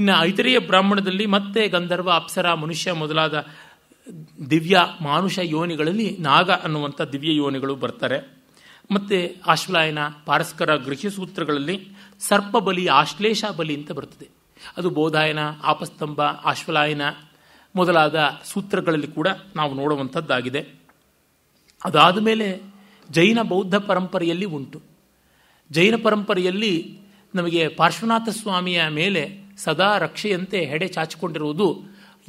ಇನ್ನು ಐತರಿಯ ಬ್ರಾಹ್ಮಣದಲ್ಲಿ ಮತ್ತೆ ಗಂಧರ್ವ ಅಪ್ಸರ ಮನುಷ್ಯ ಮೊದಲಾದ ದಿವ್ಯ ಮಾನುಷ ಯೋನಿಗಳಲ್ಲಿ ನಾಗ ಅನ್ನುವಂಥ ದಿವ್ಯ ಯೋನಿಗಳು ಬರ್ತಾರೆ ಮತ್ತು ಆಶ್ಲಾಯನ ಪಾರಸ್ಕರ ಸೂತ್ರಗಳಲ್ಲಿ ಸರ್ಪ ಬಲಿ ಆಶ್ಲೇಷ ಬಲಿ ಅಂತ ಬರ್ತದೆ ಅದು ಬೋಧಾಯನ ಆಪಸ್ತಂಭ ಆಶ್ವಲಾಯನ ಮೊದಲಾದ ಸೂತ್ರಗಳಲ್ಲಿ ಕೂಡ ನಾವು ನೋಡುವಂಥದ್ದಾಗಿದೆ ಅದಾದ ಮೇಲೆ ಜೈನ ಬೌದ್ಧ ಪರಂಪರೆಯಲ್ಲಿ ಉಂಟು ಜೈನ ಪರಂಪರೆಯಲ್ಲಿ ನಮಗೆ ಪಾರ್ಶ್ವನಾಥ ಸ್ವಾಮಿಯ ಮೇಲೆ ಸದಾ ರಕ್ಷೆಯಂತೆ ಹೆಡೆ ಚಾಚಿಕೊಂಡಿರುವುದು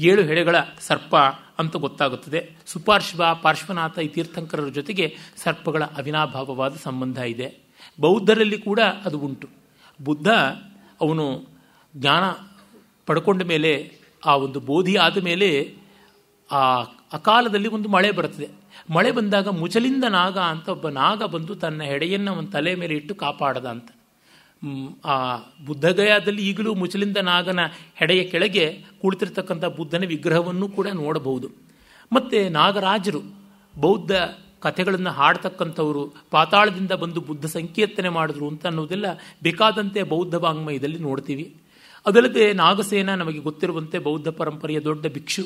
ಏಳು ಹೆಡೆಗಳ ಸರ್ಪ ಅಂತ ಗೊತ್ತಾಗುತ್ತದೆ ಸುಪಾರ್ಶ್ವ ಪಾರ್ಶ್ವನಾಥ ಈ ತೀರ್ಥಂಕರರ ಜೊತೆಗೆ ಸರ್ಪಗಳ ಅವಿನಾಭಾವವಾದ ಸಂಬಂಧ ಇದೆ ಬೌದ್ಧರಲ್ಲಿ ಕೂಡ ಅದು ಉಂಟು ಬುದ್ಧ ಅವನು ಜ್ಞಾನ ಪಡ್ಕೊಂಡ ಮೇಲೆ ಆ ಒಂದು ಬೋಧಿ ಆದ ಮೇಲೆ ಆ ಅಕಾಲದಲ್ಲಿ ಒಂದು ಮಳೆ ಬರುತ್ತದೆ ಮಳೆ ಬಂದಾಗ ಮುಚಲಿಂದ ನಾಗ ಅಂತ ಒಬ್ಬ ನಾಗ ಬಂದು ತನ್ನ ಹೆಡೆಯನ್ನು ಒಂದು ತಲೆ ಮೇಲೆ ಇಟ್ಟು ಕಾಪಾಡದ ಅಂತ ಆ ಬುದ್ಧಗಯಾದಲ್ಲಿ ಈಗಲೂ ಮುಚಲಿಂದ ನಾಗನ ಹೆಡೆಯ ಕೆಳಗೆ ಕುಳಿತಿರ್ತಕ್ಕಂಥ ಬುದ್ಧನ ವಿಗ್ರಹವನ್ನು ಕೂಡ ನೋಡಬಹುದು ಮತ್ತು ನಾಗರಾಜರು ಬೌದ್ಧ ಕಥೆಗಳನ್ನು ಹಾಡ್ತಕ್ಕಂಥವರು ಪಾತಾಳದಿಂದ ಬಂದು ಬುದ್ಧ ಸಂಕೀರ್ತನೆ ಮಾಡಿದ್ರು ಅಂತ ಅನ್ನೋದೆಲ್ಲ ಬೇಕಾದಂತೆ ಬೌದ್ಧ ವಾಂಗ್ಮಯದಲ್ಲಿ ನೋಡ್ತೀವಿ ಅದಲ್ಲದೆ ನಾಗಸೇನ ನಮಗೆ ಗೊತ್ತಿರುವಂತೆ ಬೌದ್ಧ ಪರಂಪರೆಯ ದೊಡ್ಡ ಭಿಕ್ಷು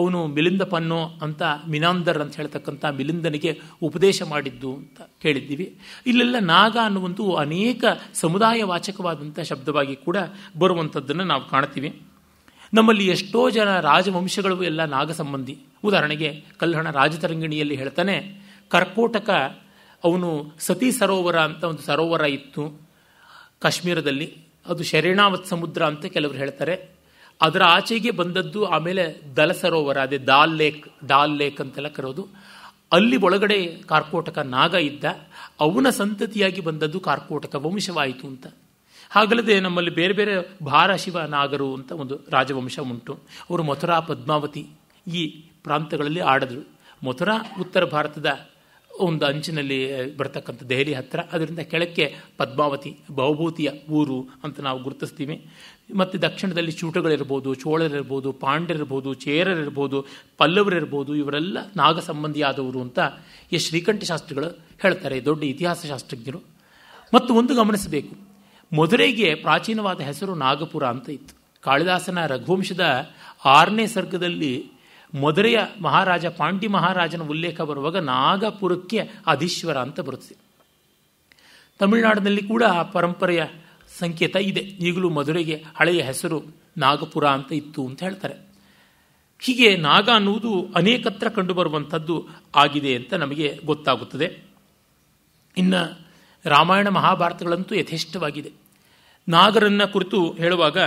ಅವನು ಮಿಲಿಂದ ಪನ್ನೋ ಅಂತ ಮಿನಾಂದರ್ ಅಂತ ಹೇಳ್ತಕ್ಕಂಥ ಮಿಲಿಂದನಿಗೆ ಉಪದೇಶ ಮಾಡಿದ್ದು ಅಂತ ಕೇಳಿದ್ದೀವಿ ಇಲ್ಲೆಲ್ಲ ನಾಗ ಅನ್ನುವಂಥ ಅನೇಕ ಸಮುದಾಯ ವಾಚಕವಾದಂಥ ಶಬ್ದವಾಗಿ ಕೂಡ ಬರುವಂಥದ್ದನ್ನು ನಾವು ಕಾಣ್ತೀವಿ ನಮ್ಮಲ್ಲಿ ಎಷ್ಟೋ ಜನ ರಾಜವಂಶಗಳು ಎಲ್ಲ ನಾಗ ಸಂಬಂಧಿ ಉದಾಹರಣೆಗೆ ಕಲ್ಹಣ ರಾಜತರಂಗಿಣಿಯಲ್ಲಿ ಹೇಳ್ತಾನೆ ಕರ್ಕೋಟಕ ಅವನು ಸತಿ ಸರೋವರ ಅಂತ ಒಂದು ಸರೋವರ ಇತ್ತು ಕಾಶ್ಮೀರದಲ್ಲಿ ಅದು ಶರೀಣಾವತ್ ಸಮುದ್ರ ಅಂತ ಕೆಲವರು ಹೇಳ್ತಾರೆ ಅದರ ಆಚೆಗೆ ಬಂದದ್ದು ಆಮೇಲೆ ದಲ ಸರೋವರ ಅದೇ ದಾಲ್ ಲೇಕ್ ದಾಲ್ ಲೇಕ್ ಅಂತೆಲ್ಲ ಕರೋದು ಅಲ್ಲಿ ಒಳಗಡೆ ಕಾರ್ಕೋಟಕ ನಾಗ ಇದ್ದ ಅವನ ಸಂತತಿಯಾಗಿ ಬಂದದ್ದು ಕಾರ್ಕೋಟಕ ವಂಶವಾಯಿತು ಅಂತ ಹಾಗಲ್ಲದೆ ನಮ್ಮಲ್ಲಿ ಬೇರೆ ಬೇರೆ ಶಿವ ನಾಗರು ಅಂತ ಒಂದು ರಾಜವಂಶ ಉಂಟು ಅವರು ಮಥುರಾ ಪದ್ಮಾವತಿ ಈ ಪ್ರಾಂತಗಳಲ್ಲಿ ಆಡಿದ್ರು ಮಥುರಾ ಉತ್ತರ ಭಾರತದ ಒಂದು ಅಂಚಿನಲ್ಲಿ ಬರ್ತಕ್ಕಂಥ ದೆಹಲಿ ಹತ್ತಿರ ಅದರಿಂದ ಕೆಳಕ್ಕೆ ಪದ್ಮಾವತಿ ಬಹುಭೂತಿಯ ಊರು ಅಂತ ನಾವು ಗುರುತಿಸ್ತೀವಿ ಮತ್ತು ದಕ್ಷಿಣದಲ್ಲಿ ಚೂಟಗಳಿರ್ಬೋದು ಚೋಳರಿರ್ಬೋದು ಪಾಂಡ್ಯರಿರ್ಬೋದು ಚೇರರಿರ್ಬೋದು ಪಲ್ಲವರಿರ್ಬೋದು ಇವರೆಲ್ಲ ನಾಗ ಸಂಬಂಧಿಯಾದವರು ಅಂತ ಈ ಶ್ರೀಕಂಠ ಶಾಸ್ತ್ರಿಗಳು ಹೇಳ್ತಾರೆ ದೊಡ್ಡ ಇತಿಹಾಸ ಶಾಸ್ತ್ರಜ್ಞರು ಮತ್ತು ಒಂದು ಗಮನಿಸಬೇಕು ಮಧುರೆಗೆ ಪ್ರಾಚೀನವಾದ ಹೆಸರು ನಾಗಪುರ ಅಂತ ಇತ್ತು ಕಾಳಿದಾಸನ ರಘುವಂಶದ ಆರನೇ ಸರ್ಗದಲ್ಲಿ ಮೊದಲೆಯ ಮಹಾರಾಜ ಪಾಂಡಿ ಮಹಾರಾಜನ ಉಲ್ಲೇಖ ಬರುವಾಗ ನಾಗಪುರಕ್ಕೆ ಅಧೀಶ್ವರ ಅಂತ ಬರುತ್ತದೆ ತಮಿಳುನಾಡಿನಲ್ಲಿ ಕೂಡ ಆ ಪರಂಪರೆಯ ಸಂಕೇತ ಇದೆ ಈಗಲೂ ಮಧುರೆಗೆ ಹಳೆಯ ಹೆಸರು ನಾಗಪುರ ಅಂತ ಇತ್ತು ಅಂತ ಹೇಳ್ತಾರೆ ಹೀಗೆ ನಾಗ ಅನ್ನುವುದು ಅನೇಕತ್ರ ಕಂಡುಬರುವಂಥದ್ದು ಆಗಿದೆ ಅಂತ ನಮಗೆ ಗೊತ್ತಾಗುತ್ತದೆ ಇನ್ನು ರಾಮಾಯಣ ಮಹಾಭಾರತಗಳಂತೂ ಯಥೇಷ್ಟವಾಗಿದೆ ನಾಗರನ್ನ ಕುರಿತು ಹೇಳುವಾಗ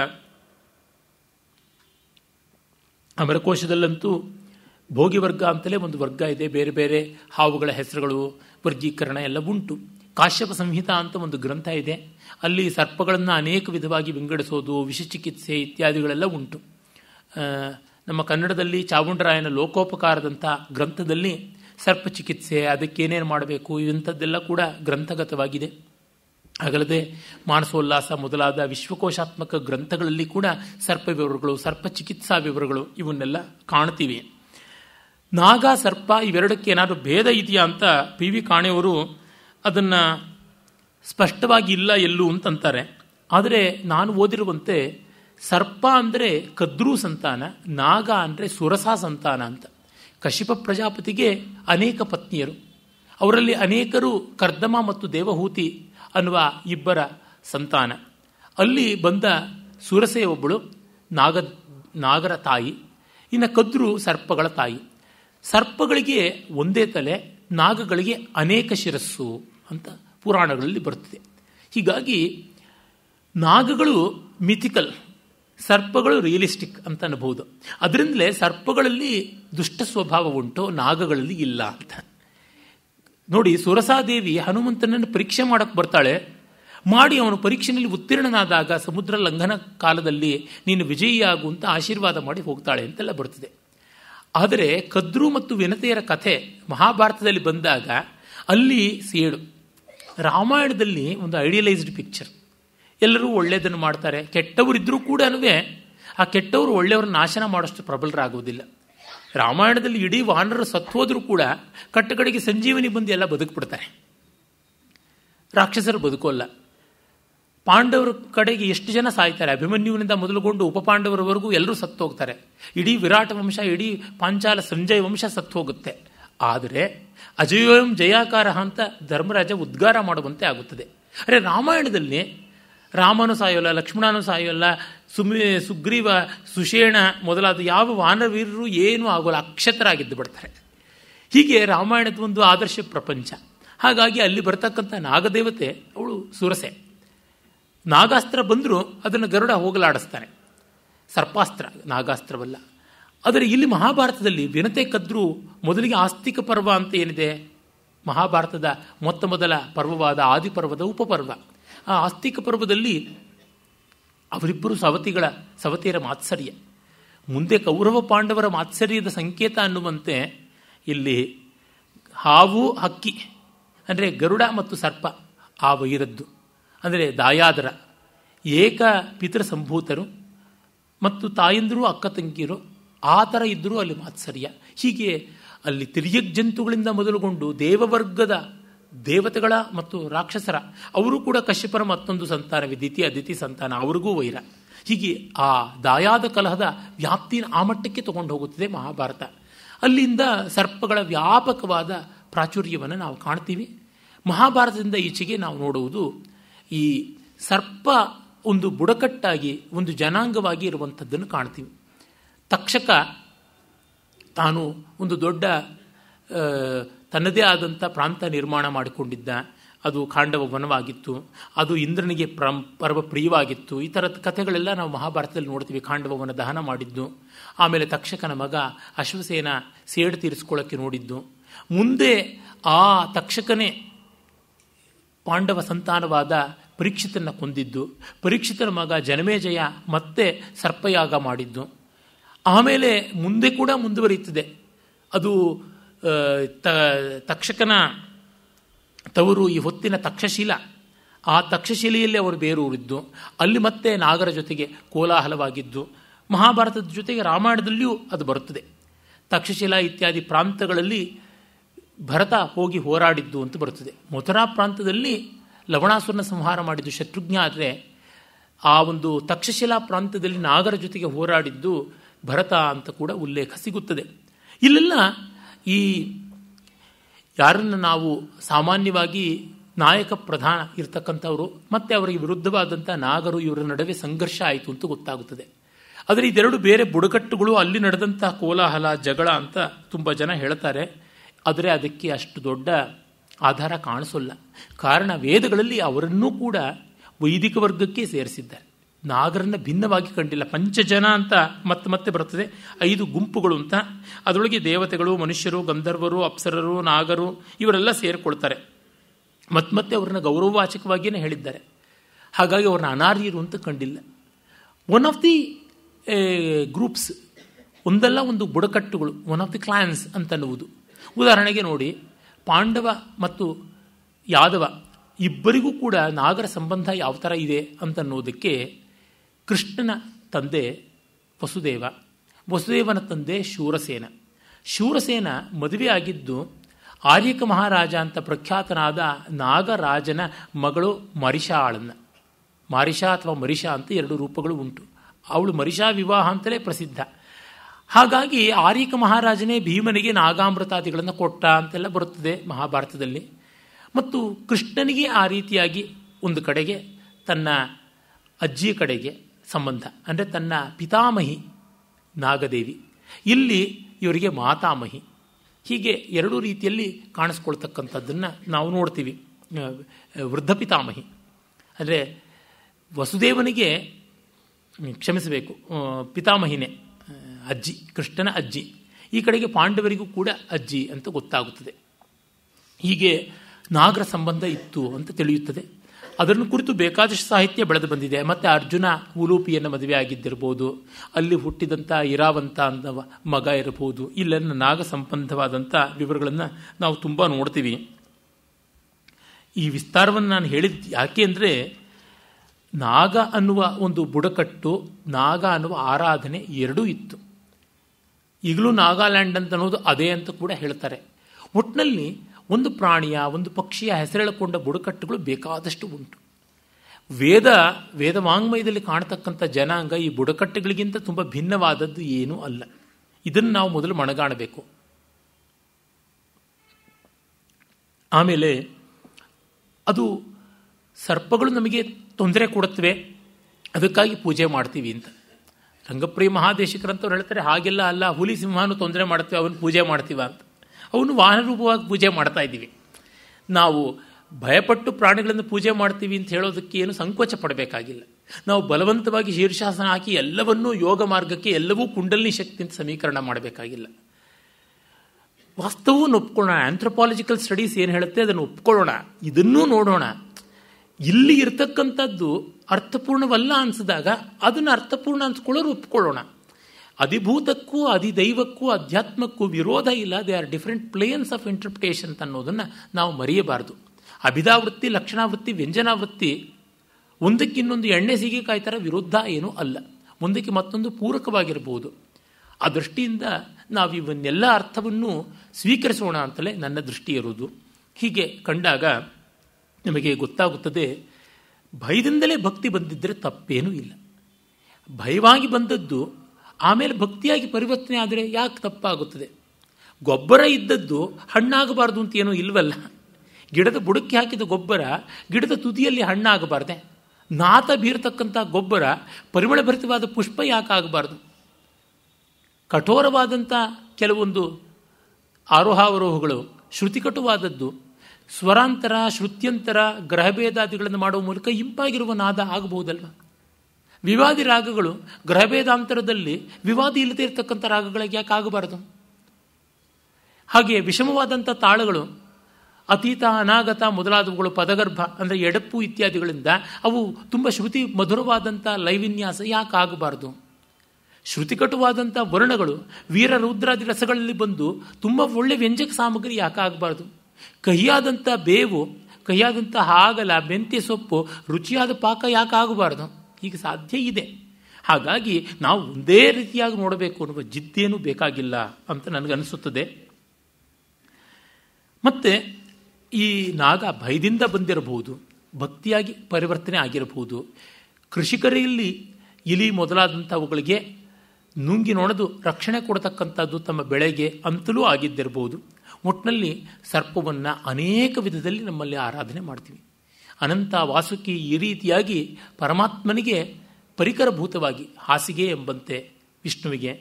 ಅಮರಕೋಶದಲ್ಲಂತೂ ಭೋಗಿ ವರ್ಗ ಅಂತಲೇ ಒಂದು ವರ್ಗ ಇದೆ ಬೇರೆ ಬೇರೆ ಹಾವುಗಳ ಹೆಸರುಗಳು ವರ್ಗೀಕರಣ ಎಲ್ಲ ಉಂಟು ಕಾಶ್ಯಪ ಸಂಹಿತ ಅಂತ ಒಂದು ಗ್ರಂಥ ಇದೆ ಅಲ್ಲಿ ಸರ್ಪಗಳನ್ನು ಅನೇಕ ವಿಧವಾಗಿ ವಿಂಗಡಿಸೋದು ವಿಷ ಚಿಕಿತ್ಸೆ ಇತ್ಯಾದಿಗಳೆಲ್ಲ ಉಂಟು ನಮ್ಮ ಕನ್ನಡದಲ್ಲಿ ಚಾಮುಂಡರಾಯನ ಲೋಕೋಪಕಾರದಂಥ ಗ್ರಂಥದಲ್ಲಿ ಸರ್ಪ ಚಿಕಿತ್ಸೆ ಅದಕ್ಕೇನೇನು ಮಾಡಬೇಕು ಇಂಥದ್ದೆಲ್ಲ ಕೂಡ ಗ್ರಂಥಗತವಾಗಿದೆ ಹಾಗಲ್ಲದೆ ಮಾನಸೋಲ್ಲಾಸ ಮೊದಲಾದ ವಿಶ್ವಕೋಶಾತ್ಮಕ ಗ್ರಂಥಗಳಲ್ಲಿ ಕೂಡ ಸರ್ಪ ವಿವರಗಳು ಸರ್ಪ ಚಿಕಿತ್ಸಾ ವಿವರಗಳು ಇವನ್ನೆಲ್ಲ ಕಾಣ್ತೀವಿ ನಾಗ ಸರ್ಪ ಇವೆರಡಕ್ಕೆ ಏನಾದರೂ ಭೇದ ಇದೆಯಾ ಅಂತ ಪಿ ವಿ ಕಾಣೆಯವರು ಅದನ್ನು ಸ್ಪಷ್ಟವಾಗಿ ಇಲ್ಲ ಎಲ್ಲೂ ಅಂತಂತಾರೆ ಆದರೆ ನಾನು ಓದಿರುವಂತೆ ಸರ್ಪ ಅಂದರೆ ಕದ್ರೂ ಸಂತಾನ ನಾಗ ಅಂದರೆ ಸುರಸಾ ಸಂತಾನ ಅಂತ ಕಶಿಪ ಪ್ರಜಾಪತಿಗೆ ಅನೇಕ ಪತ್ನಿಯರು ಅವರಲ್ಲಿ ಅನೇಕರು ಕರ್ದಮ ಮತ್ತು ದೇವಹೂತಿ ಅನ್ನುವ ಇಬ್ಬರ ಸಂತಾನ ಅಲ್ಲಿ ಬಂದ ಸುರಸೆ ಒಬ್ಬಳು ನಾಗ ನಾಗರ ತಾಯಿ ಇನ್ನು ಕದ್ರು ಸರ್ಪಗಳ ತಾಯಿ ಸರ್ಪಗಳಿಗೆ ಒಂದೇ ತಲೆ ನಾಗಗಳಿಗೆ ಅನೇಕ ಶಿರಸ್ಸು ಅಂತ ಪುರಾಣಗಳಲ್ಲಿ ಬರುತ್ತದೆ ಹೀಗಾಗಿ ನಾಗಗಳು ಮಿಥಿಕಲ್ ಸರ್ಪಗಳು ರಿಯಲಿಸ್ಟಿಕ್ ಅಂತ ಅನ್ಬಹುದು ಅದರಿಂದಲೇ ಸರ್ಪಗಳಲ್ಲಿ ದುಷ್ಟ ಸ್ವಭಾವ ಉಂಟು ನಾಗಗಳಲ್ಲಿ ಇಲ್ಲ ಅಂತ ನೋಡಿ ಸುರಸಾದೇವಿ ಹನುಮಂತನನ್ನು ಪರೀಕ್ಷೆ ಮಾಡಕ್ಕೆ ಬರ್ತಾಳೆ ಮಾಡಿ ಅವನು ಪರೀಕ್ಷೆಯಲ್ಲಿ ಉತ್ತೀರ್ಣನಾದಾಗ ಸಮುದ್ರ ಲಂಘನ ಕಾಲದಲ್ಲಿ ನೀನು ವಿಜಯಿಯಾಗು ಅಂತ ಆಶೀರ್ವಾದ ಮಾಡಿ ಹೋಗ್ತಾಳೆ ಅಂತೆಲ್ಲ ಬರ್ತದೆ ಆದರೆ ಕದ್ರು ಮತ್ತು ವಿನತೆಯರ ಕಥೆ ಮಹಾಭಾರತದಲ್ಲಿ ಬಂದಾಗ ಅಲ್ಲಿ ಸೇಡು ರಾಮಾಯಣದಲ್ಲಿ ಒಂದು ಐಡಿಯಲೈಸ್ಡ್ ಪಿಕ್ಚರ್ ಎಲ್ಲರೂ ಒಳ್ಳೆಯದನ್ನು ಮಾಡ್ತಾರೆ ಕೆಟ್ಟವರಿದ್ದರೂ ಕೂಡ ಆ ಕೆಟ್ಟವರು ಒಳ್ಳೆಯವ್ರನ್ನ ನಾಶನ ಮಾಡೋಷ್ಟು ಪ್ರಬಲರಾಗುವುದಿಲ್ಲ ರಾಮಾಯಣದಲ್ಲಿ ಇಡೀ ವಾನರ ಸತ್ವೋದ್ರೂ ಕೂಡ ಕಟ್ಟಕಡೆಗೆ ಸಂಜೀವನಿ ಬಂದು ಎಲ್ಲ ಬದುಕ್ಬಿಡ್ತಾರೆ ರಾಕ್ಷಸರು ಬದುಕೋಲ್ಲ ಪಾಂಡವರ ಕಡೆಗೆ ಎಷ್ಟು ಜನ ಸಾಯ್ತಾರೆ ಅಭಿಮನ್ಯುವಿನಿಂದ ಮೊದಲುಗೊಂಡು ಉಪಪಾಂಡವರವರೆಗೂ ಎಲ್ಲರೂ ಸತ್ತು ಹೋಗ್ತಾರೆ ಇಡೀ ವಿರಾಟ ವಂಶ ಇಡೀ ಪಾಂಚಾಲ ಸಂಜಯ ವಂಶ ಸತ್ತು ಹೋಗುತ್ತೆ ಆದರೆ ಅಜಯೋಯಂ ಜಯಾಕಾರ ಅಂತ ಧರ್ಮರಾಜ ಉದ್ಗಾರ ಮಾಡುವಂತೆ ಆಗುತ್ತದೆ ಅರೆ ರಾಮಾಯಣದಲ್ಲಿ ರಾಮನು ಸಾಯೋಲ್ಲ ಲಕ್ಷ್ಮಣನು ಸಾಯೋಲ್ಲ ಸುಮಿ ಸುಗ್ರೀವ ಸುಷೇಣ ಮೊದಲಾದ ಯಾವ ವಾನವೀರರು ಏನೂ ಆಗೋಲ್ಲ ಅಕ್ಷತರಾಗಿದ್ದು ಬಿಡ್ತಾರೆ ಹೀಗೆ ರಾಮಾಯಣದ ಒಂದು ಆದರ್ಶ ಪ್ರಪಂಚ ಹಾಗಾಗಿ ಅಲ್ಲಿ ಬರ್ತಕ್ಕಂಥ ನಾಗದೇವತೆ ಅವಳು ಸುರಸೆ ನಾಗಾಸ್ತ್ರ ಬಂದರೂ ಅದನ್ನು ಗರುಡ ಹೋಗಲಾಡಿಸ್ತಾನೆ ಸರ್ಪಾಸ್ತ್ರ ನಾಗಾಸ್ತ್ರವಲ್ಲ ಆದರೆ ಇಲ್ಲಿ ಮಹಾಭಾರತದಲ್ಲಿ ವಿನತೆ ಕದ್ರೂ ಮೊದಲಿಗೆ ಆಸ್ತಿಕ ಪರ್ವ ಅಂತ ಏನಿದೆ ಮಹಾಭಾರತದ ಮೊತ್ತ ಮೊದಲ ಪರ್ವವಾದ ಆದಿಪರ್ವದ ಉಪಪರ್ವ ಆ ಆಸ್ತಿಕ ಪರ್ವದಲ್ಲಿ ಅವರಿಬ್ಬರು ಸವತಿಗಳ ಸವತಿಯರ ಮಾತ್ಸರ್ಯ ಮುಂದೆ ಕೌರವ ಪಾಂಡವರ ಮಾತ್ಸರ್ಯದ ಸಂಕೇತ ಅನ್ನುವಂತೆ ಇಲ್ಲಿ ಹಾವು ಹಕ್ಕಿ ಅಂದರೆ ಗರುಡ ಮತ್ತು ಸರ್ಪ ಆ ವೈರದ್ದು ಅಂದರೆ ದಾಯಾದರ ಏಕ ಪಿತೃ ಸಂಭೂತರು ಮತ್ತು ತಾಯಂದಿರು ಅಕ್ಕ ತಂಗಿಯರು ಆ ಥರ ಇದ್ದರೂ ಅಲ್ಲಿ ಮಾತ್ಸರ್ಯ ಹೀಗೆ ಅಲ್ಲಿ ತಿರ್ಯಗ್ ಜಂತುಗಳಿಂದ ಮೊದಲುಗೊಂಡು ದೇವವರ್ಗದ ದೇವತೆಗಳ ಮತ್ತು ರಾಕ್ಷಸರ ಅವರು ಕೂಡ ಕಶ್ಯಪರ ಮತ್ತೊಂದು ಸಂತಾನವೇ ದ್ವಿತೀಯ ಅದಿತಿ ಸಂತಾನ ಅವ್ರಿಗೂ ವೈರ ಹೀಗೆ ಆ ದಾಯಾದ ಕಲಹದ ವ್ಯಾಪ್ತಿನ ಆ ಮಟ್ಟಕ್ಕೆ ತಗೊಂಡು ಹೋಗುತ್ತದೆ ಮಹಾಭಾರತ ಅಲ್ಲಿಂದ ಸರ್ಪಗಳ ವ್ಯಾಪಕವಾದ ಪ್ರಾಚುರ್ಯವನ್ನು ನಾವು ಕಾಣ್ತೀವಿ ಮಹಾಭಾರತದಿಂದ ಈಚೆಗೆ ನಾವು ನೋಡುವುದು ಈ ಸರ್ಪ ಒಂದು ಬುಡಕಟ್ಟಾಗಿ ಒಂದು ಜನಾಂಗವಾಗಿ ಇರುವಂಥದ್ದನ್ನು ಕಾಣ್ತೀವಿ ತಕ್ಷಕ ತಾನು ಒಂದು ದೊಡ್ಡ ತನ್ನದೇ ಆದಂಥ ಪ್ರಾಂತ ನಿರ್ಮಾಣ ಮಾಡಿಕೊಂಡಿದ್ದ ಅದು ಖಾಂಡವ ವನವಾಗಿತ್ತು ಅದು ಇಂದ್ರನಿಗೆ ಪ್ರಂ ಪರ್ವ ಪ್ರಿಯವಾಗಿತ್ತು ಈ ಥರದ ಕಥೆಗಳೆಲ್ಲ ನಾವು ಮಹಾಭಾರತದಲ್ಲಿ ನೋಡ್ತೀವಿ ಖಾಂಡವವನ್ನು ದಹನ ಮಾಡಿದ್ದು ಆಮೇಲೆ ತಕ್ಷಕನ ಮಗ ಅಶ್ವಸೇನ ಸೇಡು ತೀರಿಸ್ಕೊಳ್ಳೋಕ್ಕೆ ನೋಡಿದ್ದು ಮುಂದೆ ಆ ತಕ್ಷಕನೇ ಪಾಂಡವ ಸಂತಾನವಾದ ಪರೀಕ್ಷಿತನ ಕೊಂದಿದ್ದು ಪರೀಕ್ಷಿತನ ಮಗ ಜನಮೇಜಯ ಮತ್ತೆ ಸರ್ಪಯಾಗ ಮಾಡಿದ್ದು ಆಮೇಲೆ ಮುಂದೆ ಕೂಡ ಮುಂದುವರಿಯುತ್ತದೆ ಅದು ತ ತಕ್ಷಕನ ತವರು ಈ ಹೊತ್ತಿನ ತಕ್ಷಶಿಲ ಆ ತಕ್ಷಶಿಲೆಯಲ್ಲಿ ಅವರು ಬೇರೂರಿದ್ದು ಅಲ್ಲಿ ಮತ್ತೆ ನಾಗರ ಜೊತೆಗೆ ಕೋಲಾಹಲವಾಗಿದ್ದು ಮಹಾಭಾರತದ ಜೊತೆಗೆ ರಾಮಾಯಣದಲ್ಲಿಯೂ ಅದು ಬರುತ್ತದೆ ತಕ್ಷಶಿಲಾ ಇತ್ಯಾದಿ ಪ್ರಾಂತಗಳಲ್ಲಿ ಭರತ ಹೋಗಿ ಹೋರಾಡಿದ್ದು ಅಂತ ಬರುತ್ತದೆ ಮಥುರಾ ಪ್ರಾಂತದಲ್ಲಿ ಲವಣಾಸುರನ ಸಂಹಾರ ಮಾಡಿದ್ದು ಶತ್ರುಘ್ನ ಆದರೆ ಆ ಒಂದು ತಕ್ಷಶಿಲಾ ಪ್ರಾಂತದಲ್ಲಿ ನಾಗರ ಜೊತೆಗೆ ಹೋರಾಡಿದ್ದು ಭರತ ಅಂತ ಕೂಡ ಉಲ್ಲೇಖ ಸಿಗುತ್ತದೆ ಇಲ್ಲೆಲ್ಲ ಈ ಯಾರನ್ನು ನಾವು ಸಾಮಾನ್ಯವಾಗಿ ನಾಯಕ ಪ್ರಧಾನ ಇರತಕ್ಕಂಥವರು ಮತ್ತೆ ಅವರಿಗೆ ವಿರುದ್ಧವಾದಂಥ ನಾಗರು ಇವರ ನಡುವೆ ಸಂಘರ್ಷ ಆಯಿತು ಅಂತ ಗೊತ್ತಾಗುತ್ತದೆ ಆದರೆ ಇದೆರಡು ಬೇರೆ ಬುಡಕಟ್ಟುಗಳು ಅಲ್ಲಿ ನಡೆದಂತಹ ಕೋಲಾಹಲ ಜಗಳ ಅಂತ ತುಂಬ ಜನ ಹೇಳ್ತಾರೆ ಆದರೆ ಅದಕ್ಕೆ ಅಷ್ಟು ದೊಡ್ಡ ಆಧಾರ ಕಾಣಿಸೋಲ್ಲ ಕಾರಣ ವೇದಗಳಲ್ಲಿ ಅವರನ್ನೂ ಕೂಡ ವೈದಿಕ ವರ್ಗಕ್ಕೆ ಸೇರಿಸಿದ್ದಾರೆ ನಾಗರನ್ನ ಭಿನ್ನವಾಗಿ ಕಂಡಿಲ್ಲ ಪಂಚಜನ ಅಂತ ಮತ್ತೆ ಮತ್ತೆ ಬರ್ತದೆ ಐದು ಗುಂಪುಗಳು ಅಂತ ಅದರೊಳಗೆ ದೇವತೆಗಳು ಮನುಷ್ಯರು ಗಂಧರ್ವರು ಅಪ್ಸರರು ನಾಗರು ಇವರೆಲ್ಲ ಸೇರಿಕೊಳ್ತಾರೆ ಮತ್ತೆ ಮತ್ತೆ ಅವ್ರನ್ನ ಗೌರವವಾಚಕವಾಗಿಯೇ ಹೇಳಿದ್ದಾರೆ ಹಾಗಾಗಿ ಅವ್ರನ್ನ ಅನಾರ್ಯರು ಅಂತ ಕಂಡಿಲ್ಲ ಒನ್ ಆಫ್ ದಿ ಗ್ರೂಪ್ಸ್ ಒಂದಲ್ಲ ಒಂದು ಬುಡಕಟ್ಟುಗಳು ಒನ್ ಆಫ್ ದಿ ಕ್ಲಾನ್ಸ್ ಅಂತನ್ನುವುದು ಉದಾಹರಣೆಗೆ ನೋಡಿ ಪಾಂಡವ ಮತ್ತು ಯಾದವ ಇಬ್ಬರಿಗೂ ಕೂಡ ನಾಗರ ಸಂಬಂಧ ಯಾವ ಥರ ಇದೆ ಅಂತನ್ನುವುದಕ್ಕೆ ಕೃಷ್ಣನ ತಂದೆ ವಸುದೇವ ವಸುದೇವನ ತಂದೆ ಶೂರಸೇನ ಶೂರಸೇನ ಮದುವೆ ಆಗಿದ್ದು ಆರ್ಯಕ ಮಹಾರಾಜ ಅಂತ ಪ್ರಖ್ಯಾತನಾದ ನಾಗರಾಜನ ಮಗಳು ಮರಿಷಾಳನ್ನು ಮಾರಿಷಾ ಅಥವಾ ಮರಿಷಾ ಅಂತ ಎರಡು ರೂಪಗಳು ಉಂಟು ಅವಳು ಮರಿಷಾ ವಿವಾಹ ಅಂತಲೇ ಪ್ರಸಿದ್ಧ ಹಾಗಾಗಿ ಆರ್ಯಕ ಮಹಾರಾಜನೇ ಭೀಮನಿಗೆ ನಾಗಾಮೃತಾದಿಗಳನ್ನು ಕೊಟ್ಟ ಅಂತೆಲ್ಲ ಬರುತ್ತದೆ ಮಹಾಭಾರತದಲ್ಲಿ ಮತ್ತು ಕೃಷ್ಣನಿಗೆ ಆ ರೀತಿಯಾಗಿ ಒಂದು ಕಡೆಗೆ ತನ್ನ ಅಜ್ಜಿಯ ಕಡೆಗೆ ಸಂಬಂಧ ಅಂದರೆ ತನ್ನ ಪಿತಾಮಹಿ ನಾಗದೇವಿ ಇಲ್ಲಿ ಇವರಿಗೆ ಮಾತಾಮಹಿ ಹೀಗೆ ಎರಡೂ ರೀತಿಯಲ್ಲಿ ಕಾಣಿಸ್ಕೊಳ್ತಕ್ಕಂಥದ್ದನ್ನು ನಾವು ನೋಡ್ತೀವಿ ವೃದ್ಧ ಪಿತಾಮಹಿ ಅಂದರೆ ವಸುದೇವನಿಗೆ ಕ್ಷಮಿಸಬೇಕು ಪಿತಾಮಹಿನೇ ಅಜ್ಜಿ ಕೃಷ್ಣನ ಅಜ್ಜಿ ಈ ಕಡೆಗೆ ಪಾಂಡವರಿಗೂ ಕೂಡ ಅಜ್ಜಿ ಅಂತ ಗೊತ್ತಾಗುತ್ತದೆ ಹೀಗೆ ನಾಗರ ಸಂಬಂಧ ಇತ್ತು ಅಂತ ತಿಳಿಯುತ್ತದೆ ಅದನ್ನು ಕುರಿತು ಬೇಕಾದಷ್ಟು ಸಾಹಿತ್ಯ ಬೆಳೆದು ಬಂದಿದೆ ಮತ್ತು ಅರ್ಜುನ ಉಲೂಪಿಯನ್ನು ಮದುವೆ ಆಗಿದ್ದಿರ್ಬೋದು ಅಲ್ಲಿ ಹುಟ್ಟಿದಂಥ ಇರಾವಂತ ಅನ್ನವ ಮಗ ಇರಬಹುದು ಇಲ್ಲೆಲ್ಲ ನಾಗ ಸಂಬಂಧವಾದಂಥ ವಿವರಗಳನ್ನು ನಾವು ತುಂಬ ನೋಡ್ತೀವಿ ಈ ವಿಸ್ತಾರವನ್ನು ನಾನು ಹೇಳಿದ ಯಾಕೆ ಅಂದರೆ ನಾಗ ಅನ್ನುವ ಒಂದು ಬುಡಕಟ್ಟು ನಾಗ ಅನ್ನುವ ಆರಾಧನೆ ಎರಡೂ ಇತ್ತು ಈಗಲೂ ನಾಗಾಲ್ಯಾಂಡ್ ಅಂತ ಅನ್ನೋದು ಅದೇ ಅಂತ ಕೂಡ ಹೇಳ್ತಾರೆ ಒಟ್ಟಿನಲ್ಲಿ ಒಂದು ಪ್ರಾಣಿಯ ಒಂದು ಪಕ್ಷಿಯ ಹೆಸರೆಳಕೊಂಡ ಬುಡಕಟ್ಟುಗಳು ಬೇಕಾದಷ್ಟು ಉಂಟು ವೇದ ವೇದವಾಂಗ್ಮಯದಲ್ಲಿ ಕಾಣತಕ್ಕಂಥ ಜನಾಂಗ ಈ ಬುಡಕಟ್ಟುಗಳಿಗಿಂತ ತುಂಬ ಭಿನ್ನವಾದದ್ದು ಏನೂ ಅಲ್ಲ ಇದನ್ನು ನಾವು ಮೊದಲು ಮಣಗಾಣಬೇಕು ಆಮೇಲೆ ಅದು ಸರ್ಪಗಳು ನಮಗೆ ತೊಂದರೆ ಕೊಡುತ್ತವೆ ಅದಕ್ಕಾಗಿ ಪೂಜೆ ಮಾಡ್ತೀವಿ ಅಂತ ರಂಗಪ್ರಿಯ ಮಹಾದೇಶಿಕರಂತವ್ರು ಹೇಳ್ತಾರೆ ಹಾಗೆಲ್ಲ ಅಲ್ಲ ಹುಲಿ ಸಿಂಹನೂ ತೊಂದರೆ ಮಾಡ್ತೀವಿ ಅವನು ಪೂಜೆ ಮಾಡ್ತೀವ ಅಂತ ಅವನು ವಾಹನರೂಪವಾಗಿ ಪೂಜೆ ಮಾಡ್ತಾ ಇದ್ದೀವಿ ನಾವು ಭಯಪಟ್ಟು ಪ್ರಾಣಿಗಳನ್ನು ಪೂಜೆ ಮಾಡ್ತೀವಿ ಅಂತ ಹೇಳೋದಕ್ಕೆ ಏನು ಸಂಕೋಚ ಪಡಬೇಕಾಗಿಲ್ಲ ನಾವು ಬಲವಂತವಾಗಿ ಶೀರ್ಷಾಸನ ಹಾಕಿ ಎಲ್ಲವನ್ನೂ ಯೋಗ ಮಾರ್ಗಕ್ಕೆ ಎಲ್ಲವೂ ಕುಂಡಲಿನಿ ಶಕ್ತಿ ಅಂತ ಸಮೀಕರಣ ಮಾಡಬೇಕಾಗಿಲ್ಲ ವಾಸ್ತವವನ್ನು ಒಪ್ಕೊಳ್ಳೋಣ ಆಂಥ್ರೋಪಾಲಜಿಕಲ್ ಸ್ಟಡೀಸ್ ಏನು ಹೇಳುತ್ತೆ ಅದನ್ನು ಒಪ್ಕೊಳ್ಳೋಣ ಇದನ್ನೂ ನೋಡೋಣ ಇಲ್ಲಿ ಇರತಕ್ಕಂಥದ್ದು ಅರ್ಥಪೂರ್ಣವಲ್ಲ ಅನಿಸಿದಾಗ ಅದನ್ನು ಅರ್ಥಪೂರ್ಣ ಅನ್ಸ್ಕೊಳ್ಳೋರು ಒಪ್ಕೊಳ್ಳೋಣ ಅಧಿಭೂತಕ್ಕೂ ಅಧಿದೈವಕ್ಕೂ ಅಧ್ಯಾತ್ಮಕ್ಕೂ ವಿರೋಧ ಇಲ್ಲ they are different planes of interpretation ಅನ್ನೋದನ್ನು ನಾವು ಮರೆಯಬಾರದು ಅಭಿದಾವೃತ್ತಿ ಲಕ್ಷಣಾವೃತ್ತಿ ವ್ಯಂಜನಾವೃತ್ತಿ ಒಂದಕ್ಕಿನ್ನೊಂದು ಎಣ್ಣೆ ಸಿಗಿ ಕಾಯ್ತಾರ ವಿರುದ್ಧ ಏನೂ ಅಲ್ಲ ಮುಂದಕ್ಕೆ ಮತ್ತೊಂದು ಪೂರಕವಾಗಿರಬಹುದು ಆ ದೃಷ್ಟಿಯಿಂದ ನಾವು ಇವನ್ನೆಲ್ಲ ಅರ್ಥವನ್ನು ಸ್ವೀಕರಿಸೋಣ ಅಂತಲೇ ನನ್ನ ದೃಷ್ಟಿ ಇರುವುದು ಹೀಗೆ ಕಂಡಾಗ ನಮಗೆ ಗೊತ್ತಾಗುತ್ತದೆ ಭಯದಿಂದಲೇ ಭಕ್ತಿ ಬಂದಿದ್ದರೆ ತಪ್ಪೇನೂ ಇಲ್ಲ ಭಯವಾಗಿ ಬಂದದ್ದು ಆಮೇಲೆ ಭಕ್ತಿಯಾಗಿ ಪರಿವರ್ತನೆ ಆದರೆ ಯಾಕೆ ತಪ್ಪಾಗುತ್ತದೆ ಗೊಬ್ಬರ ಇದ್ದದ್ದು ಹಣ್ಣಾಗಬಾರ್ದು ಅಂತ ಏನೂ ಇಲ್ವಲ್ಲ ಗಿಡದ ಬುಡಕ್ಕೆ ಹಾಕಿದ ಗೊಬ್ಬರ ಗಿಡದ ತುದಿಯಲ್ಲಿ ಹಣ್ಣಾಗಬಾರ್ದೆ ನಾತ ಬೀರತಕ್ಕಂಥ ಗೊಬ್ಬರ ಪರಿಮಳಭರಿತವಾದ ಪುಷ್ಪ ಯಾಕೆ ಆಗಬಾರ್ದು ಕಠೋರವಾದಂಥ ಕೆಲವೊಂದು ಆರೋಹಾವರೋಹಗಳು ಶ್ರುತಿಕಟುವಾದದ್ದು ಸ್ವರಾಂತರ ಶ್ರುತ್ಯಂತರ ಗ್ರಹಭೇದಾದಿಗಳನ್ನು ಮಾಡುವ ಮೂಲಕ ಇಂಪಾಗಿರುವ ನಾದ ಆಗಬಹುದಲ್ವ ವಿವಾದಿ ರಾಗಗಳು ಗ್ರಹಭೇದಾಂತರದಲ್ಲಿ ವಿವಾದಿ ಇಲ್ಲದೇ ಇರತಕ್ಕಂಥ ರಾಗಗಳಿಗೆ ಯಾಕೆ ಆಗಬಾರದು ಹಾಗೆ ವಿಷಮವಾದಂಥ ತಾಳಗಳು ಅತೀತ ಅನಾಗತ ಮೊದಲಾದವುಗಳು ಪದಗರ್ಭ ಅಂದರೆ ಎಡಪು ಇತ್ಯಾದಿಗಳಿಂದ ಅವು ತುಂಬ ಶ್ರುತಿ ಮಧುರವಾದಂಥ ಲೈವಿನ್ಯಾಸ ಯಾಕೆ ಆಗಬಾರದು ಶ್ರುತಿಕಟುವಾದಂಥ ವರ್ಣಗಳು ವೀರ ರುದ್ರಾದಿ ರಸಗಳಲ್ಲಿ ಬಂದು ತುಂಬ ಒಳ್ಳೆ ವ್ಯಂಜಕ ಸಾಮಗ್ರಿ ಯಾಕೆ ಆಗಬಾರ್ದು ಕಹಿಯಾದಂಥ ಬೇವು ಕಹಿಯಾದಂಥ ಹಾಗಲ ಮೆಂತ್ಯ ಸೊಪ್ಪು ರುಚಿಯಾದ ಪಾಕ ಯಾಕೆ ಆಗಬಾರ್ದು ಈಗ ಸಾಧ್ಯ ಇದೆ ಹಾಗಾಗಿ ನಾವು ಒಂದೇ ರೀತಿಯಾಗಿ ನೋಡಬೇಕು ಅನ್ನುವ ಜಿದ್ದೇನು ಬೇಕಾಗಿಲ್ಲ ಅಂತ ನನಗನ್ನಿಸುತ್ತದೆ ಮತ್ತೆ ಈ ನಾಗ ಭಯದಿಂದ ಬಂದಿರಬಹುದು ಭಕ್ತಿಯಾಗಿ ಪರಿವರ್ತನೆ ಆಗಿರಬಹುದು ಕೃಷಿಕರಲ್ಲಿ ಇಲಿ ಮೊದಲಾದಂಥವುಗಳಿಗೆ ನುಂಗಿ ನೋಡದು ರಕ್ಷಣೆ ಕೊಡತಕ್ಕಂಥದ್ದು ತಮ್ಮ ಬೆಳೆಗೆ ಅಂತಲೂ ಆಗಿದ್ದಿರಬಹುದು ಒಟ್ಟಿನಲ್ಲಿ ಸರ್ಪವನ್ನು ಅನೇಕ ವಿಧದಲ್ಲಿ ನಮ್ಮಲ್ಲಿ ಆರಾಧನೆ ಮಾಡ್ತೀವಿ ಅನಂತ ವಾಸುಕಿ ಈ ರೀತಿಯಾಗಿ ಪರಮಾತ್ಮನಿಗೆ ಪರಿಕರಭೂತವಾಗಿ ಹಾಸಿಗೆ ಎಂಬಂತೆ ವಿಷ್ಣುವಿಗೆ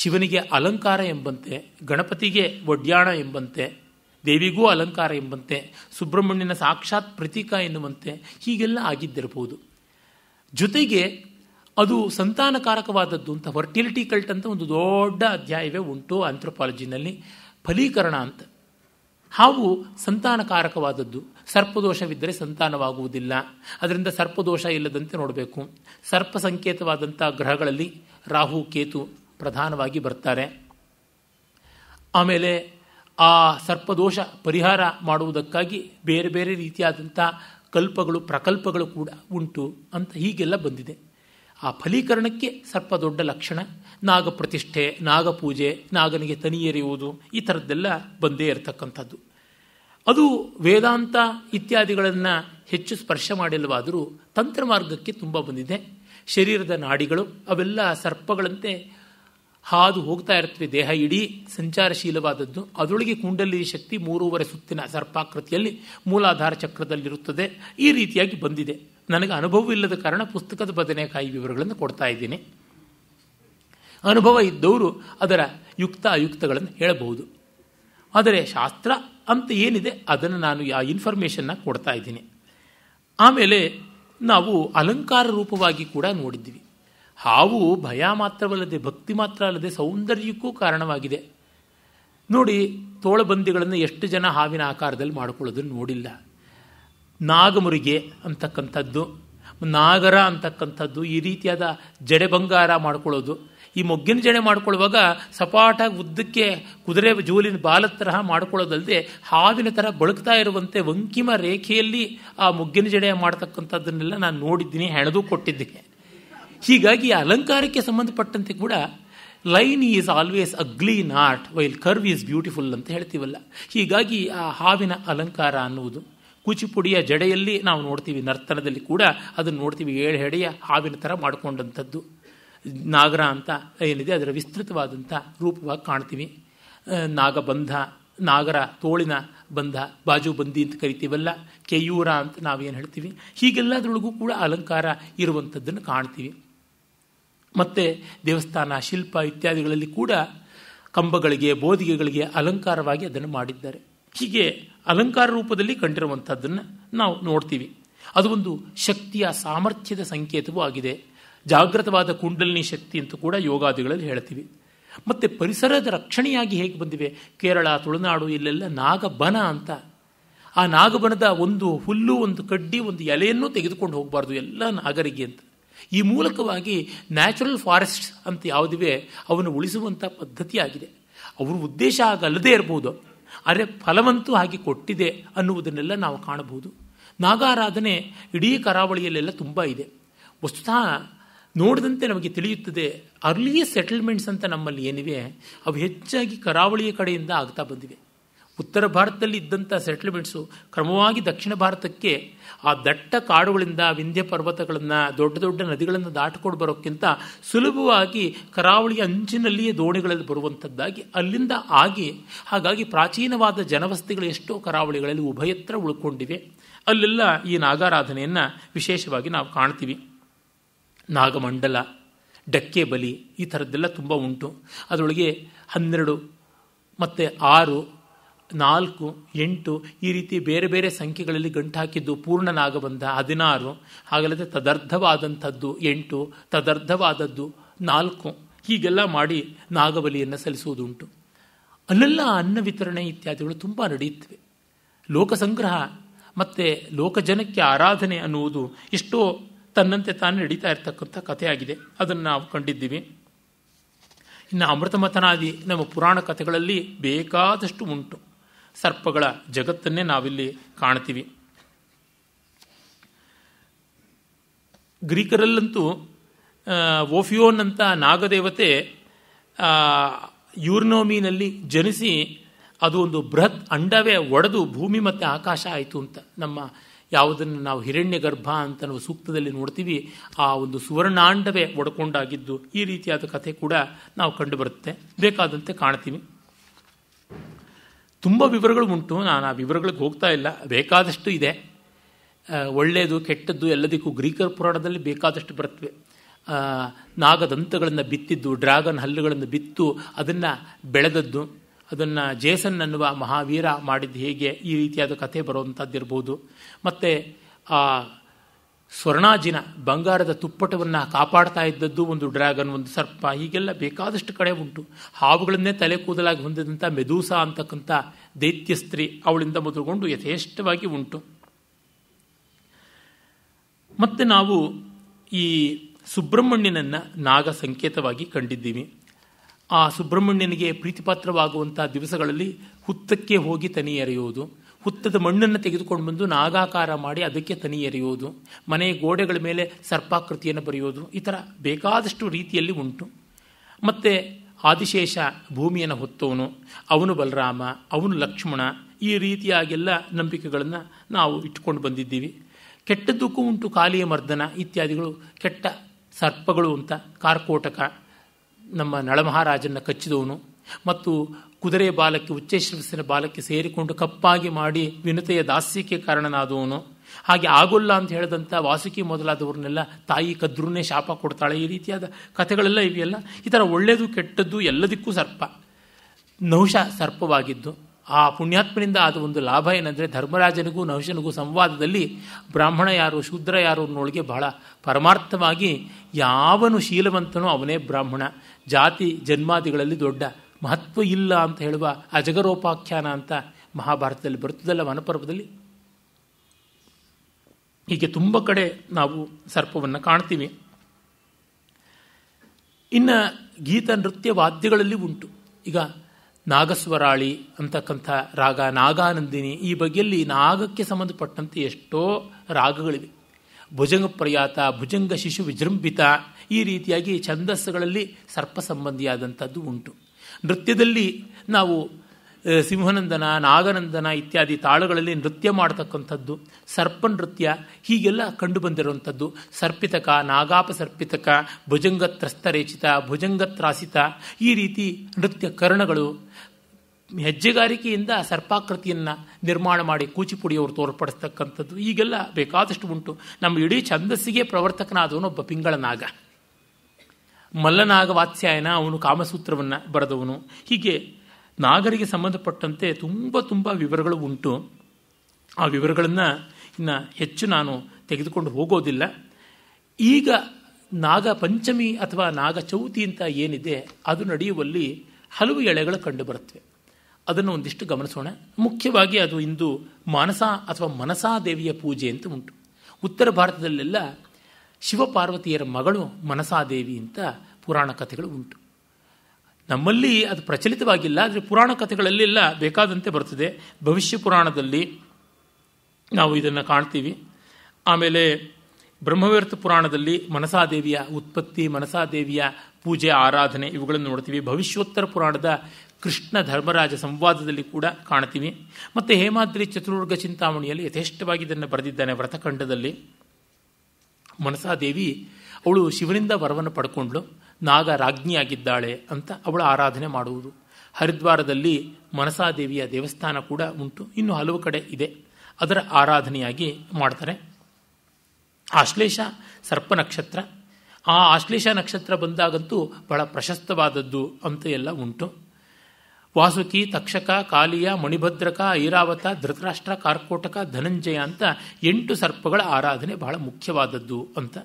ಶಿವನಿಗೆ ಅಲಂಕಾರ ಎಂಬಂತೆ ಗಣಪತಿಗೆ ಒಡ್ಯಾಣ ಎಂಬಂತೆ ದೇವಿಗೂ ಅಲಂಕಾರ ಎಂಬಂತೆ ಸುಬ್ರಹ್ಮಣ್ಯನ ಸಾಕ್ಷಾತ್ ಪ್ರತೀಕ ಎನ್ನುವಂತೆ ಹೀಗೆಲ್ಲ ಆಗಿದ್ದಿರಬಹುದು ಜೊತೆಗೆ ಅದು ಸಂತಾನಕಾರಕವಾದದ್ದು ಅಂತ ಫರ್ಟಿಲಿಟಿ ಕಲ್ಟ್ ಅಂತ ಒಂದು ದೊಡ್ಡ ಅಧ್ಯಾಯವೇ ಉಂಟು ಆಂಥ್ರೋಪಾಲಜಿನಲ್ಲಿ ಫಲೀಕರಣ ಅಂತ ಹಾವು ಸಂತಾನಕಾರಕವಾದದ್ದು ಸರ್ಪದೋಷವಿದ್ದರೆ ಸಂತಾನವಾಗುವುದಿಲ್ಲ ಅದರಿಂದ ಸರ್ಪದೋಷ ಇಲ್ಲದಂತೆ ನೋಡಬೇಕು ಸರ್ಪ ಸಂಕೇತವಾದಂಥ ಗ್ರಹಗಳಲ್ಲಿ ರಾಹು ಕೇತು ಪ್ರಧಾನವಾಗಿ ಬರ್ತಾರೆ ಆಮೇಲೆ ಆ ಸರ್ಪದೋಷ ಪರಿಹಾರ ಮಾಡುವುದಕ್ಕಾಗಿ ಬೇರೆ ಬೇರೆ ರೀತಿಯಾದಂಥ ಕಲ್ಪಗಳು ಪ್ರಕಲ್ಪಗಳು ಕೂಡ ಉಂಟು ಅಂತ ಹೀಗೆಲ್ಲ ಬಂದಿದೆ ಆ ಫಲೀಕರಣಕ್ಕೆ ಸರ್ಪ ದೊಡ್ಡ ಲಕ್ಷಣ ನಾಗಪ್ರತಿಷ್ಠೆ ನಾಗಪೂಜೆ ನಾಗನಿಗೆ ತನಿ ಈ ಥರದ್ದೆಲ್ಲ ಬಂದೇ ಇರತಕ್ಕಂಥದ್ದು ಅದು ವೇದಾಂತ ಇತ್ಯಾದಿಗಳನ್ನು ಹೆಚ್ಚು ಸ್ಪರ್ಶ ಮಾಡಿಲ್ಲವಾದರೂ ತಂತ್ರ ಮಾರ್ಗಕ್ಕೆ ತುಂಬ ಬಂದಿದೆ ಶರೀರದ ನಾಡಿಗಳು ಅವೆಲ್ಲ ಸರ್ಪಗಳಂತೆ ಹಾದು ಹೋಗ್ತಾ ಇರ್ತವೆ ದೇಹ ಇಡೀ ಸಂಚಾರಶೀಲವಾದದ್ದು ಅದರೊಳಗೆ ಕುಂಡಲಿ ಶಕ್ತಿ ಮೂರುವರೆ ಸುತ್ತಿನ ಸರ್ಪಾಕೃತಿಯಲ್ಲಿ ಮೂಲಾಧಾರ ಚಕ್ರದಲ್ಲಿರುತ್ತದೆ ಈ ರೀತಿಯಾಗಿ ಬಂದಿದೆ ನನಗೆ ಅನುಭವವಿಲ್ಲದ ಕಾರಣ ಪುಸ್ತಕದ ಬದನೆಕಾಯಿ ವಿವರಗಳನ್ನು ಕೊಡ್ತಾ ಇದ್ದೀನಿ ಅನುಭವ ಇದ್ದವರು ಅದರ ಯುಕ್ತ ಅಯುಕ್ತಗಳನ್ನು ಹೇಳಬಹುದು ಆದರೆ ಶಾಸ್ತ್ರ ಅಂತ ಏನಿದೆ ಅದನ್ನು ನಾನು ಆ ಇನ್ಫಾರ್ಮೇಷನ್ನ ಕೊಡ್ತಾ ಇದ್ದೀನಿ ಆಮೇಲೆ ನಾವು ಅಲಂಕಾರ ರೂಪವಾಗಿ ಕೂಡ ನೋಡಿದ್ದೀವಿ ಹಾವು ಭಯ ಮಾತ್ರವಲ್ಲದೆ ಭಕ್ತಿ ಮಾತ್ರ ಅಲ್ಲದೆ ಸೌಂದರ್ಯಕ್ಕೂ ಕಾರಣವಾಗಿದೆ ನೋಡಿ ತೋಳಬಂದಿಗಳನ್ನು ಎಷ್ಟು ಜನ ಹಾವಿನ ಆಕಾರದಲ್ಲಿ ಮಾಡಿಕೊಳ್ಳೋದನ್ನು ನೋಡಿಲ್ಲ ನಾಗಮುರಿಗೆ ಅಂತಕ್ಕಂಥದ್ದು ನಾಗರ ಅಂತಕ್ಕಂಥದ್ದು ಈ ರೀತಿಯಾದ ಜಡೆ ಬಂಗಾರ ಮಾಡ್ಕೊಳ್ಳೋದು ಈ ಮೊಗ್ಗಿನ ಜಡೆ ಮಾಡ್ಕೊಳ್ಳುವಾಗ ಸಪಾಟಾಗಿ ಉದ್ದಕ್ಕೆ ಕುದುರೆ ಜೋಲಿನ ಬಾಲದ ತರಹ ಮಾಡ್ಕೊಳ್ಳೋದಲ್ಲದೆ ಹಾವಿನ ಥರ ಬಳಕ್ತಾ ಇರುವಂತೆ ವಂಕಿಮ ರೇಖೆಯಲ್ಲಿ ಆ ಮೊಗ್ಗಿನ ಜಡೆ ಮಾಡ್ತಕ್ಕಂಥದ್ದನ್ನೆಲ್ಲ ನಾನು ನೋಡಿದ್ದೀನಿ ಹೆಣೆದು ಕೊಟ್ಟಿದ್ದೀನಿ ಹೀಗಾಗಿ ಅಲಂಕಾರಕ್ಕೆ ಸಂಬಂಧಪಟ್ಟಂತೆ ಕೂಡ line is always ugly not while curve is beautiful ಅಂತ ಹೇಳ್ತೀವಲ್ಲ ಹೀಗಾಗಿ ಆ ಹಾವಿನ ಅಲಂಕಾರ ಅನ್ನುವುದು ಕೂಚಿಪುಡಿಯ ಜಡೆಯಲ್ಲಿ ನಾವು ನೋಡ್ತೀವಿ ನರ್ತನದಲ್ಲಿ ಕೂಡ ಅದನ್ನು ನೋಡ್ತೀವಿ ಏಳು ಹೆಡೆಯ ಹಾವಿನ ಥರ ಮಾಡಿಕೊಂಡಂಥದ್ದು ನಾಗರ ಅಂತ ಏನಿದೆ ಅದರ ವಿಸ್ತೃತವಾದಂಥ ರೂಪವಾಗಿ ಕಾಣ್ತೀವಿ ನಾಗಬಂಧ ನಾಗರ ತೋಳಿನ ಬಂಧ ಬಾಜುಬಂದಿ ಅಂತ ಕರಿತೀವಲ್ಲ ಕೆಯೂರ ಅಂತ ನಾವೇನು ಹೇಳ್ತೀವಿ ಹೀಗೆಲ್ಲದರೊಳಗೂ ಕೂಡ ಅಲಂಕಾರ ಇರುವಂಥದ್ದನ್ನು ಕಾಣ್ತೀವಿ ಮತ್ತು ದೇವಸ್ಥಾನ ಶಿಲ್ಪ ಇತ್ಯಾದಿಗಳಲ್ಲಿ ಕೂಡ ಕಂಬಗಳಿಗೆ ಬೋಧಿಗೆಗಳಿಗೆ ಅಲಂಕಾರವಾಗಿ ಅದನ್ನು ಮಾಡಿದ್ದಾರೆ ಹೀಗೆ ಅಲಂಕಾರ ರೂಪದಲ್ಲಿ ಕಂಡಿರುವಂಥದ್ದನ್ನು ನಾವು ನೋಡ್ತೀವಿ ಅದು ಒಂದು ಶಕ್ತಿಯ ಸಾಮರ್ಥ್ಯದ ಸಂಕೇತವೂ ಆಗಿದೆ ಜಾಗೃತವಾದ ಕುಂಡಲಿನಿ ಶಕ್ತಿ ಅಂತೂ ಕೂಡ ಯೋಗಾದಿಗಳಲ್ಲಿ ಹೇಳ್ತೀವಿ ಮತ್ತು ಪರಿಸರದ ರಕ್ಷಣೆಯಾಗಿ ಹೇಗೆ ಬಂದಿವೆ ಕೇರಳ ತುಳುನಾಡು ಇಲ್ಲೆಲ್ಲ ನಾಗಬನ ಅಂತ ಆ ನಾಗಬನದ ಒಂದು ಹುಲ್ಲು ಒಂದು ಕಡ್ಡಿ ಒಂದು ಎಲೆಯನ್ನು ತೆಗೆದುಕೊಂಡು ಹೋಗಬಾರ್ದು ಎಲ್ಲ ನಾಗರಿಗೆ ಅಂತ ಈ ಮೂಲಕವಾಗಿ ನ್ಯಾಚುರಲ್ ಫಾರೆಸ್ಟ್ ಅಂತ ಯಾವುದಿವೆ ಅವನ್ನು ಉಳಿಸುವಂಥ ಪದ್ಧತಿಯಾಗಿದೆ ಅವ್ರ ಉದ್ದೇಶ ಆಗಲ್ಲದೇ ಇರಬಹುದು ಆದರೆ ಫಲವಂತೂ ಹಾಗೆ ಕೊಟ್ಟಿದೆ ಅನ್ನುವುದನ್ನೆಲ್ಲ ನಾವು ಕಾಣಬಹುದು ನಾಗಾರಾಧನೆ ಇಡೀ ಕರಾವಳಿಯಲ್ಲೆಲ್ಲ ತುಂಬ ಇದೆ ವಸ್ತುತಃ ನೋಡಿದಂತೆ ನಮಗೆ ತಿಳಿಯುತ್ತದೆ ಅರ್ಲಿಯ ಸೆಟಲ್ಮೆಂಟ್ಸ್ ಅಂತ ನಮ್ಮಲ್ಲಿ ಏನಿವೆ ಅವು ಹೆಚ್ಚಾಗಿ ಕರಾವಳಿಯ ಕಡೆಯಿಂದ ಆಗ್ತಾ ಬಂದಿವೆ ಉತ್ತರ ಭಾರತದಲ್ಲಿ ಇದ್ದಂಥ ಸೆಟ್ಲ್ಮೆಂಟ್ಸು ಕ್ರಮವಾಗಿ ದಕ್ಷಿಣ ಭಾರತಕ್ಕೆ ಆ ದಟ್ಟ ಕಾಡುಗಳಿಂದ ವಿಂಧ್ಯ ಪರ್ವತಗಳನ್ನು ದೊಡ್ಡ ದೊಡ್ಡ ನದಿಗಳನ್ನು ದಾಟಿಕೊಂಡು ಬರೋಕ್ಕಿಂತ ಸುಲಭವಾಗಿ ಕರಾವಳಿಯ ಅಂಚಿನಲ್ಲಿಯೇ ದೋಣಿಗಳಲ್ಲಿ ಬರುವಂಥದ್ದಾಗಿ ಅಲ್ಲಿಂದ ಆಗಿ ಹಾಗಾಗಿ ಪ್ರಾಚೀನವಾದ ಜನವಸ್ತಿಗಳು ಎಷ್ಟೋ ಕರಾವಳಿಗಳಲ್ಲಿ ಉಭಯತ್ರ ಉಳ್ಕೊಂಡಿವೆ ಅಲ್ಲೆಲ್ಲ ಈ ನಾಗಾರಾಧನೆಯನ್ನು ವಿಶೇಷವಾಗಿ ನಾವು ಕಾಣ್ತೀವಿ ನಾಗಮಂಡಲ ಡಕ್ಕೆ ಬಲಿ ಈ ಥರದ್ದೆಲ್ಲ ತುಂಬ ಉಂಟು ಅದರೊಳಗೆ ಹನ್ನೆರಡು ಮತ್ತು ಆರು ನಾಲ್ಕು ಎಂಟು ಈ ರೀತಿ ಬೇರೆ ಬೇರೆ ಸಂಖ್ಯೆಗಳಲ್ಲಿ ಗಂಟು ಹಾಕಿದ್ದು ಪೂರ್ಣ ನಾಗಬಂಧ ಹದಿನಾರು ಹಾಗಲ್ಲದೆ ತದರ್ಧವಾದಂಥದ್ದು ಎಂಟು ತದರ್ಧವಾದದ್ದು ನಾಲ್ಕು ಹೀಗೆಲ್ಲ ಮಾಡಿ ನಾಗಬಲಿಯನ್ನು ಸಲ್ಲಿಸುವುದುಂಟು ಅಲ್ಲೆಲ್ಲ ಅನ್ನ ವಿತರಣೆ ಇತ್ಯಾದಿಗಳು ತುಂಬ ನಡೆಯುತ್ತವೆ ಲೋಕ ಸಂಗ್ರಹ ಮತ್ತು ಲೋಕಜನಕ್ಕೆ ಆರಾಧನೆ ಅನ್ನುವುದು ಎಷ್ಟೋ ತನ್ನಂತೆ ತಾನು ನಡೀತಾ ಇರ್ತಕ್ಕಂಥ ಕಥೆಯಾಗಿದೆ ಅದನ್ನು ನಾವು ಕಂಡಿದ್ದೀವಿ ಇನ್ನು ಅಮೃತಮಥನಾದಿ ನಮ್ಮ ಪುರಾಣ ಕಥೆಗಳಲ್ಲಿ ಬೇಕಾದಷ್ಟು ಉಂಟು ಸರ್ಪಗಳ ಜಗತ್ತನ್ನೇ ನಾವಿಲ್ಲಿ ಕಾಣ್ತೀವಿ ಗ್ರೀಕರಲ್ಲಂತೂ ಓಫಿಯೋನ್ ಅಂತ ನಾಗದೇವತೆ ಯೂರ್ನೋಮಿನಲ್ಲಿ ಜನಿಸಿ ಅದು ಒಂದು ಬೃಹತ್ ಅಂಡವೇ ಒಡೆದು ಭೂಮಿ ಮತ್ತೆ ಆಕಾಶ ಆಯಿತು ಅಂತ ನಮ್ಮ ಯಾವುದನ್ನು ನಾವು ಹಿರಣ್ಯ ಗರ್ಭ ಅಂತ ನಾವು ಸೂಕ್ತದಲ್ಲಿ ನೋಡ್ತೀವಿ ಆ ಒಂದು ಸುವರ್ಣಾಂಡವೇ ಒಡ್ಕೊಂಡಾಗಿದ್ದು ಈ ರೀತಿಯಾದ ಕಥೆ ಕೂಡ ನಾವು ಕಂಡುಬರುತ್ತೆ ಬೇಕಾದಂತೆ ಕಾಣ್ತೀವಿ ತುಂಬ ವಿವರಗಳು ಉಂಟು ನಾನು ಆ ವಿವರಗಳಿಗೆ ಹೋಗ್ತಾ ಇಲ್ಲ ಬೇಕಾದಷ್ಟು ಇದೆ ಒಳ್ಳೆಯದು ಕೆಟ್ಟದ್ದು ಎಲ್ಲದಕ್ಕೂ ಗ್ರೀಕರ್ ಪುರಾಣದಲ್ಲಿ ಬೇಕಾದಷ್ಟು ಬರುತ್ತವೆ ನಾಗದಂತಗಳನ್ನು ಬಿತ್ತಿದ್ದು ಡ್ರ್ಯಾಗನ್ ಹಲ್ಲುಗಳನ್ನು ಬಿತ್ತು ಅದನ್ನು ಬೆಳೆದದ್ದು ಅದನ್ನು ಜೇಸನ್ ಅನ್ನುವ ಮಹಾವೀರ ಮಾಡಿದ್ದು ಹೇಗೆ ಈ ರೀತಿಯಾದ ಕಥೆ ಬರುವಂಥದ್ದಿರ್ಬೋದು ಮತ್ತು ಆ ಸ್ವರ್ಣಾಜಿನ ಬಂಗಾರದ ತುಪ್ಪಟವನ್ನು ಕಾಪಾಡ್ತಾ ಇದ್ದದ್ದು ಒಂದು ಡ್ರ್ಯಾಗನ್ ಒಂದು ಸರ್ಪ ಹೀಗೆಲ್ಲ ಬೇಕಾದಷ್ಟು ಕಡೆ ಉಂಟು ಹಾವುಗಳನ್ನೇ ತಲೆ ಕೂದಲಾಗಿ ಹೊಂದಿದಂಥ ಮೆದೂಸ ಅಂತಕ್ಕಂಥ ದೈತ್ಯ ಸ್ತ್ರೀ ಅವಳಿಂದ ಮೊದಲುಗೊಂಡು ಯಥೇಷ್ಟವಾಗಿ ಉಂಟು ಮತ್ತು ನಾವು ಈ ಸುಬ್ರಹ್ಮಣ್ಯನನ್ನು ನಾಗ ಸಂಕೇತವಾಗಿ ಕಂಡಿದ್ದೀವಿ ಆ ಸುಬ್ರಹ್ಮಣ್ಯನಿಗೆ ಪ್ರೀತಿಪಾತ್ರವಾಗುವಂಥ ದಿವಸಗಳಲ್ಲಿ ಹುತ್ತಕ್ಕೆ ಹೋಗಿ ತನಿ ಎರೆಯುವುದು ಹುತ್ತದ ಮಣ್ಣನ್ನು ತೆಗೆದುಕೊಂಡು ಬಂದು ನಾಗಾಕಾರ ಮಾಡಿ ಅದಕ್ಕೆ ತನಿ ಎರೆಯುವುದು ಮನೆಯ ಗೋಡೆಗಳ ಮೇಲೆ ಸರ್ಪಾಕೃತಿಯನ್ನು ಬರೆಯೋದು ಈ ಥರ ಬೇಕಾದಷ್ಟು ರೀತಿಯಲ್ಲಿ ಉಂಟು ಮತ್ತು ಆದಿಶೇಷ ಭೂಮಿಯನ್ನು ಹೊತ್ತವನು ಅವನು ಬಲರಾಮ ಅವನು ಲಕ್ಷ್ಮಣ ಈ ರೀತಿಯಾಗೆಲ್ಲ ನಂಬಿಕೆಗಳನ್ನು ನಾವು ಇಟ್ಟುಕೊಂಡು ಬಂದಿದ್ದೀವಿ ಕೆಟ್ಟದ್ದಕ್ಕೂ ಉಂಟು ಕಾಲಿಯ ಮರ್ದನ ಇತ್ಯಾದಿಗಳು ಕೆಟ್ಟ ಸರ್ಪಗಳು ಅಂತ ಕಾರ್ಕೋಟಕ ನಮ್ಮ ನಳಮಹಾರಾಜನ ಕಚ್ಚಿದವನು ಮತ್ತು ಕುದುರೆ ಬಾಲಕ್ಕೆ ಉಚ್ಚೇಶ್ವರಸಿನ ಬಾಲಕ್ಕೆ ಸೇರಿಕೊಂಡು ಕಪ್ಪಾಗಿ ಮಾಡಿ ವಿನತೆಯ ದಾಸ್ಯಕ್ಕೆ ಕಾರಣನಾದವನು ಹಾಗೆ ಆಗೋಲ್ಲ ಅಂತ ಹೇಳಿದಂಥ ವಾಸುಕಿ ಮೊದಲಾದವ್ರನ್ನೆಲ್ಲ ತಾಯಿ ಕದ್ರೂನೇ ಶಾಪ ಕೊಡ್ತಾಳೆ ಈ ರೀತಿಯಾದ ಕಥೆಗಳೆಲ್ಲ ಇವೆಯಲ್ಲ ಈ ಥರ ಒಳ್ಳೆಯದು ಕೆಟ್ಟದ್ದು ಎಲ್ಲದಕ್ಕೂ ಸರ್ಪ ನಹುಶ ಸರ್ಪವಾಗಿದ್ದು ಆ ಪುಣ್ಯಾತ್ಮನಿಂದ ಆದ ಒಂದು ಲಾಭ ಏನಂದರೆ ಧರ್ಮರಾಜನಿಗೂ ನಹುಶನಿಗೂ ಸಂವಾದದಲ್ಲಿ ಬ್ರಾಹ್ಮಣ ಯಾರು ಶೂದ್ರ ಯಾರು ಅನ್ನೋಳಿಗೆ ಬಹಳ ಪರಮಾರ್ಥವಾಗಿ ಯಾವನು ಶೀಲವಂತನೋ ಅವನೇ ಬ್ರಾಹ್ಮಣ ಜಾತಿ ಜನ್ಮಾದಿಗಳಲ್ಲಿ ದೊಡ್ಡ ಮಹತ್ವ ಇಲ್ಲ ಅಂತ ಹೇಳುವ ಅಜಗರೋಪಾಖ್ಯಾನ ಅಂತ ಮಹಾಭಾರತದಲ್ಲಿ ಬರುತ್ತದಲ್ಲ ವನಪರ್ವದಲ್ಲಿ ಹೀಗೆ ತುಂಬ ಕಡೆ ನಾವು ಸರ್ಪವನ್ನು ಕಾಣ್ತೀವಿ ಇನ್ನು ಗೀತ ನೃತ್ಯ ವಾದ್ಯಗಳಲ್ಲಿ ಉಂಟು ಈಗ ನಾಗಸ್ವರಾಳಿ ಅಂತಕ್ಕಂಥ ರಾಗ ನಾಗಾನಂದಿನಿ ಈ ಬಗೆಯಲ್ಲಿ ನಾಗಕ್ಕೆ ಸಂಬಂಧಪಟ್ಟಂತೆ ಎಷ್ಟೋ ರಾಗಗಳಿವೆ ಭುಜಂಗ ಪ್ರಯಾತ ಭುಜಂಗ ಶಿಶು ವಿಜೃಂಭಿತ ಈ ರೀತಿಯಾಗಿ ಛಂದಸ್ಸುಗಳಲ್ಲಿ ಸರ್ಪ ಸಂಬಂಧಿಯಾದಂಥದ್ದು ಉಂಟು ನೃತ್ಯದಲ್ಲಿ ನಾವು ಸಿಂಹನಂದನ ನಾಗನಂದನ ಇತ್ಯಾದಿ ತಾಳಗಳಲ್ಲಿ ನೃತ್ಯ ಮಾಡತಕ್ಕಂಥದ್ದು ಸರ್ಪ ನೃತ್ಯ ಹೀಗೆಲ್ಲ ಕಂಡುಬಂದಿರುವಂಥದ್ದು ಸರ್ಪಿತಕ ನಾಗಾಪ ಸರ್ಪಿತಕ ಭುಜಂಗತ್ರಸ್ತರೇಚಿತ ಭುಜಂಗತ್ರಾಸಿತ ಈ ರೀತಿ ನೃತ್ಯ ಕರ್ಣಗಳು ಹೆಜ್ಜೆಗಾರಿಕೆಯಿಂದ ಸರ್ಪಾಕೃತಿಯನ್ನು ನಿರ್ಮಾಣ ಮಾಡಿ ಕೂಚಿಪುಡಿಯವರು ತೋರ್ಪಡಿಸ್ತಕ್ಕಂಥದ್ದು ಈಗೆಲ್ಲ ಬೇಕಾದಷ್ಟು ಉಂಟು ನಮ್ಮ ಇಡೀ ಛಂದಸ್ಸಿಗೆ ಪ್ರವರ್ತಕನಾದವನು ಪಿಂಗಳ ನಾಗ ಮಲ್ಲನಾಗ ವಾತ್ಸ್ಯಾಯನ ಅವನು ಕಾಮಸೂತ್ರವನ್ನು ಬರೆದವನು ಹೀಗೆ ನಾಗರಿಗೆ ಸಂಬಂಧಪಟ್ಟಂತೆ ತುಂಬ ತುಂಬ ವಿವರಗಳು ಉಂಟು ಆ ವಿವರಗಳನ್ನು ಇನ್ನು ಹೆಚ್ಚು ನಾನು ತೆಗೆದುಕೊಂಡು ಹೋಗೋದಿಲ್ಲ ಈಗ ನಾಗ ಪಂಚಮಿ ಅಥವಾ ನಾಗ ಚೌತಿ ಅಂತ ಏನಿದೆ ಅದು ನಡೆಯುವಲ್ಲಿ ಹಲವು ಎಳೆಗಳು ಕಂಡುಬರುತ್ತವೆ ಅದನ್ನು ಒಂದಿಷ್ಟು ಗಮನಿಸೋಣ ಮುಖ್ಯವಾಗಿ ಅದು ಇಂದು ಮಾನಸ ಅಥವಾ ಮನಸಾ ದೇವಿಯ ಪೂಜೆ ಅಂತ ಉಂಟು ಉತ್ತರ ಭಾರತದಲ್ಲೆಲ್ಲ ಶಿವಪಾರ್ವತಿಯರ ಮಗಳು ಮನಸಾದೇವಿ ಅಂತ ಪುರಾಣ ಕಥೆಗಳು ಉಂಟು ನಮ್ಮಲ್ಲಿ ಅದು ಪ್ರಚಲಿತವಾಗಿಲ್ಲ ಆದರೆ ಪುರಾಣ ಕಥೆಗಳಲ್ಲೆಲ್ಲ ಬೇಕಾದಂತೆ ಬರ್ತದೆ ಭವಿಷ್ಯ ಪುರಾಣದಲ್ಲಿ ನಾವು ಇದನ್ನು ಕಾಣ್ತೀವಿ ಆಮೇಲೆ ಬ್ರಹ್ಮವ್ಯರ್ಥ ಪುರಾಣದಲ್ಲಿ ಮನಸಾದೇವಿಯ ಉತ್ಪತ್ತಿ ಮನಸಾದೇವಿಯ ಪೂಜೆ ಆರಾಧನೆ ಇವುಗಳನ್ನು ನೋಡ್ತೀವಿ ಭವಿಷ್ಯೋತ್ತರ ಪುರಾಣದ ಕೃಷ್ಣ ಧರ್ಮರಾಜ ಸಂವಾದದಲ್ಲಿ ಕೂಡ ಕಾಣ್ತೀವಿ ಮತ್ತು ಹೇಮಾದ್ರಿ ಚತುರ್ಗ ಚಿಂತಾಮಣಿಯಲ್ಲಿ ಯಥೇಷ್ಟವಾಗಿ ಇದನ್ನು ಬರೆದಿದ್ದಾನೆ ವ್ರತಖಂಡದಲ್ಲಿ ಮನಸಾದೇವಿ ಅವಳು ಶಿವನಿಂದ ವರವನ್ನು ಪಡ್ಕೊಂಡ್ಳು ನಾಗ ರಾಜ್ಞಿಯಾಗಿದ್ದಾಳೆ ಅಂತ ಅವಳ ಆರಾಧನೆ ಮಾಡುವುದು ಹರಿದ್ವಾರದಲ್ಲಿ ಮನಸಾದೇವಿಯ ದೇವಸ್ಥಾನ ಕೂಡ ಉಂಟು ಇನ್ನು ಹಲವು ಕಡೆ ಇದೆ ಅದರ ಆರಾಧನೆಯಾಗಿ ಮಾಡ್ತಾರೆ ಆಶ್ಲೇಷ ಸರ್ಪ ನಕ್ಷತ್ರ ಆ ಆಶ್ಲೇಷ ನಕ್ಷತ್ರ ಬಂದಾಗಂತೂ ಬಹಳ ಪ್ರಶಸ್ತವಾದದ್ದು ಅಂತ ಎಲ್ಲ ಉಂಟು ವಾಸುಕಿ ತಕ್ಷಕ ಕಾಲಿಯ ಮಣಿಭದ್ರಕ ಐರಾವತ ಧೃತರಾಷ್ಟ್ರ ಕಾರ್ಕೋಟಕ ಧನಂಜಯ ಅಂತ ಎಂಟು ಸರ್ಪಗಳ ಆರಾಧನೆ ಬಹಳ ಮುಖ್ಯವಾದದ್ದು ಅಂತ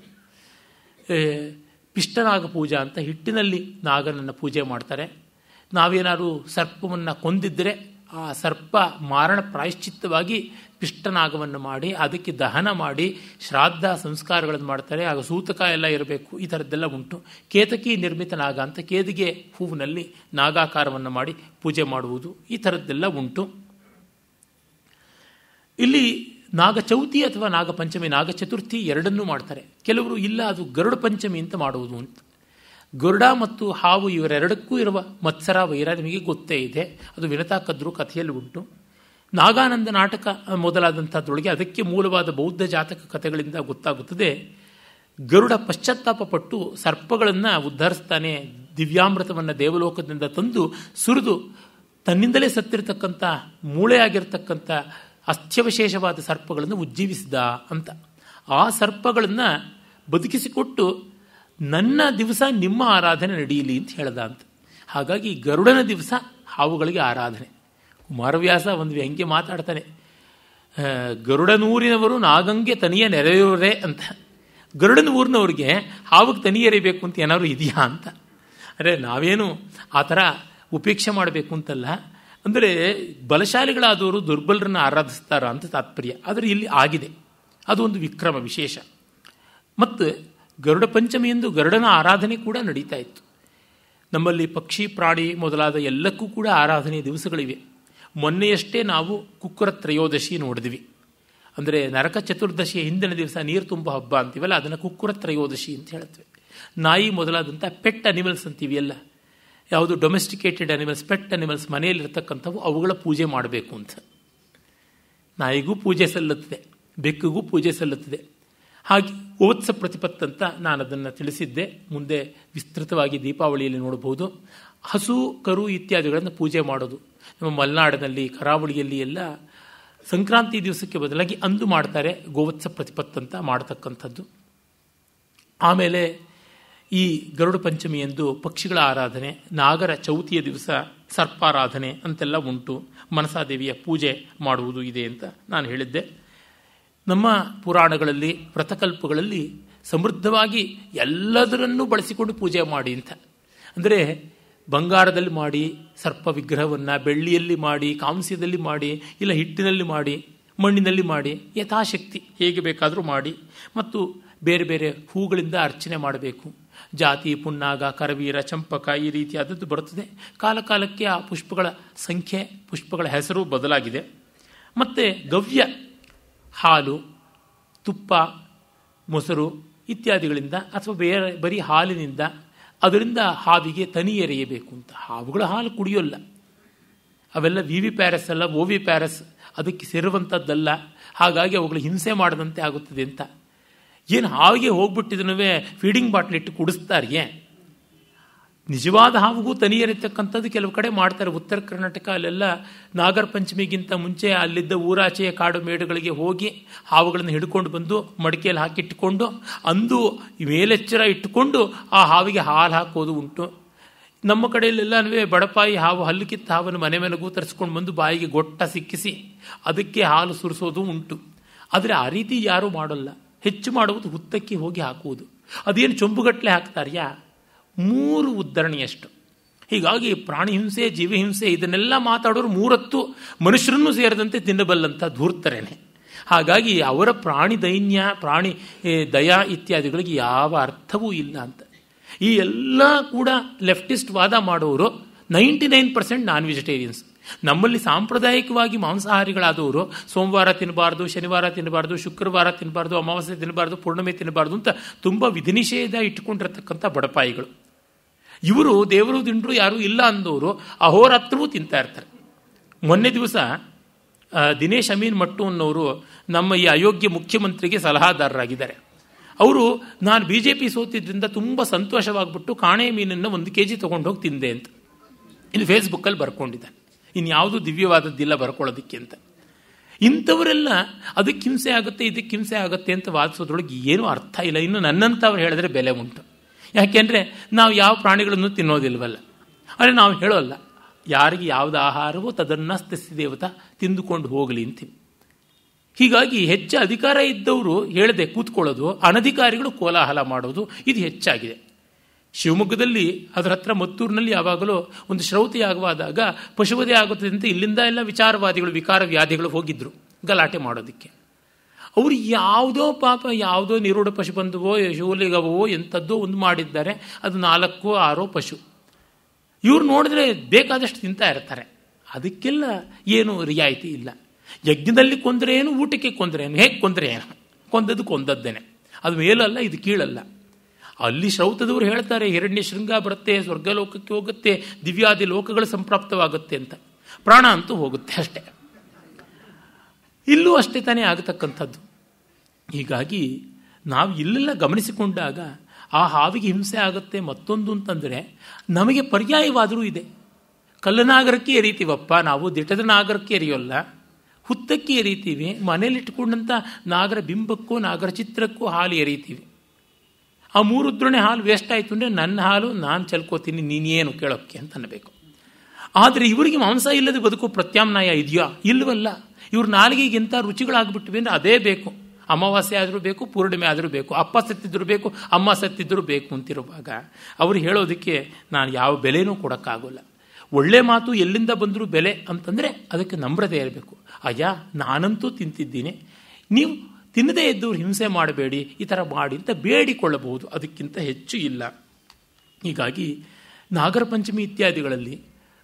ಪಿಷ್ಟನಾಗ ಪೂಜಾ ಅಂತ ಹಿಟ್ಟಿನಲ್ಲಿ ನಾಗನನ್ನು ಪೂಜೆ ಮಾಡ್ತಾರೆ ನಾವೇನಾದರೂ ಸರ್ಪವನ್ನು ಕೊಂದಿದ್ದರೆ ಆ ಸರ್ಪ ಮಾರಣ ಪ್ರಾಯಶ್ಚಿತ್ತವಾಗಿ ಪಿಷ್ಟನಾಗವನ್ನು ಮಾಡಿ ಅದಕ್ಕೆ ದಹನ ಮಾಡಿ ಶ್ರಾದ್ದ ಸಂಸ್ಕಾರಗಳನ್ನು ಮಾಡ್ತಾರೆ ಆಗ ಸೂತಕ ಎಲ್ಲ ಇರಬೇಕು ಈ ಥರದ್ದೆಲ್ಲ ಉಂಟು ಕೇತಕಿ ನಿರ್ಮಿತ ನಾಗ ಅಂತ ಕೇದಿಗೆ ಹೂವಿನಲ್ಲಿ ನಾಗಾಕಾರವನ್ನು ಮಾಡಿ ಪೂಜೆ ಮಾಡುವುದು ಈ ಥರದ್ದೆಲ್ಲ ಉಂಟು ಇಲ್ಲಿ ನಾಗಚೌತಿ ಅಥವಾ ನಾಗಪಂಚಮಿ ನಾಗಚತುರ್ಥಿ ಎರಡನ್ನೂ ಮಾಡ್ತಾರೆ ಕೆಲವರು ಇಲ್ಲ ಅದು ಗರುಡ ಪಂಚಮಿ ಅಂತ ಮಾಡುವುದು ಅಂತ ಗರುಡ ಮತ್ತು ಹಾವು ಇವರೆರಡಕ್ಕೂ ಇರುವ ಮತ್ಸರ ವೈರ ನಿಮಗೆ ಗೊತ್ತೇ ಇದೆ ಅದು ವಿನತಾ ಕದ್ರು ಕಥೆಯಲ್ಲಿ ಉಂಟು ನಾಗಾನಂದ ನಾಟಕ ಮೊದಲಾದಂಥದ್ದೊಳಗೆ ಅದಕ್ಕೆ ಮೂಲವಾದ ಬೌದ್ಧ ಜಾತಕ ಕಥೆಗಳಿಂದ ಗೊತ್ತಾಗುತ್ತದೆ ಗರುಡ ಪಶ್ಚಾತ್ತಾಪ ಪಟ್ಟು ಸರ್ಪಗಳನ್ನು ಉದ್ಧರಿಸ್ತಾನೆ ದಿವ್ಯಾಮೃತವನ್ನು ದೇವಲೋಕದಿಂದ ತಂದು ಸುರಿದು ತನ್ನಿಂದಲೇ ಸತ್ತಿರತಕ್ಕಂಥ ಮೂಳೆಯಾಗಿರ್ತಕ್ಕಂಥ ಅಸ್ಥ್ಯವಶೇಷವಾದ ಸರ್ಪಗಳನ್ನು ಉಜ್ಜೀವಿಸಿದ ಅಂತ ಆ ಸರ್ಪಗಳನ್ನು ಬದುಕಿಸಿಕೊಟ್ಟು ನನ್ನ ದಿವಸ ನಿಮ್ಮ ಆರಾಧನೆ ನಡೆಯಲಿ ಅಂತ ಹೇಳ್ದ ಅಂತ ಹಾಗಾಗಿ ಗರುಡನ ದಿವಸ ಹಾವುಗಳಿಗೆ ಆರಾಧನೆ ಕುಮಾರವ್ಯಾಸ ಒಂದು ವ್ಯಂಗ್ಯ ಮಾತಾಡ್ತಾನೆ ಗರುಡನೂರಿನವರು ನಾಗಂಗೆ ತನಿಯ ನೆರೆಯವರೇ ಅಂತ ಗರುಡನ ಊರಿನವ್ರಿಗೆ ಹಾವಿಗೆ ತನಿ ಎರಿಬೇಕು ಅಂತ ಏನಾದ್ರು ಇದೆಯಾ ಅಂತ ಅಂದರೆ ನಾವೇನು ಆ ಥರ ಉಪೇಕ್ಷೆ ಮಾಡಬೇಕು ಅಂತಲ್ಲ ಅಂದರೆ ಬಲಶಾಲಿಗಳಾದವರು ದುರ್ಬಲರನ್ನು ಆರಾಧಿಸ್ತಾರ ಅಂತ ತಾತ್ಪರ್ಯ ಆದರೆ ಇಲ್ಲಿ ಆಗಿದೆ ಅದು ಒಂದು ವಿಕ್ರಮ ವಿಶೇಷ ಮತ್ತು ಗರುಡ ಎಂದು ಗರುಡನ ಆರಾಧನೆ ಕೂಡ ನಡೀತಾ ಇತ್ತು ನಮ್ಮಲ್ಲಿ ಪಕ್ಷಿ ಪ್ರಾಣಿ ಮೊದಲಾದ ಎಲ್ಲಕ್ಕೂ ಕೂಡ ಆರಾಧನೆಯ ದಿವಸಗಳಿವೆ ಮೊನ್ನೆಯಷ್ಟೇ ನಾವು ಕುಕ್ಕುರ ತ್ರಯೋದಶಿ ನೋಡಿದ್ವಿ ಅಂದರೆ ನರಕ ಚತುರ್ದಶಿಯ ಹಿಂದಿನ ದಿವಸ ನೀರು ತುಂಬ ಹಬ್ಬ ಅಂತೀವಲ್ಲ ಅದನ್ನು ಕುಕ್ಕುರ ತ್ರಯೋದಶಿ ಅಂತ ಹೇಳ್ತೇವೆ ನಾಯಿ ಮೊದಲಾದಂಥ ಪೆಟ್ ಅನಿಮಲ್ಸ್ ಅಂತೀವಿ ಎಲ್ಲ ಯಾವುದು ಡೊಮೆಸ್ಟಿಕೇಟೆಡ್ ಅನಿಮಲ್ಸ್ ಪೆಟ್ ಅನಿಮಲ್ಸ್ ಮನೆಯಲ್ಲಿರ್ತಕ್ಕಂಥವು ಅವುಗಳ ಪೂಜೆ ಮಾಡಬೇಕು ಅಂತ ನಾಯಿಗೂ ಪೂಜೆ ಸಲ್ಲುತ್ತದೆ ಬೆಕ್ಕಿಗೂ ಪೂಜೆ ಸಲ್ಲುತ್ತದೆ ಹಾಗೆ ಓತ್ಸ ಪ್ರತಿಪತ್ತಂತ ಅಂತ ನಾನು ಅದನ್ನು ತಿಳಿಸಿದ್ದೆ ಮುಂದೆ ವಿಸ್ತೃತವಾಗಿ ದೀಪಾವಳಿಯಲ್ಲಿ ನೋಡಬಹುದು ಹಸು ಕರು ಇತ್ಯಾದಿಗಳನ್ನು ಪೂಜೆ ಮಾಡೋದು ನಮ್ಮ ಮಲೆನಾಡಿನಲ್ಲಿ ಕರಾವಳಿಯಲ್ಲಿ ಎಲ್ಲ ಸಂಕ್ರಾಂತಿ ದಿವಸಕ್ಕೆ ಬದಲಾಗಿ ಅಂದು ಮಾಡ್ತಾರೆ ಗೋವತ್ಸ ಪ್ರತಿಪತ್ತಂತ ಅಂತ ಮಾಡ್ತಕ್ಕಂಥದ್ದು ಆಮೇಲೆ ಈ ಗರುಡ ಪಂಚಮಿಯಂದು ಪಕ್ಷಿಗಳ ಆರಾಧನೆ ನಾಗರ ಚೌತಿಯ ದಿವಸ ಸರ್ಪಾರಾಧನೆ ಅಂತೆಲ್ಲ ಉಂಟು ಮನಸಾದೇವಿಯ ಪೂಜೆ ಮಾಡುವುದು ಇದೆ ಅಂತ ನಾನು ಹೇಳಿದ್ದೆ ನಮ್ಮ ಪುರಾಣಗಳಲ್ಲಿ ವ್ರತಕಲ್ಪಗಳಲ್ಲಿ ಸಮೃದ್ಧವಾಗಿ ಎಲ್ಲದರನ್ನೂ ಬಳಸಿಕೊಂಡು ಪೂಜೆ ಮಾಡಿ ಅಂತ ಅಂದರೆ ಬಂಗಾರದಲ್ಲಿ ಮಾಡಿ ಸರ್ಪ ವಿಗ್ರಹವನ್ನು ಬೆಳ್ಳಿಯಲ್ಲಿ ಮಾಡಿ ಕಾಂಸ್ಯದಲ್ಲಿ ಮಾಡಿ ಇಲ್ಲ ಹಿಟ್ಟಿನಲ್ಲಿ ಮಾಡಿ ಮಣ್ಣಿನಲ್ಲಿ ಮಾಡಿ ಯಥಾಶಕ್ತಿ ಹೇಗೆ ಬೇಕಾದರೂ ಮಾಡಿ ಮತ್ತು ಬೇರೆ ಬೇರೆ ಹೂಗಳಿಂದ ಅರ್ಚನೆ ಮಾಡಬೇಕು ಜಾತಿ ಪುಣ್ಣಾಗ ಕರವೀರ ಚಂಪಕ ಈ ರೀತಿಯಾದದ್ದು ಬರುತ್ತದೆ ಕಾಲಕಾಲಕ್ಕೆ ಆ ಪುಷ್ಪಗಳ ಸಂಖ್ಯೆ ಪುಷ್ಪಗಳ ಹೆಸರು ಬದಲಾಗಿದೆ ಮತ್ತು ಗವ್ಯ ಹಾಲು ತುಪ್ಪ ಮೊಸರು ಇತ್ಯಾದಿಗಳಿಂದ ಅಥವಾ ಬೇರೆ ಬರೀ ಹಾಲಿನಿಂದ ಅದರಿಂದ ಹಾವಿಗೆ ತನಿ ಎರೆಯಬೇಕು ಅಂತ ಹಾವುಗಳ ಹಾಲು ಕುಡಿಯೋಲ್ಲ ಅವೆಲ್ಲ ವಿ ವಿ ಪ್ಯಾರಸ್ ಅಲ್ಲ ಓ ವಿ ಪ್ಯಾರಸ್ ಅದಕ್ಕೆ ಸೇರುವಂಥದ್ದಲ್ಲ ಹಾಗಾಗಿ ಅವುಗಳು ಹಿಂಸೆ ಮಾಡದಂತೆ ಆಗುತ್ತದೆ ಅಂತ ಏನು ಹಾವಿಗೆ ಹೋಗ್ಬಿಟ್ಟಿದನೂ ಫೀಡಿಂಗ್ ಬಾಟ್ಲಿಟ್ಟು ಕುಡಿಸ್ತಾರೆ ನಿಜವಾದ ಹಾವುಗೂ ತನಿ ಕೆಲವು ಕಡೆ ಮಾಡ್ತಾರೆ ಉತ್ತರ ಕರ್ನಾಟಕ ಅಲ್ಲೆಲ್ಲ ನಾಗರ ಪಂಚಮಿಗಿಂತ ಮುಂಚೆ ಅಲ್ಲಿದ್ದ ಊರಾಚೆಯ ಕಾಡು ಮೇಡುಗಳಿಗೆ ಹೋಗಿ ಹಾವುಗಳನ್ನು ಹಿಡ್ಕೊಂಡು ಬಂದು ಮಡಿಕೆಯಲ್ಲಿ ಹಾಕಿಟ್ಟುಕೊಂಡು ಅಂದು ಮೇಲೆಚ್ಚರ ಇಟ್ಟುಕೊಂಡು ಆ ಹಾವಿಗೆ ಹಾಲು ಹಾಕೋದು ಉಂಟು ನಮ್ಮ ಕಡೆಯಲ್ಲೆಲ್ಲನೂ ಬಡಪಾಯಿ ಹಾವು ಹಲ್ಲು ಕಿತ್ತ ಹಾವನ್ನು ಮನೆ ಮನೆಗೂ ತರಿಸ್ಕೊಂಡು ಬಂದು ಬಾಯಿಗೆ ಗೊಟ್ಟ ಸಿಕ್ಕಿಸಿ ಅದಕ್ಕೆ ಹಾಲು ಸುರಿಸೋದು ಉಂಟು ಆದರೆ ಆ ರೀತಿ ಯಾರೂ ಮಾಡೋಲ್ಲ ಹೆಚ್ಚು ಮಾಡುವುದು ಹುತ್ತಕ್ಕೆ ಹೋಗಿ ಹಾಕುವುದು ಅದೇನು ಚೊಂಬುಗಟ್ಟಲೆ ಹಾಕ್ತಾರ್ಯಾ ಮೂರು ಉದ್ಧರಣಿಯಷ್ಟು ಹೀಗಾಗಿ ಪ್ರಾಣಿ ಹಿಂಸೆ ಜೀವಹಿಂಸೆ ಇದನ್ನೆಲ್ಲ ಮಾತಾಡೋರು ಮೂರತ್ತು ಮನುಷ್ಯರನ್ನು ಸೇರಿದಂತೆ ತಿನ್ನಬಲ್ಲಂಥ ಧೂರ್ತರೇನೆ ಹಾಗಾಗಿ ಅವರ ಪ್ರಾಣಿ ದೈನ್ಯ ಪ್ರಾಣಿ ದಯಾ ಇತ್ಯಾದಿಗಳಿಗೆ ಯಾವ ಅರ್ಥವೂ ಇಲ್ಲ ಅಂತ ಈ ಎಲ್ಲ ಕೂಡ ಲೆಫ್ಟಿಸ್ಟ್ ವಾದ ಮಾಡೋರು ninety nine percent non vegetarians ನಮ್ಮಲ್ಲಿ ಸಾಂಪ್ರದಾಯಿಕವಾಗಿ ಮಾಂಸಾಹಾರಿಗಳಾದವರು ಸೋಮವಾರ ತಿನ್ನಬಾರ್ದು ಶನಿವಾರ ತಿನ್ನಬಾರ್ದು ಶುಕ್ರವಾರ ತಿನ್ನಬಾರ್ದು ಅಮಾವಾಸ್ಯೆ ತಿನ್ನಬಾರ್ದು ಪೂರ್ಣಿಮೆ ತಿನ್ನಬಾರ್ದು ಅಂತ ತುಂಬ ವಿಧಿನಿಷೇಧ ಇಟ್ಟುಕೊಂಡಿರತಕ್ಕಂಥ ಬಡಪಾಯಿಗಳು ಇವರು ದೇವರು ದಿಂಡ್ರು ಯಾರೂ ಇಲ್ಲ ಅಂದವರು ಅಹೋರಾತ್ರವೂ ತಿಂತಾ ಇರ್ತಾರೆ ಮೊನ್ನೆ ದಿವಸ ದಿನೇಶ್ ಅಮೀನ್ ಮಟ್ಟು ಅನ್ನೋರು ನಮ್ಮ ಈ ಅಯೋಗ್ಯ ಮುಖ್ಯಮಂತ್ರಿಗೆ ಸಲಹಾದಾರರಾಗಿದ್ದಾರೆ ಅವರು ನಾನು ಬಿ ಜೆ ಪಿ ಸೋತಿದ್ದರಿಂದ ತುಂಬ ಸಂತೋಷವಾಗಿಬಿಟ್ಟು ಕಾಣೆ ಮೀನನ್ನು ಒಂದು ಕೆ ಜಿ ತೊಗೊಂಡೋಗಿ ತಿಂದೆ ಅಂತ ಇನ್ನು ಫೇಸ್ಬುಕ್ಕಲ್ಲಿ ಬರ್ಕೊಂಡಿದ್ದಾನೆ ಇನ್ಯಾವುದೂ ದಿವ್ಯವಾದದ್ದಿಲ್ಲ ಬರ್ಕೊಳ್ಳೋದಕ್ಕೆ ಅಂತ ಇಂಥವರೆಲ್ಲ ಅದಕ್ಕೆ ಹಿಂಸೆ ಆಗುತ್ತೆ ಇದಕ್ಕೆ ಹಿಂಸೆ ಆಗುತ್ತೆ ಅಂತ ವಾದಿಸೋದ್ರೊಳಗೆ ಏನೂ ಅರ್ಥ ಇಲ್ಲ ಇನ್ನು ನನ್ನಂಥವ್ರು ಹೇಳಿದ್ರೆ ಬೆಲೆ ಉಂಟು ಯಾಕೆಂದರೆ ನಾವು ಯಾವ ಪ್ರಾಣಿಗಳನ್ನು ತಿನ್ನೋದಿಲ್ವಲ್ಲ ಆದರೆ ನಾವು ಹೇಳೋಲ್ಲ ಯಾರಿಗೆ ಯಾವುದು ಆಹಾರವೋ ತದನ್ನು ಸ್ಥಿತಿ ದೇವತ ತಿಂದುಕೊಂಡು ಹೋಗಲಿ ಅಂತೀವಿ ಹೀಗಾಗಿ ಹೆಚ್ಚು ಅಧಿಕಾರ ಇದ್ದವರು ಹೇಳದೆ ಕೂತ್ಕೊಳ್ಳೋದು ಅನಧಿಕಾರಿಗಳು ಕೋಲಾಹಲ ಮಾಡೋದು ಇದು ಹೆಚ್ಚಾಗಿದೆ ಶಿವಮೊಗ್ಗದಲ್ಲಿ ಅದರ ಹತ್ರ ಮತ್ತೂರಿನಲ್ಲಿ ಯಾವಾಗಲೂ ಒಂದು ಶ್ರೌತಿ ಆಗುವಾದಾಗ ಆಗುತ್ತದೆ ಅಂತ ಇಲ್ಲಿಂದ ಎಲ್ಲ ವಿಚಾರವಾದಿಗಳು ವಿಕಾರ ವ್ಯಾಧಿಗಳು ಹೋಗಿದ್ದರು ಗಲಾಟೆ ಮಾಡೋದಕ್ಕೆ ಅವರು ಯಾವುದೋ ಪಾಪ ಯಾವುದೋ ನಿರೂಢ ಪಶು ಬಂಧುವೋ ಶೂಲಿಗವೋ ಎಂಥದ್ದೋ ಒಂದು ಮಾಡಿದ್ದಾರೆ ಅದು ನಾಲ್ಕು ಆರೋ ಪಶು ಇವ್ರು ನೋಡಿದ್ರೆ ಬೇಕಾದಷ್ಟು ತಿಂತಾ ಇರ್ತಾರೆ ಅದಕ್ಕೆಲ್ಲ ಏನು ರಿಯಾಯಿತಿ ಇಲ್ಲ ಯಜ್ಞದಲ್ಲಿ ಕೊಂದರೆ ಏನು ಊಟಕ್ಕೆ ಕೊಂದರೆ ಏನು ಹೇಗೆ ಕೊಂದರೆ ಏನು ಕೊಂದದ್ದು ಕೊಂದದ್ದೇನೆ ಅದು ಮೇಲಲ್ಲ ಇದು ಕೀಳಲ್ಲ ಅಲ್ಲಿ ಶ್ರೌತದವರು ಹೇಳ್ತಾರೆ ಎರಡನೇ ಶೃಂಗ ಬರುತ್ತೆ ಲೋಕಕ್ಕೆ ಹೋಗುತ್ತೆ ದಿವ್ಯಾದಿ ಲೋಕಗಳು ಸಂಪ್ರಾಪ್ತವಾಗುತ್ತೆ ಅಂತ ಪ್ರಾಣ ಅಂತೂ ಹೋಗುತ್ತೆ ಅಷ್ಟೇ ಇಲ್ಲೂ ಅಷ್ಟೇ ತಾನೇ ಆಗತಕ್ಕಂಥದ್ದು ಹೀಗಾಗಿ ನಾವು ಇಲ್ಲೆಲ್ಲ ಗಮನಿಸಿಕೊಂಡಾಗ ಆ ಹಾವಿಗೆ ಹಿಂಸೆ ಆಗುತ್ತೆ ಮತ್ತೊಂದು ಅಂತಂದರೆ ನಮಗೆ ಪರ್ಯಾಯವಾದರೂ ಇದೆ ಕಲ್ಲನಾಗರಕ್ಕೆ ಎರಿತೀವಪ್ಪ ನಾವು ದಿಟದ ನಾಗರಕ್ಕೆ ಎರಿಯೋಲ್ಲ ಹುತ್ತಕ್ಕೆ ಎರಿತೀವಿ ಮನೇಲಿಟ್ಕೊಂಡಂಥ ನಾಗರ ಬಿಂಬಕ್ಕೂ ನಾಗರ ಚಿತ್ರಕ್ಕೂ ಹಾಲು ಎರಿತೀವಿ ಆ ಮೂರುದ್ರಣೆ ಹಾಲು ವೇಸ್ಟ್ ಆಯಿತು ಅಂದರೆ ನನ್ನ ಹಾಲು ನಾನು ಚಲ್ಕೋತೀನಿ ನೀನೇನು ಕೇಳೋಕ್ಕೆ ಅಂತ ಅನ್ನಬೇಕು ಆದರೆ ಇವರಿಗೆ ಮಾಂಸ ಇಲ್ಲದೆ ಬದುಕು ಪ್ರತ್ಯಾಮ್ನಾಯ ಇದೆಯಾ ಇಲ್ಲವಲ್ಲ ಇವ್ರ ನಾಲಿಗೆಗಿಂತ ರುಚಿಗಳಾಗ್ಬಿಟ್ವಿ ಅಂದರೆ ಅದೇ ಬೇಕು ಅಮಾವಾಸ್ಯೆ ಆದರೂ ಬೇಕು ಪೂರ್ಣಿಮೆ ಆದರೂ ಬೇಕು ಅಪ್ಪ ಸತ್ತಿದ್ದರೂ ಬೇಕು ಅಮ್ಮ ಸತ್ತಿದ್ದರೂ ಬೇಕು ಅಂತಿರುವಾಗ ಅವರು ಹೇಳೋದಕ್ಕೆ ನಾನು ಯಾವ ಬೆಲೆನೂ ಕೊಡೋಕ್ಕಾಗೋಲ್ಲ ಒಳ್ಳೆ ಮಾತು ಎಲ್ಲಿಂದ ಬಂದರೂ ಬೆಲೆ ಅಂತಂದರೆ ಅದಕ್ಕೆ ನಮ್ರತೆ ಇರಬೇಕು ಅಯ್ಯ ನಾನಂತೂ ತಿಂತಿದ್ದೀನಿ ನೀವು ತಿನ್ನದೇ ಇದ್ದವ್ರು ಹಿಂಸೆ ಮಾಡಬೇಡಿ ಈ ಥರ ಮಾಡಿ ಅಂತ ಬೇಡಿಕೊಳ್ಳಬಹುದು ಅದಕ್ಕಿಂತ ಹೆಚ್ಚು ಇಲ್ಲ ಹೀಗಾಗಿ ನಾಗರ ಪಂಚಮಿ ಇತ್ಯಾದಿಗಳಲ್ಲಿ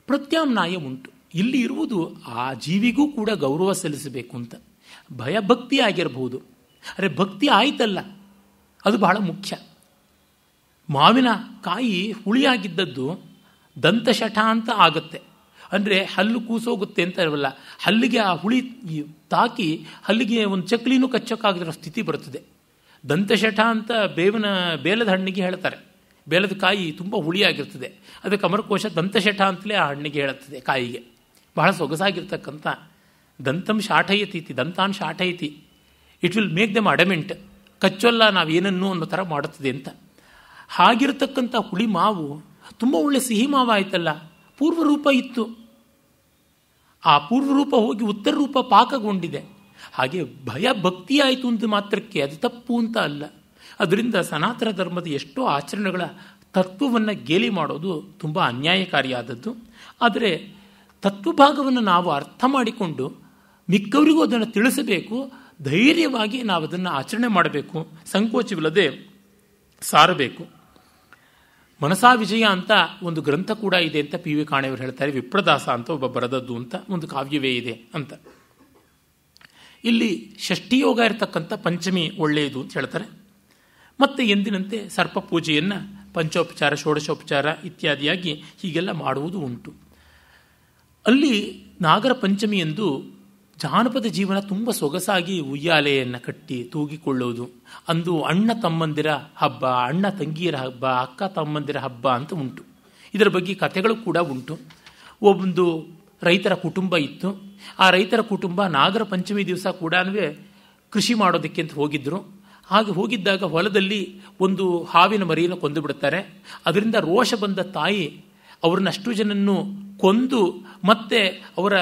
ಪ್ರತ್ಯಾಮ್ನಾಯ ಉಂಟು ಇಲ್ಲಿ ಇರುವುದು ಆ ಜೀವಿಗೂ ಕೂಡ ಗೌರವ ಸಲ್ಲಿಸಬೇಕು ಅಂತ ಆಗಿರಬಹುದು ಅರೆ ಭಕ್ತಿ ಆಯ್ತಲ್ಲ ಅದು ಬಹಳ ಮುಖ್ಯ ಮಾವಿನ ಕಾಯಿ ಹುಳಿಯಾಗಿದ್ದದ್ದು ದಂತಶಠ ಅಂತ ಆಗುತ್ತೆ ಅಂದರೆ ಹಲ್ಲು ಕೂಸೋಗುತ್ತೆ ಅಂತ ಇರಲ್ಲ ಹಲ್ಲಿಗೆ ಆ ಹುಳಿ ತಾಕಿ ಹಲ್ಲಿಗೆ ಒಂದು ಚಕ್ಲಿನೂ ಕಚ್ಚೋಕ್ಕಾಗದಿರೋ ಸ್ಥಿತಿ ಬರ್ತದೆ ದಂತಶಠ ಅಂತ ಬೇವಿನ ಬೇಲದ ಹಣ್ಣಿಗೆ ಹೇಳ್ತಾರೆ ಬೇಲದ ಕಾಯಿ ತುಂಬ ಹುಳಿಯಾಗಿರ್ತದೆ ಅದಕ್ಕೆ ಅಮರಕೋಶ ದಂತಶಠ ಅಂತಲೇ ಆ ಹಣ್ಣಿಗೆ ಹೇಳುತ್ತದೆ ಕಾಯಿಗೆ ಬಹಳ ಸೊಗಸಾಗಿರ್ತಕ್ಕಂಥ ದಂತಂ ಶಾಠಯತಿ ದಂತಾನ್ ಶಾಠಯತಿ it will make them adamant ಕಚ್ಚೊಲ್ಲ ನಾವೇನನ್ನು ಅನ್ನೋ ಥರ ಮಾಡುತ್ತದೆ ಅಂತ ಹಾಗಿರತಕ್ಕಂಥ ಹುಳಿ ಮಾವು ತುಂಬ ಒಳ್ಳೆ ಸಿಹಿ ಮಾವು ಆಯ್ತಲ್ಲ ಪೂರ್ವರೂಪ ಇತ್ತು ಆ ಪೂರ್ವರೂಪ ಹೋಗಿ ಉತ್ತರ ರೂಪ ಪಾಕಗೊಂಡಿದೆ ಹಾಗೆ ಭಯ ಭಕ್ತಿ ಆಯಿತು ಅಂತ ಮಾತ್ರಕ್ಕೆ ಅದು ತಪ್ಪು ಅಂತ ಅಲ್ಲ ಅದರಿಂದ ಸನಾತನ ಧರ್ಮದ ಎಷ್ಟೋ ಆಚರಣೆಗಳ ತತ್ವವನ್ನು ಗೇಲಿ ಮಾಡೋದು ತುಂಬ ಅನ್ಯಾಯಕಾರಿಯಾದದ್ದು ಆದರೆ ತತ್ವಭಾಗವನ್ನು ನಾವು ಅರ್ಥ ಮಾಡಿಕೊಂಡು ಮಿಕ್ಕವರಿಗೂ ಅದನ್ನು ತಿಳಿಸಬೇಕು ಧೈರ್ಯವಾಗಿ ನಾವು ಅದನ್ನು ಆಚರಣೆ ಮಾಡಬೇಕು ಸಂಕೋಚವಿಲ್ಲದೆ ಸಾರಬೇಕು ಮನಸಾ ವಿಜಯ ಅಂತ ಒಂದು ಗ್ರಂಥ ಕೂಡ ಇದೆ ಅಂತ ಪಿ ವಿ ಕಾಣೆಯವರು ಹೇಳ್ತಾರೆ ವಿಪ್ರದಾಸ ಅಂತ ಒಬ್ಬ ಬರದದ್ದು ಅಂತ ಒಂದು ಕಾವ್ಯವೇ ಇದೆ ಅಂತ ಇಲ್ಲಿ ಷಷ್ಠಿಯೋಗ ಇರತಕ್ಕಂಥ ಪಂಚಮಿ ಒಳ್ಳೆಯದು ಅಂತ ಹೇಳ್ತಾರೆ ಮತ್ತೆ ಎಂದಿನಂತೆ ಸರ್ಪ ಪೂಜೆಯನ್ನು ಪಂಚೋಪಚಾರ ಷೋಡಶೋಪಚಾರ ಇತ್ಯಾದಿಯಾಗಿ ಹೀಗೆಲ್ಲ ಮಾಡುವುದು ಉಂಟು ಅಲ್ಲಿ ನಾಗರ ಪಂಚಮಿ ಎಂದು ಜಾನಪದ ಜೀವನ ತುಂಬ ಸೊಗಸಾಗಿ ಉಯ್ಯಾಲೆಯನ್ನು ಕಟ್ಟಿ ತೂಗಿಕೊಳ್ಳುವುದು ಅಂದು ಅಣ್ಣ ತಮ್ಮಂದಿರ ಹಬ್ಬ ಅಣ್ಣ ತಂಗಿಯರ ಹಬ್ಬ ಅಕ್ಕ ತಮ್ಮಂದಿರ ಹಬ್ಬ ಅಂತ ಉಂಟು ಇದರ ಬಗ್ಗೆ ಕಥೆಗಳು ಕೂಡ ಉಂಟು ಒಂದು ರೈತರ ಕುಟುಂಬ ಇತ್ತು ಆ ರೈತರ ಕುಟುಂಬ ನಾಗರ ಪಂಚಮಿ ದಿವಸ ಕೂಡ ಕೃಷಿ ಮಾಡೋದಕ್ಕೆ ಅಂತ ಹೋಗಿದ್ದರು ಹಾಗೆ ಹೋಗಿದ್ದಾಗ ಹೊಲದಲ್ಲಿ ಒಂದು ಹಾವಿನ ಮರಿಯನ್ನು ಕೊಂದು ಬಿಡುತ್ತಾರೆ ಅದರಿಂದ ರೋಷ ಬಂದ ತಾಯಿ ಅವ್ರನ್ನಷ್ಟು ಜನನ್ನು ಕೊಂದು ಮತ್ತೆ ಅವರ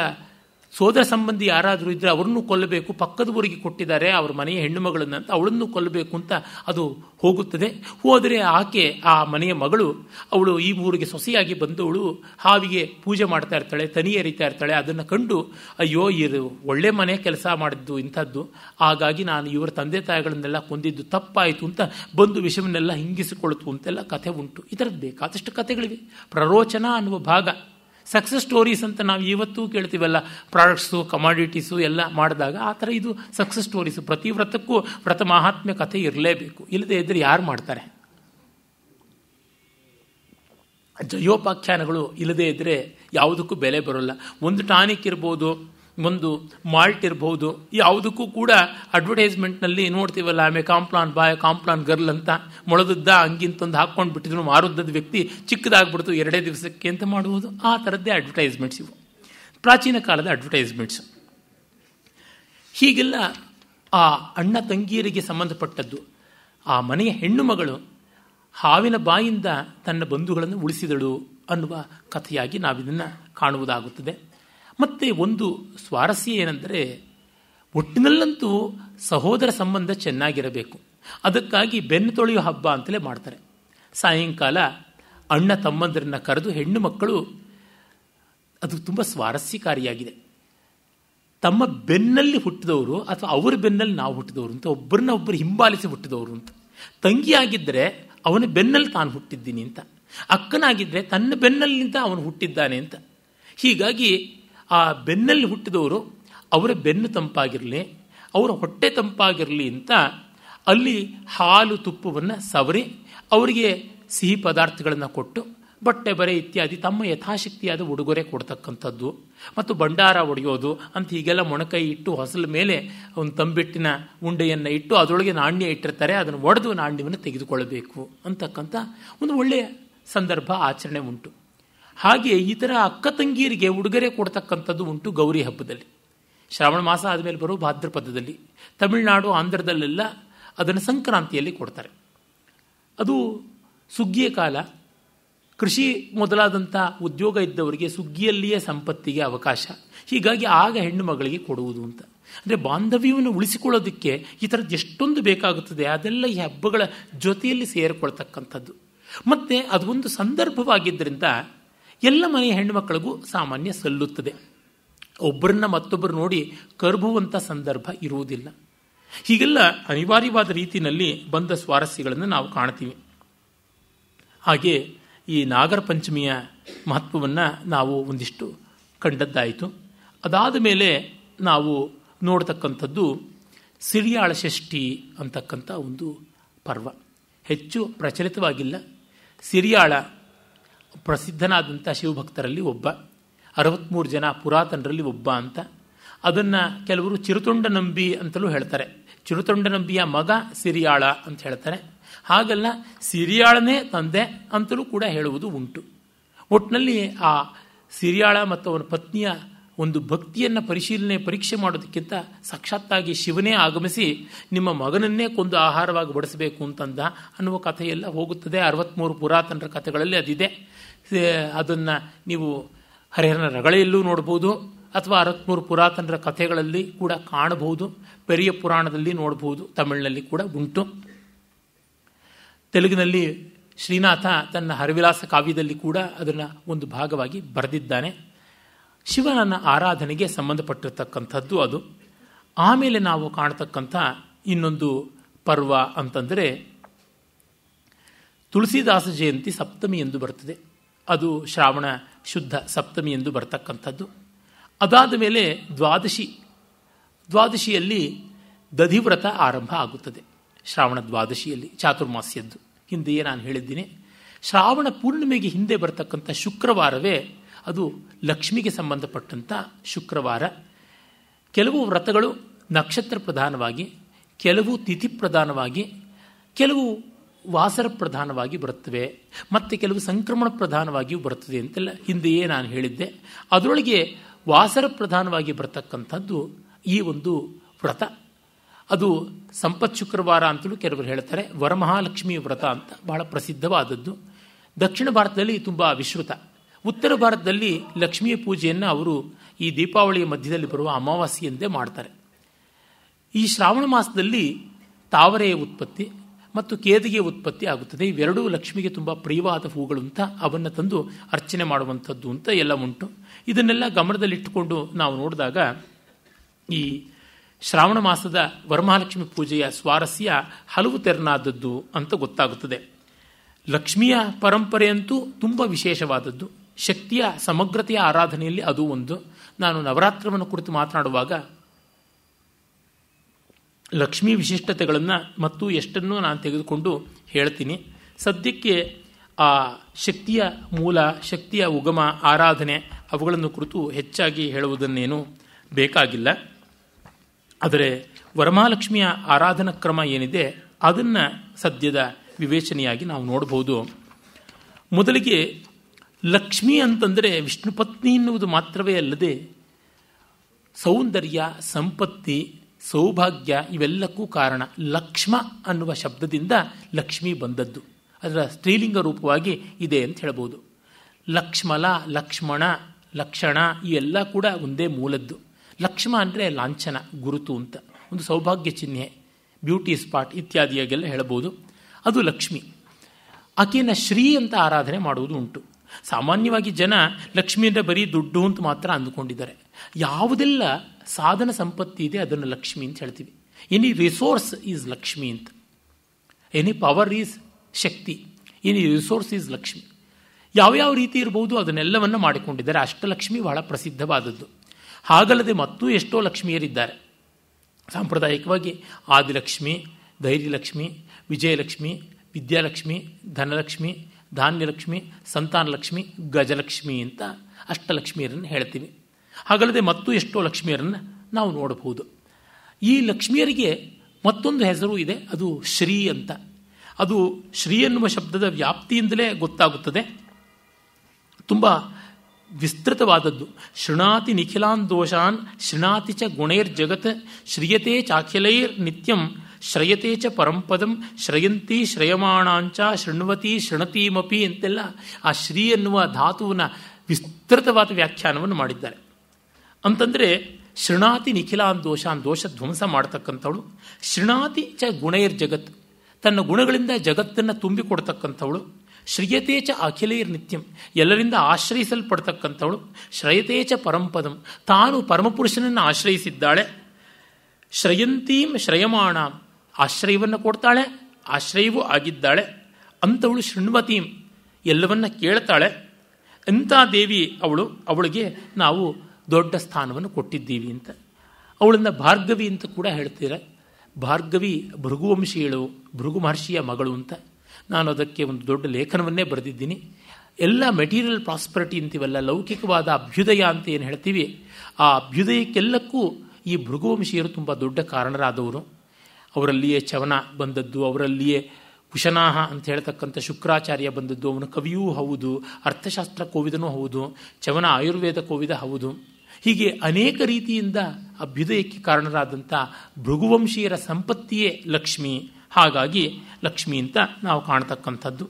ಸೋದರ ಸಂಬಂಧಿ ಯಾರಾದರೂ ಇದ್ದರೆ ಅವರನ್ನು ಕೊಲ್ಲಬೇಕು ಪಕ್ಕದ ಊರಿಗೆ ಕೊಟ್ಟಿದ್ದಾರೆ ಅವ್ರ ಮನೆಯ ಹೆಣ್ಣು ಮಗಳನ್ನು ಅಂತ ಅವಳನ್ನು ಕೊಲ್ಲಬೇಕು ಅಂತ ಅದು ಹೋಗುತ್ತದೆ ಹೋದರೆ ಆಕೆ ಆ ಮನೆಯ ಮಗಳು ಅವಳು ಈ ಊರಿಗೆ ಸೊಸೆಯಾಗಿ ಬಂದವಳು ಹಾವಿಗೆ ಪೂಜೆ ಮಾಡ್ತಾ ಇರ್ತಾಳೆ ತನಿ ಎರಿತಾ ಇರ್ತಾಳೆ ಅದನ್ನು ಕಂಡು ಅಯ್ಯೋ ಇದು ಒಳ್ಳೆ ಮನೆ ಕೆಲಸ ಮಾಡಿದ್ದು ಇಂಥದ್ದು ಹಾಗಾಗಿ ನಾನು ಇವರ ತಂದೆ ತಾಯಿಗಳನ್ನೆಲ್ಲ ಕೊಂದಿದ್ದು ತಪ್ಪಾಯಿತು ಅಂತ ಬಂದು ವಿಷವನ್ನೆಲ್ಲ ಹಿಂಗಿಸಿಕೊಳ್ತು ಅಂತೆಲ್ಲ ಕಥೆ ಉಂಟು ಈ ಥರದ್ದು ಬೇಕಾದಷ್ಟು ಕಥೆಗಳಿವೆ ಪ್ರರೋಚನ ಅನ್ನುವ ಭಾಗ ಸಕ್ಸಸ್ ಸ್ಟೋರೀಸ್ ಅಂತ ನಾವು ಇವತ್ತು ಕೇಳ್ತೀವಲ್ಲ ಪ್ರಾಡಕ್ಟ್ಸು ಕಮಾಡಿಟೀಸು ಎಲ್ಲ ಮಾಡಿದಾಗ ಆ ಥರ ಇದು ಸಕ್ಸಸ್ ಸ್ಟೋರೀಸು ಪ್ರತಿ ವ್ರತಕ್ಕೂ ವ್ರತ ಮಹಾತ್ಮ್ಯ ಕಥೆ ಇರಲೇಬೇಕು ಇಲ್ಲದೆ ಇದ್ರೆ ಯಾರು ಮಾಡ್ತಾರೆ ಜಯೋಪಾಖ್ಯಾನಗಳು ಇಲ್ಲದೇ ಇದ್ದರೆ ಯಾವುದಕ್ಕೂ ಬೆಲೆ ಬರೋಲ್ಲ ಒಂದು ಟಾನಿಕ್ ಇರ್ಬೋದು ಒಂದು ಮಾಲ್ಟ್ ಇರಬಹುದು ಯಾವುದಕ್ಕೂ ಕೂಡ ಅಡ್ವರ್ಟೈಸ್ಮೆಂಟ್ನಲ್ಲಿ ನೋಡ್ತೀವಲ್ಲ ಆಮೆ ಕಾಂಪ್ಲಾನ್ ಬಾಯ್ ಕಾಂಪ್ಲಾನ್ ಗರ್ಲ್ ಅಂತ ಮೊಳದದ್ದ ಹಂಗಿಂತಂದು ಹಾಕ್ಕೊಂಡು ಬಿಟ್ಟಿದ್ರು ಮಾರುದ್ದದ ವ್ಯಕ್ತಿ ಚಿಕ್ಕದಾಗ್ಬಿಡ್ತು ಎರಡೇ ದಿವಸಕ್ಕೆ ಅಂತ ಮಾಡುವುದು ಆ ಥರದ್ದೇ ಅಡ್ವರ್ಟೈಸ್ಮೆಂಟ್ಸ್ ಇವು ಪ್ರಾಚೀನ ಕಾಲದ ಅಡ್ವರ್ಟೈಸ್ಮೆಂಟ್ಸ್ ಹೀಗೆಲ್ಲ ಆ ಅಣ್ಣ ತಂಗಿಯರಿಗೆ ಸಂಬಂಧಪಟ್ಟದ್ದು ಆ ಮನೆಯ ಹೆಣ್ಣು ಮಗಳು ಹಾವಿನ ಬಾಯಿಂದ ತನ್ನ ಬಂಧುಗಳನ್ನು ಉಳಿಸಿದಳು ಅನ್ನುವ ಕಥೆಯಾಗಿ ನಾವಿದನ್ನು ಕಾಣುವುದಾಗುತ್ತದೆ ಮತ್ತು ಒಂದು ಸ್ವಾರಸ್ಯ ಏನೆಂದರೆ ಒಟ್ಟಿನಲ್ಲಂತೂ ಸಹೋದರ ಸಂಬಂಧ ಚೆನ್ನಾಗಿರಬೇಕು ಅದಕ್ಕಾಗಿ ಬೆನ್ನು ತೊಳೆಯುವ ಹಬ್ಬ ಅಂತಲೇ ಮಾಡ್ತಾರೆ ಸಾಯಂಕಾಲ ಅಣ್ಣ ತಮ್ಮಂದರನ್ನ ಕರೆದು ಹೆಣ್ಣು ಮಕ್ಕಳು ಅದು ತುಂಬ ಸ್ವಾರಸ್ಯಕಾರಿಯಾಗಿದೆ ತಮ್ಮ ಬೆನ್ನಲ್ಲಿ ಹುಟ್ಟಿದವರು ಅಥವಾ ಅವ್ರ ಬೆನ್ನಲ್ಲಿ ನಾವು ಹುಟ್ಟಿದವರು ಅಂತ ಒಬ್ಬರನ್ನ ಒಬ್ಬರು ಹಿಂಬಾಲಿಸಿ ಹುಟ್ಟಿದವರು ಅಂತ ತಂಗಿಯಾಗಿದ್ದರೆ ಅವನ ಬೆನ್ನಲ್ಲಿ ತಾನು ಹುಟ್ಟಿದ್ದೀನಿ ಅಂತ ಅಕ್ಕನಾಗಿದ್ದರೆ ತನ್ನ ಬೆನ್ನಲ್ಲಿಂದ ಅವನು ಹುಟ್ಟಿದ್ದಾನೆ ಅಂತ ಹೀಗಾಗಿ ಆ ಬೆನ್ನಲ್ಲಿ ಹುಟ್ಟಿದವರು ಅವರ ಬೆನ್ನು ತಂಪಾಗಿರಲಿ ಅವರ ಹೊಟ್ಟೆ ತಂಪಾಗಿರಲಿ ಅಂತ ಅಲ್ಲಿ ಹಾಲು ತುಪ್ಪವನ್ನು ಸವರಿ ಅವರಿಗೆ ಸಿಹಿ ಪದಾರ್ಥಗಳನ್ನು ಕೊಟ್ಟು ಬಟ್ಟೆ ಬರೆ ಇತ್ಯಾದಿ ತಮ್ಮ ಯಥಾಶಕ್ತಿಯಾದ ಉಡುಗೊರೆ ಕೊಡ್ತಕ್ಕಂಥದ್ದು ಮತ್ತು ಭಂಡಾರ ಒಡೆಯೋದು ಅಂತ ಹೀಗೆಲ್ಲ ಮೊಣಕೈ ಇಟ್ಟು ಹೊಸಲ ಮೇಲೆ ಒಂದು ತಂಬಿಟ್ಟಿನ ಉಂಡೆಯನ್ನು ಇಟ್ಟು ಅದರೊಳಗೆ ನಾಣ್ಯ ಇಟ್ಟಿರ್ತಾರೆ ಅದನ್ನು ಒಡೆದು ನಾಣ್ಯವನ್ನು ತೆಗೆದುಕೊಳ್ಳಬೇಕು ಅಂತಕ್ಕಂಥ ಒಂದು ಒಳ್ಳೆಯ ಸಂದರ್ಭ ಆಚರಣೆ ಉಂಟು ಹಾಗೆ ಈ ಥರ ಅಕ್ಕ ತಂಗಿಯರಿಗೆ ಉಡುಗೊರೆ ಕೊಡ್ತಕ್ಕಂಥದ್ದು ಉಂಟು ಗೌರಿ ಹಬ್ಬದಲ್ಲಿ ಶ್ರಾವಣ ಮಾಸ ಆದಮೇಲೆ ಬರೋ ಭಾದ್ರಪದದಲ್ಲಿ ತಮಿಳುನಾಡು ಆಂಧ್ರದಲ್ಲೆಲ್ಲ ಅದನ್ನು ಸಂಕ್ರಾಂತಿಯಲ್ಲಿ ಕೊಡ್ತಾರೆ ಅದು ಸುಗ್ಗಿಯ ಕಾಲ ಕೃಷಿ ಮೊದಲಾದಂಥ ಉದ್ಯೋಗ ಇದ್ದವರಿಗೆ ಸುಗ್ಗಿಯಲ್ಲಿಯೇ ಸಂಪತ್ತಿಗೆ ಅವಕಾಶ ಹೀಗಾಗಿ ಆಗ ಹೆಣ್ಣು ಮಗಳಿಗೆ ಕೊಡುವುದು ಅಂತ ಅಂದರೆ ಬಾಂಧವ್ಯವನ್ನು ಉಳಿಸಿಕೊಳ್ಳೋದಕ್ಕೆ ಈ ಥರದ್ದು ಎಷ್ಟೊಂದು ಬೇಕಾಗುತ್ತದೆ ಅದೆಲ್ಲ ಈ ಹಬ್ಬಗಳ ಜೊತೆಯಲ್ಲಿ ಸೇರಿಕೊಳ್ತಕ್ಕಂಥದ್ದು ಮತ್ತು ಅದೊಂದು ಸಂದರ್ಭವಾಗಿದ್ದರಿಂದ ಎಲ್ಲ ಮನೆಯ ಹೆಣ್ಣುಮಕ್ಕಳಿಗೂ ಸಾಮಾನ್ಯ ಸಲ್ಲುತ್ತದೆ ಒಬ್ಬರನ್ನ ಮತ್ತೊಬ್ಬರು ನೋಡಿ ಕರ್ಬುವಂಥ ಸಂದರ್ಭ ಇರುವುದಿಲ್ಲ ಹೀಗೆಲ್ಲ ಅನಿವಾರ್ಯವಾದ ರೀತಿಯಲ್ಲಿ ಬಂದ ಸ್ವಾರಸ್ಯಗಳನ್ನು ನಾವು ಕಾಣ್ತೀವಿ ಹಾಗೆ ಈ ನಾಗರ ಪಂಚಮಿಯ ಮಹತ್ವವನ್ನು ನಾವು ಒಂದಿಷ್ಟು ಕಂಡದ್ದಾಯಿತು ಅದಾದ ಮೇಲೆ ನಾವು ನೋಡ್ತಕ್ಕಂಥದ್ದು ಸಿರಿಯಾಳ ಷಷ್ಠಿ ಅಂತಕ್ಕಂಥ ಒಂದು ಪರ್ವ ಹೆಚ್ಚು ಪ್ರಚಲಿತವಾಗಿಲ್ಲ ಸಿರಿಯಾಳ ಪ್ರಸಿದ್ಧನಾದಂಥ ಶಿವಭಕ್ತರಲ್ಲಿ ಒಬ್ಬ ಅರವತ್ಮೂರು ಜನ ಪುರಾತನರಲ್ಲಿ ಒಬ್ಬ ಅಂತ ಅದನ್ನು ಕೆಲವರು ಚಿರುತೊಂಡ ನಂಬಿ ಅಂತಲೂ ಹೇಳ್ತಾರೆ ಚಿರುತೊಂಡ ನಂಬಿಯ ಮಗ ಸಿರಿಯಾಳ ಅಂತ ಹೇಳ್ತಾರೆ ಹಾಗಲ್ಲ ಸಿರಿಯಾಳನೇ ತಂದೆ ಅಂತಲೂ ಕೂಡ ಹೇಳುವುದು ಉಂಟು ಒಟ್ಟಿನಲ್ಲಿ ಆ ಸಿರಿಯಾಳ ಮತ್ತು ಅವನ ಪತ್ನಿಯ ಒಂದು ಭಕ್ತಿಯನ್ನು ಪರಿಶೀಲನೆ ಪರೀಕ್ಷೆ ಮಾಡೋದಕ್ಕಿಂತ ಸಾಕ್ಷಾತ್ತಾಗಿ ಶಿವನೇ ಆಗಮಿಸಿ ನಿಮ್ಮ ಮಗನನ್ನೇ ಕೊಂದು ಆಹಾರವಾಗಿ ಬಡಿಸಬೇಕು ಅಂತಂದ ಅನ್ನುವ ಕಥೆಯೆಲ್ಲ ಹೋಗುತ್ತದೆ ಅರವತ್ತ್ಮೂರು ಪುರಾತನರ ಕಥೆಗಳಲ್ಲಿ ಅದಿದೆ ಅದನ್ನು ನೀವು ಹರಿಹರನ ರಗಳೆಯಲ್ಲೂ ನೋಡ್ಬೋದು ಅಥವಾ ಅರವತ್ತ್ಮೂರು ಪುರಾತನರ ಕಥೆಗಳಲ್ಲಿ ಕೂಡ ಕಾಣಬಹುದು ಪೆರಿಯ ಪುರಾಣದಲ್ಲಿ ನೋಡಬಹುದು ತಮಿಳಿನಲ್ಲಿ ಕೂಡ ಉಂಟು ತೆಲುಗಿನಲ್ಲಿ ಶ್ರೀನಾಥ ತನ್ನ ಹರಿವಿಲಾಸ ಕಾವ್ಯದಲ್ಲಿ ಕೂಡ ಅದನ್ನು ಒಂದು ಭಾಗವಾಗಿ ಬರೆದಿದ್ದಾನೆ ಶಿವನನ್ನ ಆರಾಧನೆಗೆ ಸಂಬಂಧಪಟ್ಟಿರ್ತಕ್ಕಂಥದ್ದು ಅದು ಆಮೇಲೆ ನಾವು ಕಾಣತಕ್ಕಂಥ ಇನ್ನೊಂದು ಪರ್ವ ಅಂತಂದರೆ ತುಳಸಿದಾಸ ಜಯಂತಿ ಸಪ್ತಮಿ ಎಂದು ಬರ್ತದೆ ಅದು ಶ್ರಾವಣ ಶುದ್ಧ ಸಪ್ತಮಿ ಎಂದು ಬರ್ತಕ್ಕಂಥದ್ದು ಅದಾದ ಮೇಲೆ ದ್ವಾದಶಿ ದ್ವಾದಶಿಯಲ್ಲಿ ದಧಿವ್ರತ ಆರಂಭ ಆಗುತ್ತದೆ ಶ್ರಾವಣ ದ್ವಾದಶಿಯಲ್ಲಿ ಚಾತುರ್ಮಾಸ್ಯದ್ದು ಹಿಂದೆಯೇ ನಾನು ಹೇಳಿದ್ದೀನಿ ಶ್ರಾವಣ ಪೂರ್ಣಿಮೆಗೆ ಹಿಂದೆ ಬರತಕ್ಕಂಥ ಶುಕ್ರವಾರವೇ ಅದು ಲಕ್ಷ್ಮಿಗೆ ಸಂಬಂಧಪಟ್ಟಂಥ ಶುಕ್ರವಾರ ಕೆಲವು ವ್ರತಗಳು ನಕ್ಷತ್ರ ಪ್ರಧಾನವಾಗಿ ಕೆಲವು ತಿಥಿ ಪ್ರಧಾನವಾಗಿ ಕೆಲವು ವಾಸರ ಪ್ರಧಾನವಾಗಿ ಬರುತ್ತವೆ ಮತ್ತು ಕೆಲವು ಸಂಕ್ರಮಣ ಪ್ರಧಾನವಾಗಿಯೂ ಬರುತ್ತದೆ ಅಂತೆಲ್ಲ ಹಿಂದೆಯೇ ನಾನು ಹೇಳಿದ್ದೆ ಅದರೊಳಗೆ ವಾಸರ ಪ್ರಧಾನವಾಗಿ ಬರತಕ್ಕಂಥದ್ದು ಈ ಒಂದು ವ್ರತ ಅದು ಸಂಪತ್ ಶುಕ್ರವಾರ ಅಂತಲೂ ಕೆಲವರು ಹೇಳ್ತಾರೆ ವರಮಹಾಲಕ್ಷ್ಮಿ ವ್ರತ ಅಂತ ಬಹಳ ಪ್ರಸಿದ್ಧವಾದದ್ದು ದಕ್ಷಿಣ ಭಾರತದಲ್ಲಿ ತುಂಬ ವಿಶ್ರುತ ಉತ್ತರ ಭಾರತದಲ್ಲಿ ಲಕ್ಷ್ಮಿಯ ಪೂಜೆಯನ್ನು ಅವರು ಈ ದೀಪಾವಳಿಯ ಮಧ್ಯದಲ್ಲಿ ಬರುವ ಅಮಾವಾಸ್ಯೆಯಂತೆ ಮಾಡ್ತಾರೆ ಈ ಶ್ರಾವಣ ಮಾಸದಲ್ಲಿ ತಾವರೆಯ ಉತ್ಪತ್ತಿ ಮತ್ತು ಕೇದಿಗೆ ಉತ್ಪತ್ತಿ ಆಗುತ್ತದೆ ಇವೆರಡೂ ಲಕ್ಷ್ಮಿಗೆ ತುಂಬ ಪ್ರಿಯವಾದ ಹೂಗಳು ಅಂತ ಅವನ್ನು ತಂದು ಅರ್ಚನೆ ಮಾಡುವಂಥದ್ದು ಅಂತ ಎಲ್ಲ ಉಂಟು ಇದನ್ನೆಲ್ಲ ಗಮನದಲ್ಲಿಟ್ಟುಕೊಂಡು ನಾವು ನೋಡಿದಾಗ ಈ ಶ್ರಾವಣ ಮಾಸದ ವರಮಹಾಲಕ್ಷ್ಮಿ ಪೂಜೆಯ ಸ್ವಾರಸ್ಯ ಹಲವು ತೆರನಾದದ್ದು ಅಂತ ಗೊತ್ತಾಗುತ್ತದೆ ಲಕ್ಷ್ಮಿಯ ಪರಂಪರೆಯಂತೂ ತುಂಬ ವಿಶೇಷವಾದದ್ದು ಶಕ್ತಿಯ ಸಮಗ್ರತೆಯ ಆರಾಧನೆಯಲ್ಲಿ ಅದು ಒಂದು ನಾನು ನವರಾತ್ರವನ್ನು ಕುರಿತು ಮಾತನಾಡುವಾಗ ಲಕ್ಷ್ಮೀ ವಿಶಿಷ್ಟತೆಗಳನ್ನು ಮತ್ತು ಎಷ್ಟನ್ನು ನಾನು ತೆಗೆದುಕೊಂಡು ಹೇಳ್ತೀನಿ ಸದ್ಯಕ್ಕೆ ಆ ಶಕ್ತಿಯ ಮೂಲ ಶಕ್ತಿಯ ಉಗಮ ಆರಾಧನೆ ಅವುಗಳನ್ನು ಕುರಿತು ಹೆಚ್ಚಾಗಿ ಹೇಳುವುದನ್ನೇನು ಬೇಕಾಗಿಲ್ಲ ಆದರೆ ವರಮಹಾಲಕ್ಷ್ಮಿಯ ಆರಾಧನಾ ಕ್ರಮ ಏನಿದೆ ಅದನ್ನು ಸದ್ಯದ ವಿವೇಚನೆಯಾಗಿ ನಾವು ನೋಡಬಹುದು ಮೊದಲಿಗೆ ಲಕ್ಷ್ಮಿ ಅಂತಂದರೆ ವಿಷ್ಣು ಪತ್ನಿ ಎನ್ನುವುದು ಮಾತ್ರವೇ ಅಲ್ಲದೆ ಸೌಂದರ್ಯ ಸಂಪತ್ತಿ ಸೌಭಾಗ್ಯ ಇವೆಲ್ಲಕ್ಕೂ ಕಾರಣ ಲಕ್ಷ್ಮ ಅನ್ನುವ ಶಬ್ದದಿಂದ ಲಕ್ಷ್ಮಿ ಬಂದದ್ದು ಅದರ ಸ್ತ್ರೀಲಿಂಗ ರೂಪವಾಗಿ ಇದೆ ಅಂತ ಹೇಳ್ಬೋದು ಲಕ್ಷ್ಮಲ ಲಕ್ಷ್ಮಣ ಲಕ್ಷಣ ಈ ಎಲ್ಲ ಕೂಡ ಒಂದೇ ಮೂಲದ್ದು ಲಕ್ಷ್ಮ ಅಂದರೆ ಲಾಂಛನ ಗುರುತು ಅಂತ ಒಂದು ಸೌಭಾಗ್ಯ ಚಿಹ್ನೆ ಬ್ಯೂಟಿ ಸ್ಪಾಟ್ ಇತ್ಯಾದಿಯಾಗೆಲ್ಲ ಹೇಳ್ಬೋದು ಅದು ಲಕ್ಷ್ಮಿ ಆಕೆಯನ್ನು ಶ್ರೀ ಅಂತ ಆರಾಧನೆ ಮಾಡುವುದು ಉಂಟು ಸಾಮಾನ್ಯವಾಗಿ ಜನ ಲಕ್ಷ್ಮಿಯಿಂದ ಬರೀ ದುಡ್ಡು ಅಂತ ಮಾತ್ರ ಅಂದುಕೊಂಡಿದ್ದಾರೆ ಯಾವುದೆಲ್ಲ ಸಾಧನ ಸಂಪತ್ತಿ ಇದೆ ಅದನ್ನು ಲಕ್ಷ್ಮಿ ಅಂತ ಹೇಳ್ತೀವಿ ಎನಿ ರಿಸೋರ್ಸ್ ಈಸ್ ಲಕ್ಷ್ಮಿ ಅಂತ any power is Shakti any resource is Lakshmi ಯಾವ್ಯಾವ ರೀತಿ ಇರಬಹುದು ಅದನ್ನೆಲ್ಲವನ್ನು ಮಾಡಿಕೊಂಡಿದ್ದಾರೆ ಅಷ್ಟಲಕ್ಷ್ಮಿ ಬಹಳ ಪ್ರಸಿದ್ಧವಾದದ್ದು ಹಾಗಲ್ಲದೆ ಮತ್ತೂ ಎಷ್ಟೋ ಲಕ್ಷ್ಮಿಯರಿದ್ದಾರೆ ಸಾಂಪ್ರದಾಯಿಕವಾಗಿ ಆದಿಲಕ್ಷ್ಮಿ ಧೈರ್ಯಲಕ್ಷ್ಮಿ ವಿಜಯಲಕ್ಷ್ಮಿ ವಿದ್ಯಾಲಕ್ಷ್ಮಿ ಧನಲಕ್ಷ್ಮಿ ಧಾನ್ಯಲಕ್ಷ್ಮಿ ಸಂತಾನಲಕ್ಷ್ಮಿ ಗಜಲಕ್ಷ್ಮಿ ಅಂತ ಅಷ್ಟಲಕ್ಷ್ಮಿಯರನ್ನು ಹೇಳ್ತೀವಿ ಹಾಗಲ್ಲದೆ ಮತ್ತು ಎಷ್ಟೋ ಲಕ್ಷ್ಮಿಯರನ್ನು ನಾವು ನೋಡಬಹುದು ಈ ಲಕ್ಷ್ಮಿಯರಿಗೆ ಮತ್ತೊಂದು ಹೆಸರು ಇದೆ ಅದು ಶ್ರೀ ಅಂತ ಅದು ಶ್ರೀ ಎನ್ನುವ ಶಬ್ದದ ವ್ಯಾಪ್ತಿಯಿಂದಲೇ ಗೊತ್ತಾಗುತ್ತದೆ ತುಂಬ ವಿಸ್ತೃತವಾದದ್ದು ಶೃಣಾತಿ ನಿಖಿಲಾನ್ ದೋಷಾನ್ ಶೃಣಾತಿ ಚ ಗುಣೈರ್ ಜಗತ್ ಶ್ರೀಯತೆ ಚಾಖಿಲೈರ್ ನಿತ್ಯಂ ಶ್ರಯತೆ ಚ ಪರಂಪದಂ ಶ್ರಯಂತಿ ಶ್ರಯಮಾಣಾಂಚ ಶೃಣ್ವತಿ ಶೃಣತೀಮಪಿ ಅಂತೆಲ್ಲ ಆ ಶ್ರೀ ಎನ್ನುವ ಧಾತುವಿನ ವಿಸ್ತೃತವಾದ ವ್ಯಾಖ್ಯಾನವನ್ನು ಮಾಡಿದ್ದಾರೆ ಅಂತಂದರೆ ಶೃಣಾತಿ ನಿಖಿಲಾನ್ ದೋಷಾನ್ ದೋಷ ಧ್ವಂಸ ಮಾಡ್ತಕ್ಕಂಥವಳು ಶೃಣಾತಿ ಚ ಗುಣೈರ್ ಜಗತ್ ತನ್ನ ಗುಣಗಳಿಂದ ಜಗತ್ತನ್ನು ತುಂಬಿಕೊಡ್ತಕ್ಕಂಥವಳು ಶ್ರೀಯತೆ ಚ ಅಖಿಲೇರ್ ನಿತ್ಯಂ ಎಲ್ಲರಿಂದ ಆಶ್ರಯಿಸಲ್ಪಡ್ತಕ್ಕಂಥವಳು ಶ್ರಯತೆ ಚ ಪರಂಪದಂ ತಾನು ಪರಮಪುರುಷನನ್ನು ಆಶ್ರಯಿಸಿದ್ದಾಳೆ ಶ್ರಯಂತೀಂ ಶ್ರಯಮಾಣಾಂ ಆಶ್ರಯವನ್ನು ಕೊಡ್ತಾಳೆ ಆಶ್ರಯವೂ ಆಗಿದ್ದಾಳೆ ಅಂಥವಳು ಶೃಣ್ವತಿ ಎಲ್ಲವನ್ನ ಕೇಳ್ತಾಳೆ ಇಂಥ ದೇವಿ ಅವಳು ಅವಳಿಗೆ ನಾವು ದೊಡ್ಡ ಸ್ಥಾನವನ್ನು ಕೊಟ್ಟಿದ್ದೀವಿ ಅಂತ ಅವಳನ್ನ ಭಾರ್ಗವಿ ಅಂತ ಕೂಡ ಹೇಳ್ತೀರ ಭಾರ್ಗವಿ ಭೃಗುವಂಶೀಯಳು ಭೃಗು ಮಹರ್ಷಿಯ ಮಗಳು ಅಂತ ನಾನು ಅದಕ್ಕೆ ಒಂದು ದೊಡ್ಡ ಲೇಖನವನ್ನೇ ಬರೆದಿದ್ದೀನಿ ಎಲ್ಲ ಮೆಟೀರಿಯಲ್ ಪ್ರಾಸ್ಪರಿಟಿ ಅಂತೀವಲ್ಲ ಲೌಕಿಕವಾದ ಅಭ್ಯುದಯ ಅಂತ ಏನು ಹೇಳ್ತೀವಿ ಆ ಅಭ್ಯುದಯಕ್ಕೆಲ್ಲಕ್ಕೂ ಈ ಭೃಗುವಂಶೀಯರು ತುಂಬ ದೊಡ್ಡ ಕಾರಣರಾದವರು ಅವರಲ್ಲಿಯೇ ಚವನ ಬಂದದ್ದು ಅವರಲ್ಲಿಯೇ ಕುಶನಾಹ ಅಂತ ಹೇಳ್ತಕ್ಕಂಥ ಶುಕ್ರಾಚಾರ್ಯ ಬಂದದ್ದು ಅವನು ಕವಿಯೂ ಹೌದು ಅರ್ಥಶಾಸ್ತ್ರ ಕೋವಿದನೂ ಹೌದು ಚವನ ಆಯುರ್ವೇದ ಕೋವಿದ ಹೌದು ಹೀಗೆ ಅನೇಕ ರೀತಿಯಿಂದ ಅಭ್ಯುದಯಕ್ಕೆ ಕಾರಣರಾದಂಥ ಭೃಗುವಂಶೀಯರ ಸಂಪತ್ತಿಯೇ ಲಕ್ಷ್ಮಿ ಹಾಗಾಗಿ ಲಕ್ಷ್ಮಿ ಅಂತ ನಾವು ಕಾಣತಕ್ಕಂಥದ್ದು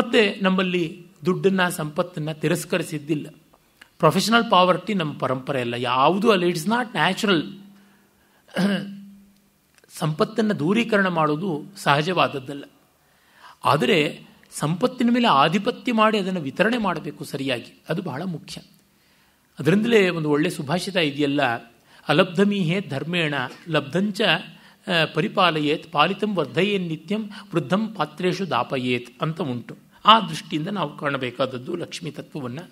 ಮತ್ತು ನಮ್ಮಲ್ಲಿ ದುಡ್ಡನ್ನು ಸಂಪತ್ತನ್ನು ತಿರಸ್ಕರಿಸಿದ್ದಿಲ್ಲ ಪ್ರೊಫೆಷನಲ್ ಪಾವರ್ಟಿ ನಮ್ಮ ಪರಂಪರೆ ಅಲ್ಲ ಯಾವುದು ಅಲ್ಲ ಇಟ್ಸ್ ನಾಟ್ ನ್ಯಾಚುರಲ್ ಸಂಪತ್ತನ್ನು ದೂರೀಕರಣ ಮಾಡೋದು ಸಹಜವಾದದ್ದಲ್ಲ ಆದರೆ ಸಂಪತ್ತಿನ ಮೇಲೆ ಆಧಿಪತ್ಯ ಮಾಡಿ ಅದನ್ನು ವಿತರಣೆ ಮಾಡಬೇಕು ಸರಿಯಾಗಿ ಅದು ಬಹಳ ಮುಖ್ಯ ಅದರಿಂದಲೇ ಒಂದು ಒಳ್ಳೆಯ ಸುಭಾಷಿತ ಇದೆಯಲ್ಲ ಅಲಬ್ಧಮೀಹೇ ಧರ್ಮೇಣ ಲಬ್ಧಂಚ ಪರಿಪಾಲಯೇತ್ ಪಾಲಿತಂ ವರ್ಧಯೇನ್ ನಿತ್ಯಂ ವೃದ್ಧಂ ಪಾತ್ರೇಶು ದಾಪಯೇತ್ ಅಂತ ಉಂಟು ಆ ದೃಷ್ಟಿಯಿಂದ ನಾವು ಕಾಣಬೇಕಾದದ್ದು ಲಕ್ಷ್ಮೀ ತತ್ವವನ್ನು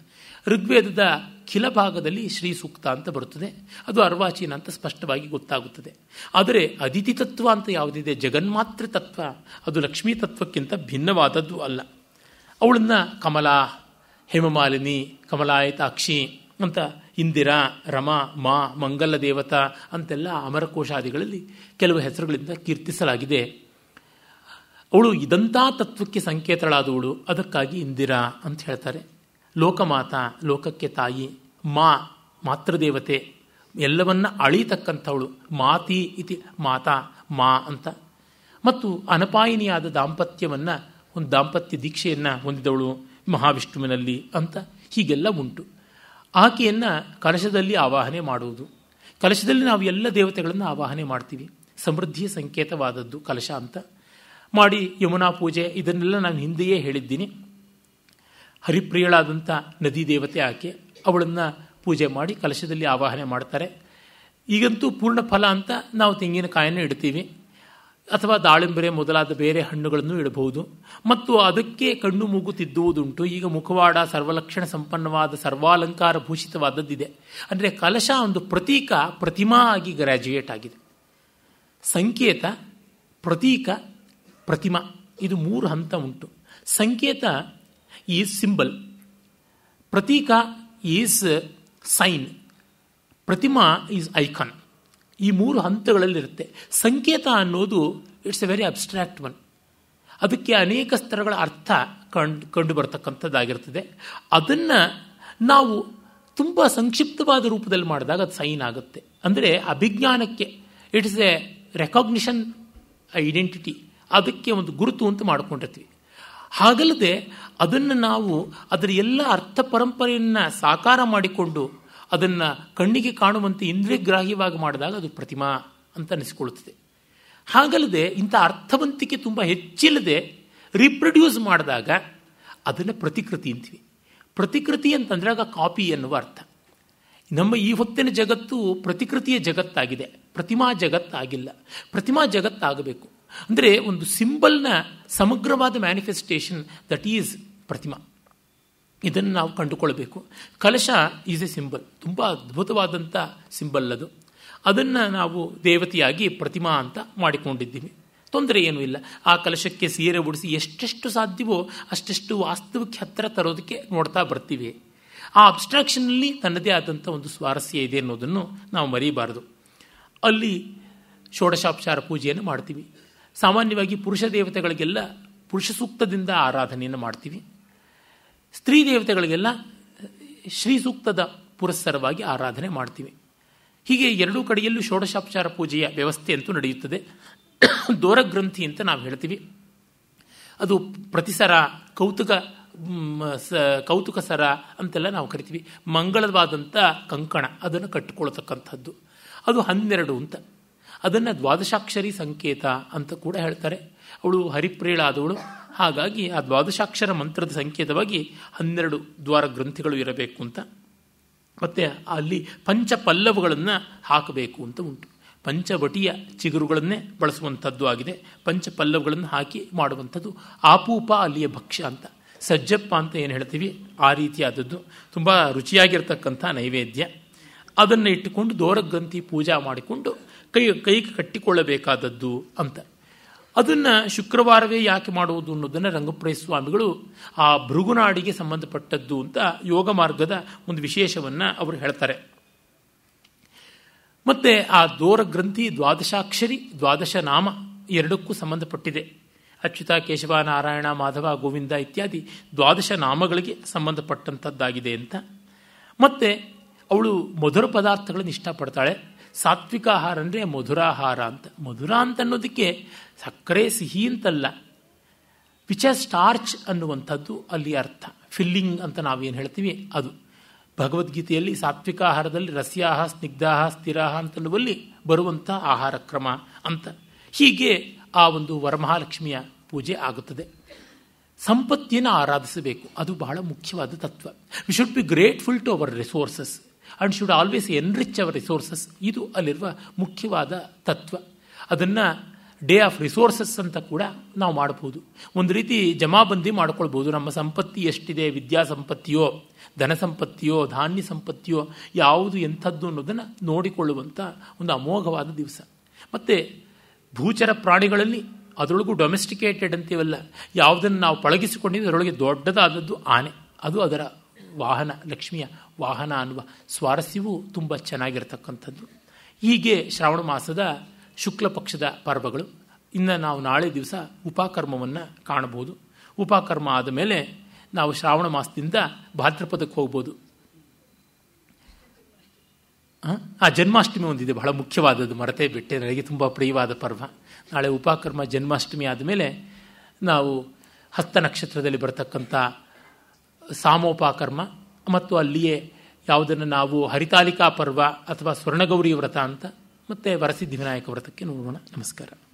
ಋಗ್ವೇದದ ಖಿಲ ಭಾಗದಲ್ಲಿ ಶ್ರೀ ಸೂಕ್ತ ಅಂತ ಬರುತ್ತದೆ ಅದು ಅರ್ವಾಚೀನ ಅಂತ ಸ್ಪಷ್ಟವಾಗಿ ಗೊತ್ತಾಗುತ್ತದೆ ಆದರೆ ಅದಿತಿ ತತ್ವ ಅಂತ ಯಾವುದಿದೆ ಜಗನ್ಮಾತೃ ತತ್ವ ಅದು ಲಕ್ಷ್ಮೀ ತತ್ವಕ್ಕಿಂತ ಭಿನ್ನವಾದದ್ದು ಅಲ್ಲ ಅವಳನ್ನ ಕಮಲಾ ಹೇಮಮಾಲಿನಿ ಕಮಲಾಯತಾಕ್ಷಿ ಅಂತ ಇಂದಿರಾ ರಮ ಮಾ ಮಂಗಲ ದೇವತಾ ಅಂತೆಲ್ಲ ಅಮರಕೋಶಾದಿಗಳಲ್ಲಿ ಕೆಲವು ಹೆಸರುಗಳಿಂದ ಕೀರ್ತಿಸಲಾಗಿದೆ ಅವಳು ಇದಂಥ ತತ್ವಕ್ಕೆ ಸಂಕೇತಳಾದವಳು ಅದಕ್ಕಾಗಿ ಇಂದಿರಾ ಅಂತ ಹೇಳ್ತಾರೆ ಲೋಕಮಾತ ಲೋಕಕ್ಕೆ ತಾಯಿ ಮಾ ಮಾತೃದೇವತೆ ಎಲ್ಲವನ್ನ ಅಳಿತಕ್ಕಂಥವಳು ಮಾತಿ ಇತಿ ಮಾತಾ ಮಾ ಅಂತ ಮತ್ತು ಅನಪಾಯಿನಿಯಾದ ದಾಂಪತ್ಯವನ್ನು ಒಂದು ದಾಂಪತ್ಯ ದೀಕ್ಷೆಯನ್ನು ಹೊಂದಿದವಳು ಮಹಾವಿಷ್ಣುವಿನಲ್ಲಿ ಅಂತ ಹೀಗೆಲ್ಲ ಉಂಟು ಆಕೆಯನ್ನು ಕಲಶದಲ್ಲಿ ಆವಾಹನೆ ಮಾಡುವುದು ಕಲಶದಲ್ಲಿ ನಾವು ಎಲ್ಲ ದೇವತೆಗಳನ್ನು ಆವಾಹನೆ ಮಾಡ್ತೀವಿ ಸಮೃದ್ಧಿಯ ಸಂಕೇತವಾದದ್ದು ಕಲಶ ಅಂತ ಮಾಡಿ ಯಮುನಾ ಪೂಜೆ ಇದನ್ನೆಲ್ಲ ನಾನು ಹಿಂದೆಯೇ ಹೇಳಿದ್ದೀನಿ ಹರಿಪ್ರಿಯಳಾದಂಥ ನದಿ ದೇವತೆ ಆಕೆ ಅವಳನ್ನು ಪೂಜೆ ಮಾಡಿ ಕಲಶದಲ್ಲಿ ಆವಾಹನೆ ಮಾಡ್ತಾರೆ ಈಗಂತೂ ಪೂರ್ಣ ಫಲ ಅಂತ ನಾವು ತೆಂಗಿನಕಾಯನ್ನು ಇಡ್ತೀವಿ ಅಥವಾ ದಾಳಿಂಬರೆ ಮೊದಲಾದ ಬೇರೆ ಹಣ್ಣುಗಳನ್ನು ಇಡಬಹುದು ಮತ್ತು ಅದಕ್ಕೆ ಕಣ್ಣು ಮೂಗು ತಿದ್ದುವುದುಂಟು ಈಗ ಮುಖವಾಡ ಸರ್ವಲಕ್ಷಣ ಸಂಪನ್ನವಾದ ಸರ್ವಾಲಂಕಾರ ಭೂಷಿತವಾದದ್ದಿದೆ ಅಂದರೆ ಕಲಶ ಒಂದು ಪ್ರತೀಕ ಪ್ರತಿಮಾ ಆಗಿ ಗ್ರ್ಯಾಜುಯೇಟ್ ಆಗಿದೆ ಸಂಕೇತ ಪ್ರತೀಕ ಪ್ರತಿಮಾ ಇದು ಮೂರು ಹಂತ ಉಂಟು ಸಂಕೇತ ಈಸ್ ಸಿಂಬಲ್ ಪ್ರತೀಕ ಈಸ್ ಸೈನ್ ಪ್ರತಿಮಾ ಈಸ್ ಐಕಾನ್ ಈ ಮೂರು ಹಂತಗಳಲ್ಲಿರುತ್ತೆ ಸಂಕೇತ ಅನ್ನೋದು it's a very abstract one ಅದಕ್ಕೆ ಅನೇಕ ಸ್ತರಗಳ ಅರ್ಥ ಕಂಡು ಕಂಡು ಬರ್ತಕ್ಕಂಥದ್ದಾಗಿರ್ತದೆ ಅದನ್ನು ನಾವು ತುಂಬ ಸಂಕ್ಷಿಪ್ತವಾದ ರೂಪದಲ್ಲಿ ಮಾಡಿದಾಗ ಅದು ಸೈನ್ ಆಗುತ್ತೆ ಅಂದರೆ ಅಭಿಜ್ಞಾನಕ್ಕೆ ಇಟ್ಸ್ ಎ ರೆಕಾಗ್ನಿಷನ್ ಐಡೆಂಟಿಟಿ ಅದಕ್ಕೆ ಒಂದು ಗುರುತು ಅಂತ ಮಾಡಿಕೊಂಡಿರ್ತೀವಿ ಹಾಗಲ್ಲದೆ ಅದನ್ನು ನಾವು ಅದರ ಎಲ್ಲ ಅರ್ಥ ಪರಂಪರೆಯನ್ನು ಸಾಕಾರ ಮಾಡಿಕೊಂಡು ಅದನ್ನು ಕಣ್ಣಿಗೆ ಕಾಣುವಂತೆ ಇಂದ್ರಿಯಗ್ರಾಹ್ಯವಾಗಿ ಮಾಡಿದಾಗ ಅದು ಪ್ರತಿಮಾ ಅಂತ ಅನಿಸಿಕೊಳ್ಳುತ್ತದೆ ಹಾಗಲ್ಲದೆ ಇಂಥ ಅರ್ಥವಂತಿಕೆ ತುಂಬ ಹೆಚ್ಚಿಲ್ಲದೆ ರಿಪ್ರೊಡ್ಯೂಸ್ ಮಾಡಿದಾಗ ಅದನ್ನು ಪ್ರತಿಕೃತಿ ಅಂತೀವಿ ಪ್ರತಿಕೃತಿ ಅಂತಂದ್ರೆ ಆಗ ಕಾಪಿ ಎನ್ನುವ ಅರ್ಥ ನಮ್ಮ ಈ ಹೊತ್ತಿನ ಜಗತ್ತು ಪ್ರತಿಕೃತಿಯ ಜಗತ್ತಾಗಿದೆ ಪ್ರತಿಮಾ ಜಗತ್ತಾಗಿಲ್ಲ ಪ್ರತಿಮಾ ಜಗತ್ತಾಗಬೇಕು ಅಂದರೆ ಒಂದು ಸಿಂಬಲ್ನ ಸಮಗ್ರವಾದ ಮ್ಯಾನಿಫೆಸ್ಟೇಷನ್ ದಟ್ ಈಸ್ ಪ್ರತಿಮಾ ಇದನ್ನು ನಾವು ಕಂಡುಕೊಳ್ಬೇಕು ಕಲಶ ಈಸ್ ಎ ಸಿಂಬಲ್ ತುಂಬ ಅದ್ಭುತವಾದಂಥ ಸಿಂಬಲ್ ಅದು ಅದನ್ನು ನಾವು ದೇವತೆಯಾಗಿ ಪ್ರತಿಮಾ ಅಂತ ಮಾಡಿಕೊಂಡಿದ್ದೀವಿ ತೊಂದರೆ ಏನೂ ಇಲ್ಲ ಆ ಕಲಶಕ್ಕೆ ಸೀರೆ ಉಡಿಸಿ ಎಷ್ಟೆಷ್ಟು ಸಾಧ್ಯವೋ ಅಷ್ಟೆಷ್ಟು ವಾಸ್ತವಕ್ಕೆ ಹತ್ತಿರ ತರೋದಕ್ಕೆ ನೋಡ್ತಾ ಬರ್ತೀವಿ ಆ ಅಬ್ಸ್ಟ್ರಾಕ್ಷನ್ನಲ್ಲಿ ತನ್ನದೇ ಆದಂಥ ಒಂದು ಸ್ವಾರಸ್ಯ ಇದೆ ಅನ್ನೋದನ್ನು ನಾವು ಮರೀಬಾರದು ಅಲ್ಲಿ ಷೋಡಶಾಪಚಾರ ಪೂಜೆಯನ್ನು ಮಾಡ್ತೀವಿ ಸಾಮಾನ್ಯವಾಗಿ ಪುರುಷ ದೇವತೆಗಳಿಗೆಲ್ಲ ಪುರುಷ ಸೂಕ್ತದಿಂದ ಆರಾಧನೆಯನ್ನು ಮಾಡ್ತೀವಿ ಸ್ತ್ರೀ ದೇವತೆಗಳಿಗೆಲ್ಲ ಶ್ರೀ ಸೂಕ್ತದ ಪುರಸ್ಸರವಾಗಿ ಆರಾಧನೆ ಮಾಡ್ತೀವಿ ಹೀಗೆ ಎರಡೂ ಕಡೆಯಲ್ಲೂ ಷೋಡಶಾಪಚಾರ ಪೂಜೆಯ ವ್ಯವಸ್ಥೆ ಅಂತೂ ನಡೆಯುತ್ತದೆ ದೋರಗ್ರಂಥಿ ಅಂತ ನಾವು ಹೇಳ್ತೀವಿ ಅದು ಪ್ರತಿಸರ ಕೌತುಕ ಸ ಕೌತುಕ ಸರ ಅಂತೆಲ್ಲ ನಾವು ಕರಿತೀವಿ ಮಂಗಳವಾದಂಥ ಕಂಕಣ ಅದನ್ನು ಕಟ್ಟಿಕೊಳ್ತಕ್ಕಂಥದ್ದು ಅದು ಹನ್ನೆರಡು ಅಂತ ಅದನ್ನು ದ್ವಾದಶಾಕ್ಷರಿ ಸಂಕೇತ ಅಂತ ಕೂಡ ಹೇಳ್ತಾರೆ ಅವಳು ಹರಿಪ್ರೇಳ ಹಾಗಾಗಿ ಆ ದ್ವಾದಶಾಕ್ಷರ ಮಂತ್ರದ ಸಂಕೇತವಾಗಿ ಹನ್ನೆರಡು ದ್ವಾರ ಗ್ರಂಥಿಗಳು ಇರಬೇಕು ಅಂತ ಮತ್ತು ಅಲ್ಲಿ ಪಂಚ ಪಲ್ಲವುಗಳನ್ನು ಹಾಕಬೇಕು ಅಂತ ಉಂಟು ಪಂಚವಟಿಯ ಚಿಗುರುಗಳನ್ನೇ ಬಳಸುವಂಥದ್ದು ಆಗಿದೆ ಪಂಚ ಪಲ್ಲವುಗಳನ್ನು ಹಾಕಿ ಮಾಡುವಂಥದ್ದು ಆಪೂಪ ಅಲ್ಲಿಯ ಭಕ್ಷ್ಯ ಅಂತ ಸಜ್ಜಪ್ಪ ಅಂತ ಏನು ಹೇಳ್ತೀವಿ ಆ ರೀತಿಯಾದದ್ದು ತುಂಬ ರುಚಿಯಾಗಿರ್ತಕ್ಕಂಥ ನೈವೇದ್ಯ ಅದನ್ನು ಇಟ್ಟುಕೊಂಡು ದೋರಗ್ರಂಥಿ ಪೂಜಾ ಮಾಡಿಕೊಂಡು ಕೈ ಕೈಗೆ ಕಟ್ಟಿಕೊಳ್ಳಬೇಕಾದದ್ದು ಅಂತ ಅದನ್ನು ಶುಕ್ರವಾರವೇ ಯಾಕೆ ಮಾಡುವುದು ಅನ್ನೋದನ್ನು ರಂಗಪ್ರಯ ಸ್ವಾಮಿಗಳು ಆ ಭೃಗುನಾಡಿಗೆ ಸಂಬಂಧಪಟ್ಟದ್ದು ಅಂತ ಯೋಗ ಮಾರ್ಗದ ಒಂದು ವಿಶೇಷವನ್ನು ಅವರು ಹೇಳ್ತಾರೆ ಮತ್ತೆ ಆ ದೋರ ಗ್ರಂಥಿ ದ್ವಾದಶಾಕ್ಷರಿ ದ್ವಾದಶ ನಾಮ ಎರಡಕ್ಕೂ ಸಂಬಂಧಪಟ್ಟಿದೆ ಅಚ್ಯುತ ಕೇಶವ ನಾರಾಯಣ ಮಾಧವ ಗೋವಿಂದ ಇತ್ಯಾದಿ ದ್ವಾದಶ ನಾಮಗಳಿಗೆ ಸಂಬಂಧಪಟ್ಟಂಥದ್ದಾಗಿದೆ ಅಂತ ಮತ್ತೆ ಅವಳು ಮಧುರ ಪದಾರ್ಥಗಳನ್ನು ಇಷ್ಟಪಡ್ತಾಳೆ ಸಾತ್ವಿಕ ಆಹಾರ ಅಂದರೆ ಮಧುರಾಹಾರ ಅಂತ ಮಧುರ ಅಂತ ಅನ್ನೋದಕ್ಕೆ ಸಕ್ಕರೆ ಸಿಹಿ ಅಂತಲ್ಲ ವಿಚ ಸ್ಟಾರ್ಚ್ ಅನ್ನುವಂಥದ್ದು ಅಲ್ಲಿ ಅರ್ಥ ಫಿಲ್ಲಿಂಗ್ ಅಂತ ನಾವೇನು ಹೇಳ್ತೀವಿ ಅದು ಭಗವದ್ಗೀತೆಯಲ್ಲಿ ಸಾತ್ವಿಕ ಆಹಾರದಲ್ಲಿ ರಸ್ಯಾಹ ಸ್ನಿಗ್ಧಾಹ ಸ್ಥಿರಾಹ ಅಂತನ್ನುವಲ್ಲಿ ಬರುವಂಥ ಆಹಾರ ಕ್ರಮ ಅಂತ ಹೀಗೆ ಆ ಒಂದು ವರಮಹಾಲಕ್ಷ್ಮಿಯ ಪೂಜೆ ಆಗುತ್ತದೆ ಸಂಪತ್ತಿನ ಆರಾಧಿಸಬೇಕು ಅದು ಬಹಳ ಮುಖ್ಯವಾದ ತತ್ವ we should be grateful to our resources and should always enrich our resources ಇದು ಅಲ್ಲಿರುವ ಮುಖ್ಯವಾದ ತತ್ವ ಅದನ್ನು ಡೇ ಆಫ್ ರಿಸೋರ್ಸಸ್ ಅಂತ ಕೂಡ ನಾವು ಮಾಡಬಹುದು ಒಂದು ರೀತಿ ಜಮಾಬಂದಿ ಮಾಡ್ಕೊಳ್ಬೋದು ನಮ್ಮ ಸಂಪತ್ತಿ ಎಷ್ಟಿದೆ ವಿದ್ಯಾ ಸಂಪತ್ತಿಯೋ ಧನ ಸಂಪತ್ತಿಯೋ ಧಾನ್ಯ ಸಂಪತ್ತಿಯೋ ಯಾವುದು ಎಂಥದ್ದು ಅನ್ನೋದನ್ನು ನೋಡಿಕೊಳ್ಳುವಂಥ ಒಂದು ಅಮೋಘವಾದ ದಿವಸ ಮತ್ತು ಭೂಚರ ಪ್ರಾಣಿಗಳಲ್ಲಿ ಅದರೊಳಗೂ ಡೊಮೆಸ್ಟಿಕೇಟೆಡ್ ಅಂತೀವಲ್ಲ ಯಾವುದನ್ನು ನಾವು ಪಳಗಿಸಿಕೊಂಡಿದ್ದು ಅದರೊಳಗೆ ದೊಡ್ಡದಾದದ್ದು ಆನೆ ಅದು ಅದರ ವಾಹನ ಲಕ್ಷ್ಮಿಯ ವಾಹನ ಅನ್ನುವ ಸ್ವಾರಸ್ಯವೂ ತುಂಬ ಚೆನ್ನಾಗಿರ್ತಕ್ಕಂಥದ್ದು ಹೀಗೆ ಶ್ರಾವಣ ಮಾಸದ ಶುಕ್ಲ ಪಕ್ಷದ ಪರ್ವಗಳು ಇನ್ನು ನಾವು ನಾಳೆ ದಿವಸ ಉಪಕರ್ಮವನ್ನು ಕಾಣಬಹುದು ಉಪಕರ್ಮ ಆದ ಮೇಲೆ ನಾವು ಶ್ರಾವಣ ಮಾಸದಿಂದ ಭಾದ್ರಪದಕ್ಕೆ ಹೋಗ್ಬೋದು ಆ ಜನ್ಮಾಷ್ಟಮಿ ಒಂದಿದೆ ಬಹಳ ಮುಖ್ಯವಾದದ್ದು ಮರತೆ ಬಿಟ್ಟೆ ನನಗೆ ತುಂಬ ಪ್ರಿಯವಾದ ಪರ್ವ ನಾಳೆ ಉಪಕರ್ಮ ಜನ್ಮಾಷ್ಟಮಿ ಆದಮೇಲೆ ನಾವು ಹಸ್ತ ನಕ್ಷತ್ರದಲ್ಲಿ ಬರತಕ್ಕಂಥ ಸಾಮೋಪಾಕರ್ಮ ಮತ್ತು ಅಲ್ಲಿಯೇ ಯಾವುದನ್ನು ನಾವು ಹರಿತಾಲಿಕಾ ಪರ್ವ ಅಥವಾ ಸ್ವರ್ಣಗೌರಿ ವ್ರತ ಅಂತ ಮತ್ತು ವರಸಿದ್ಧಿವಿನಾಯಕ ವ್ರತಕ್ಕೆ ನೋಡೋಣ ನಮಸ್ಕಾರ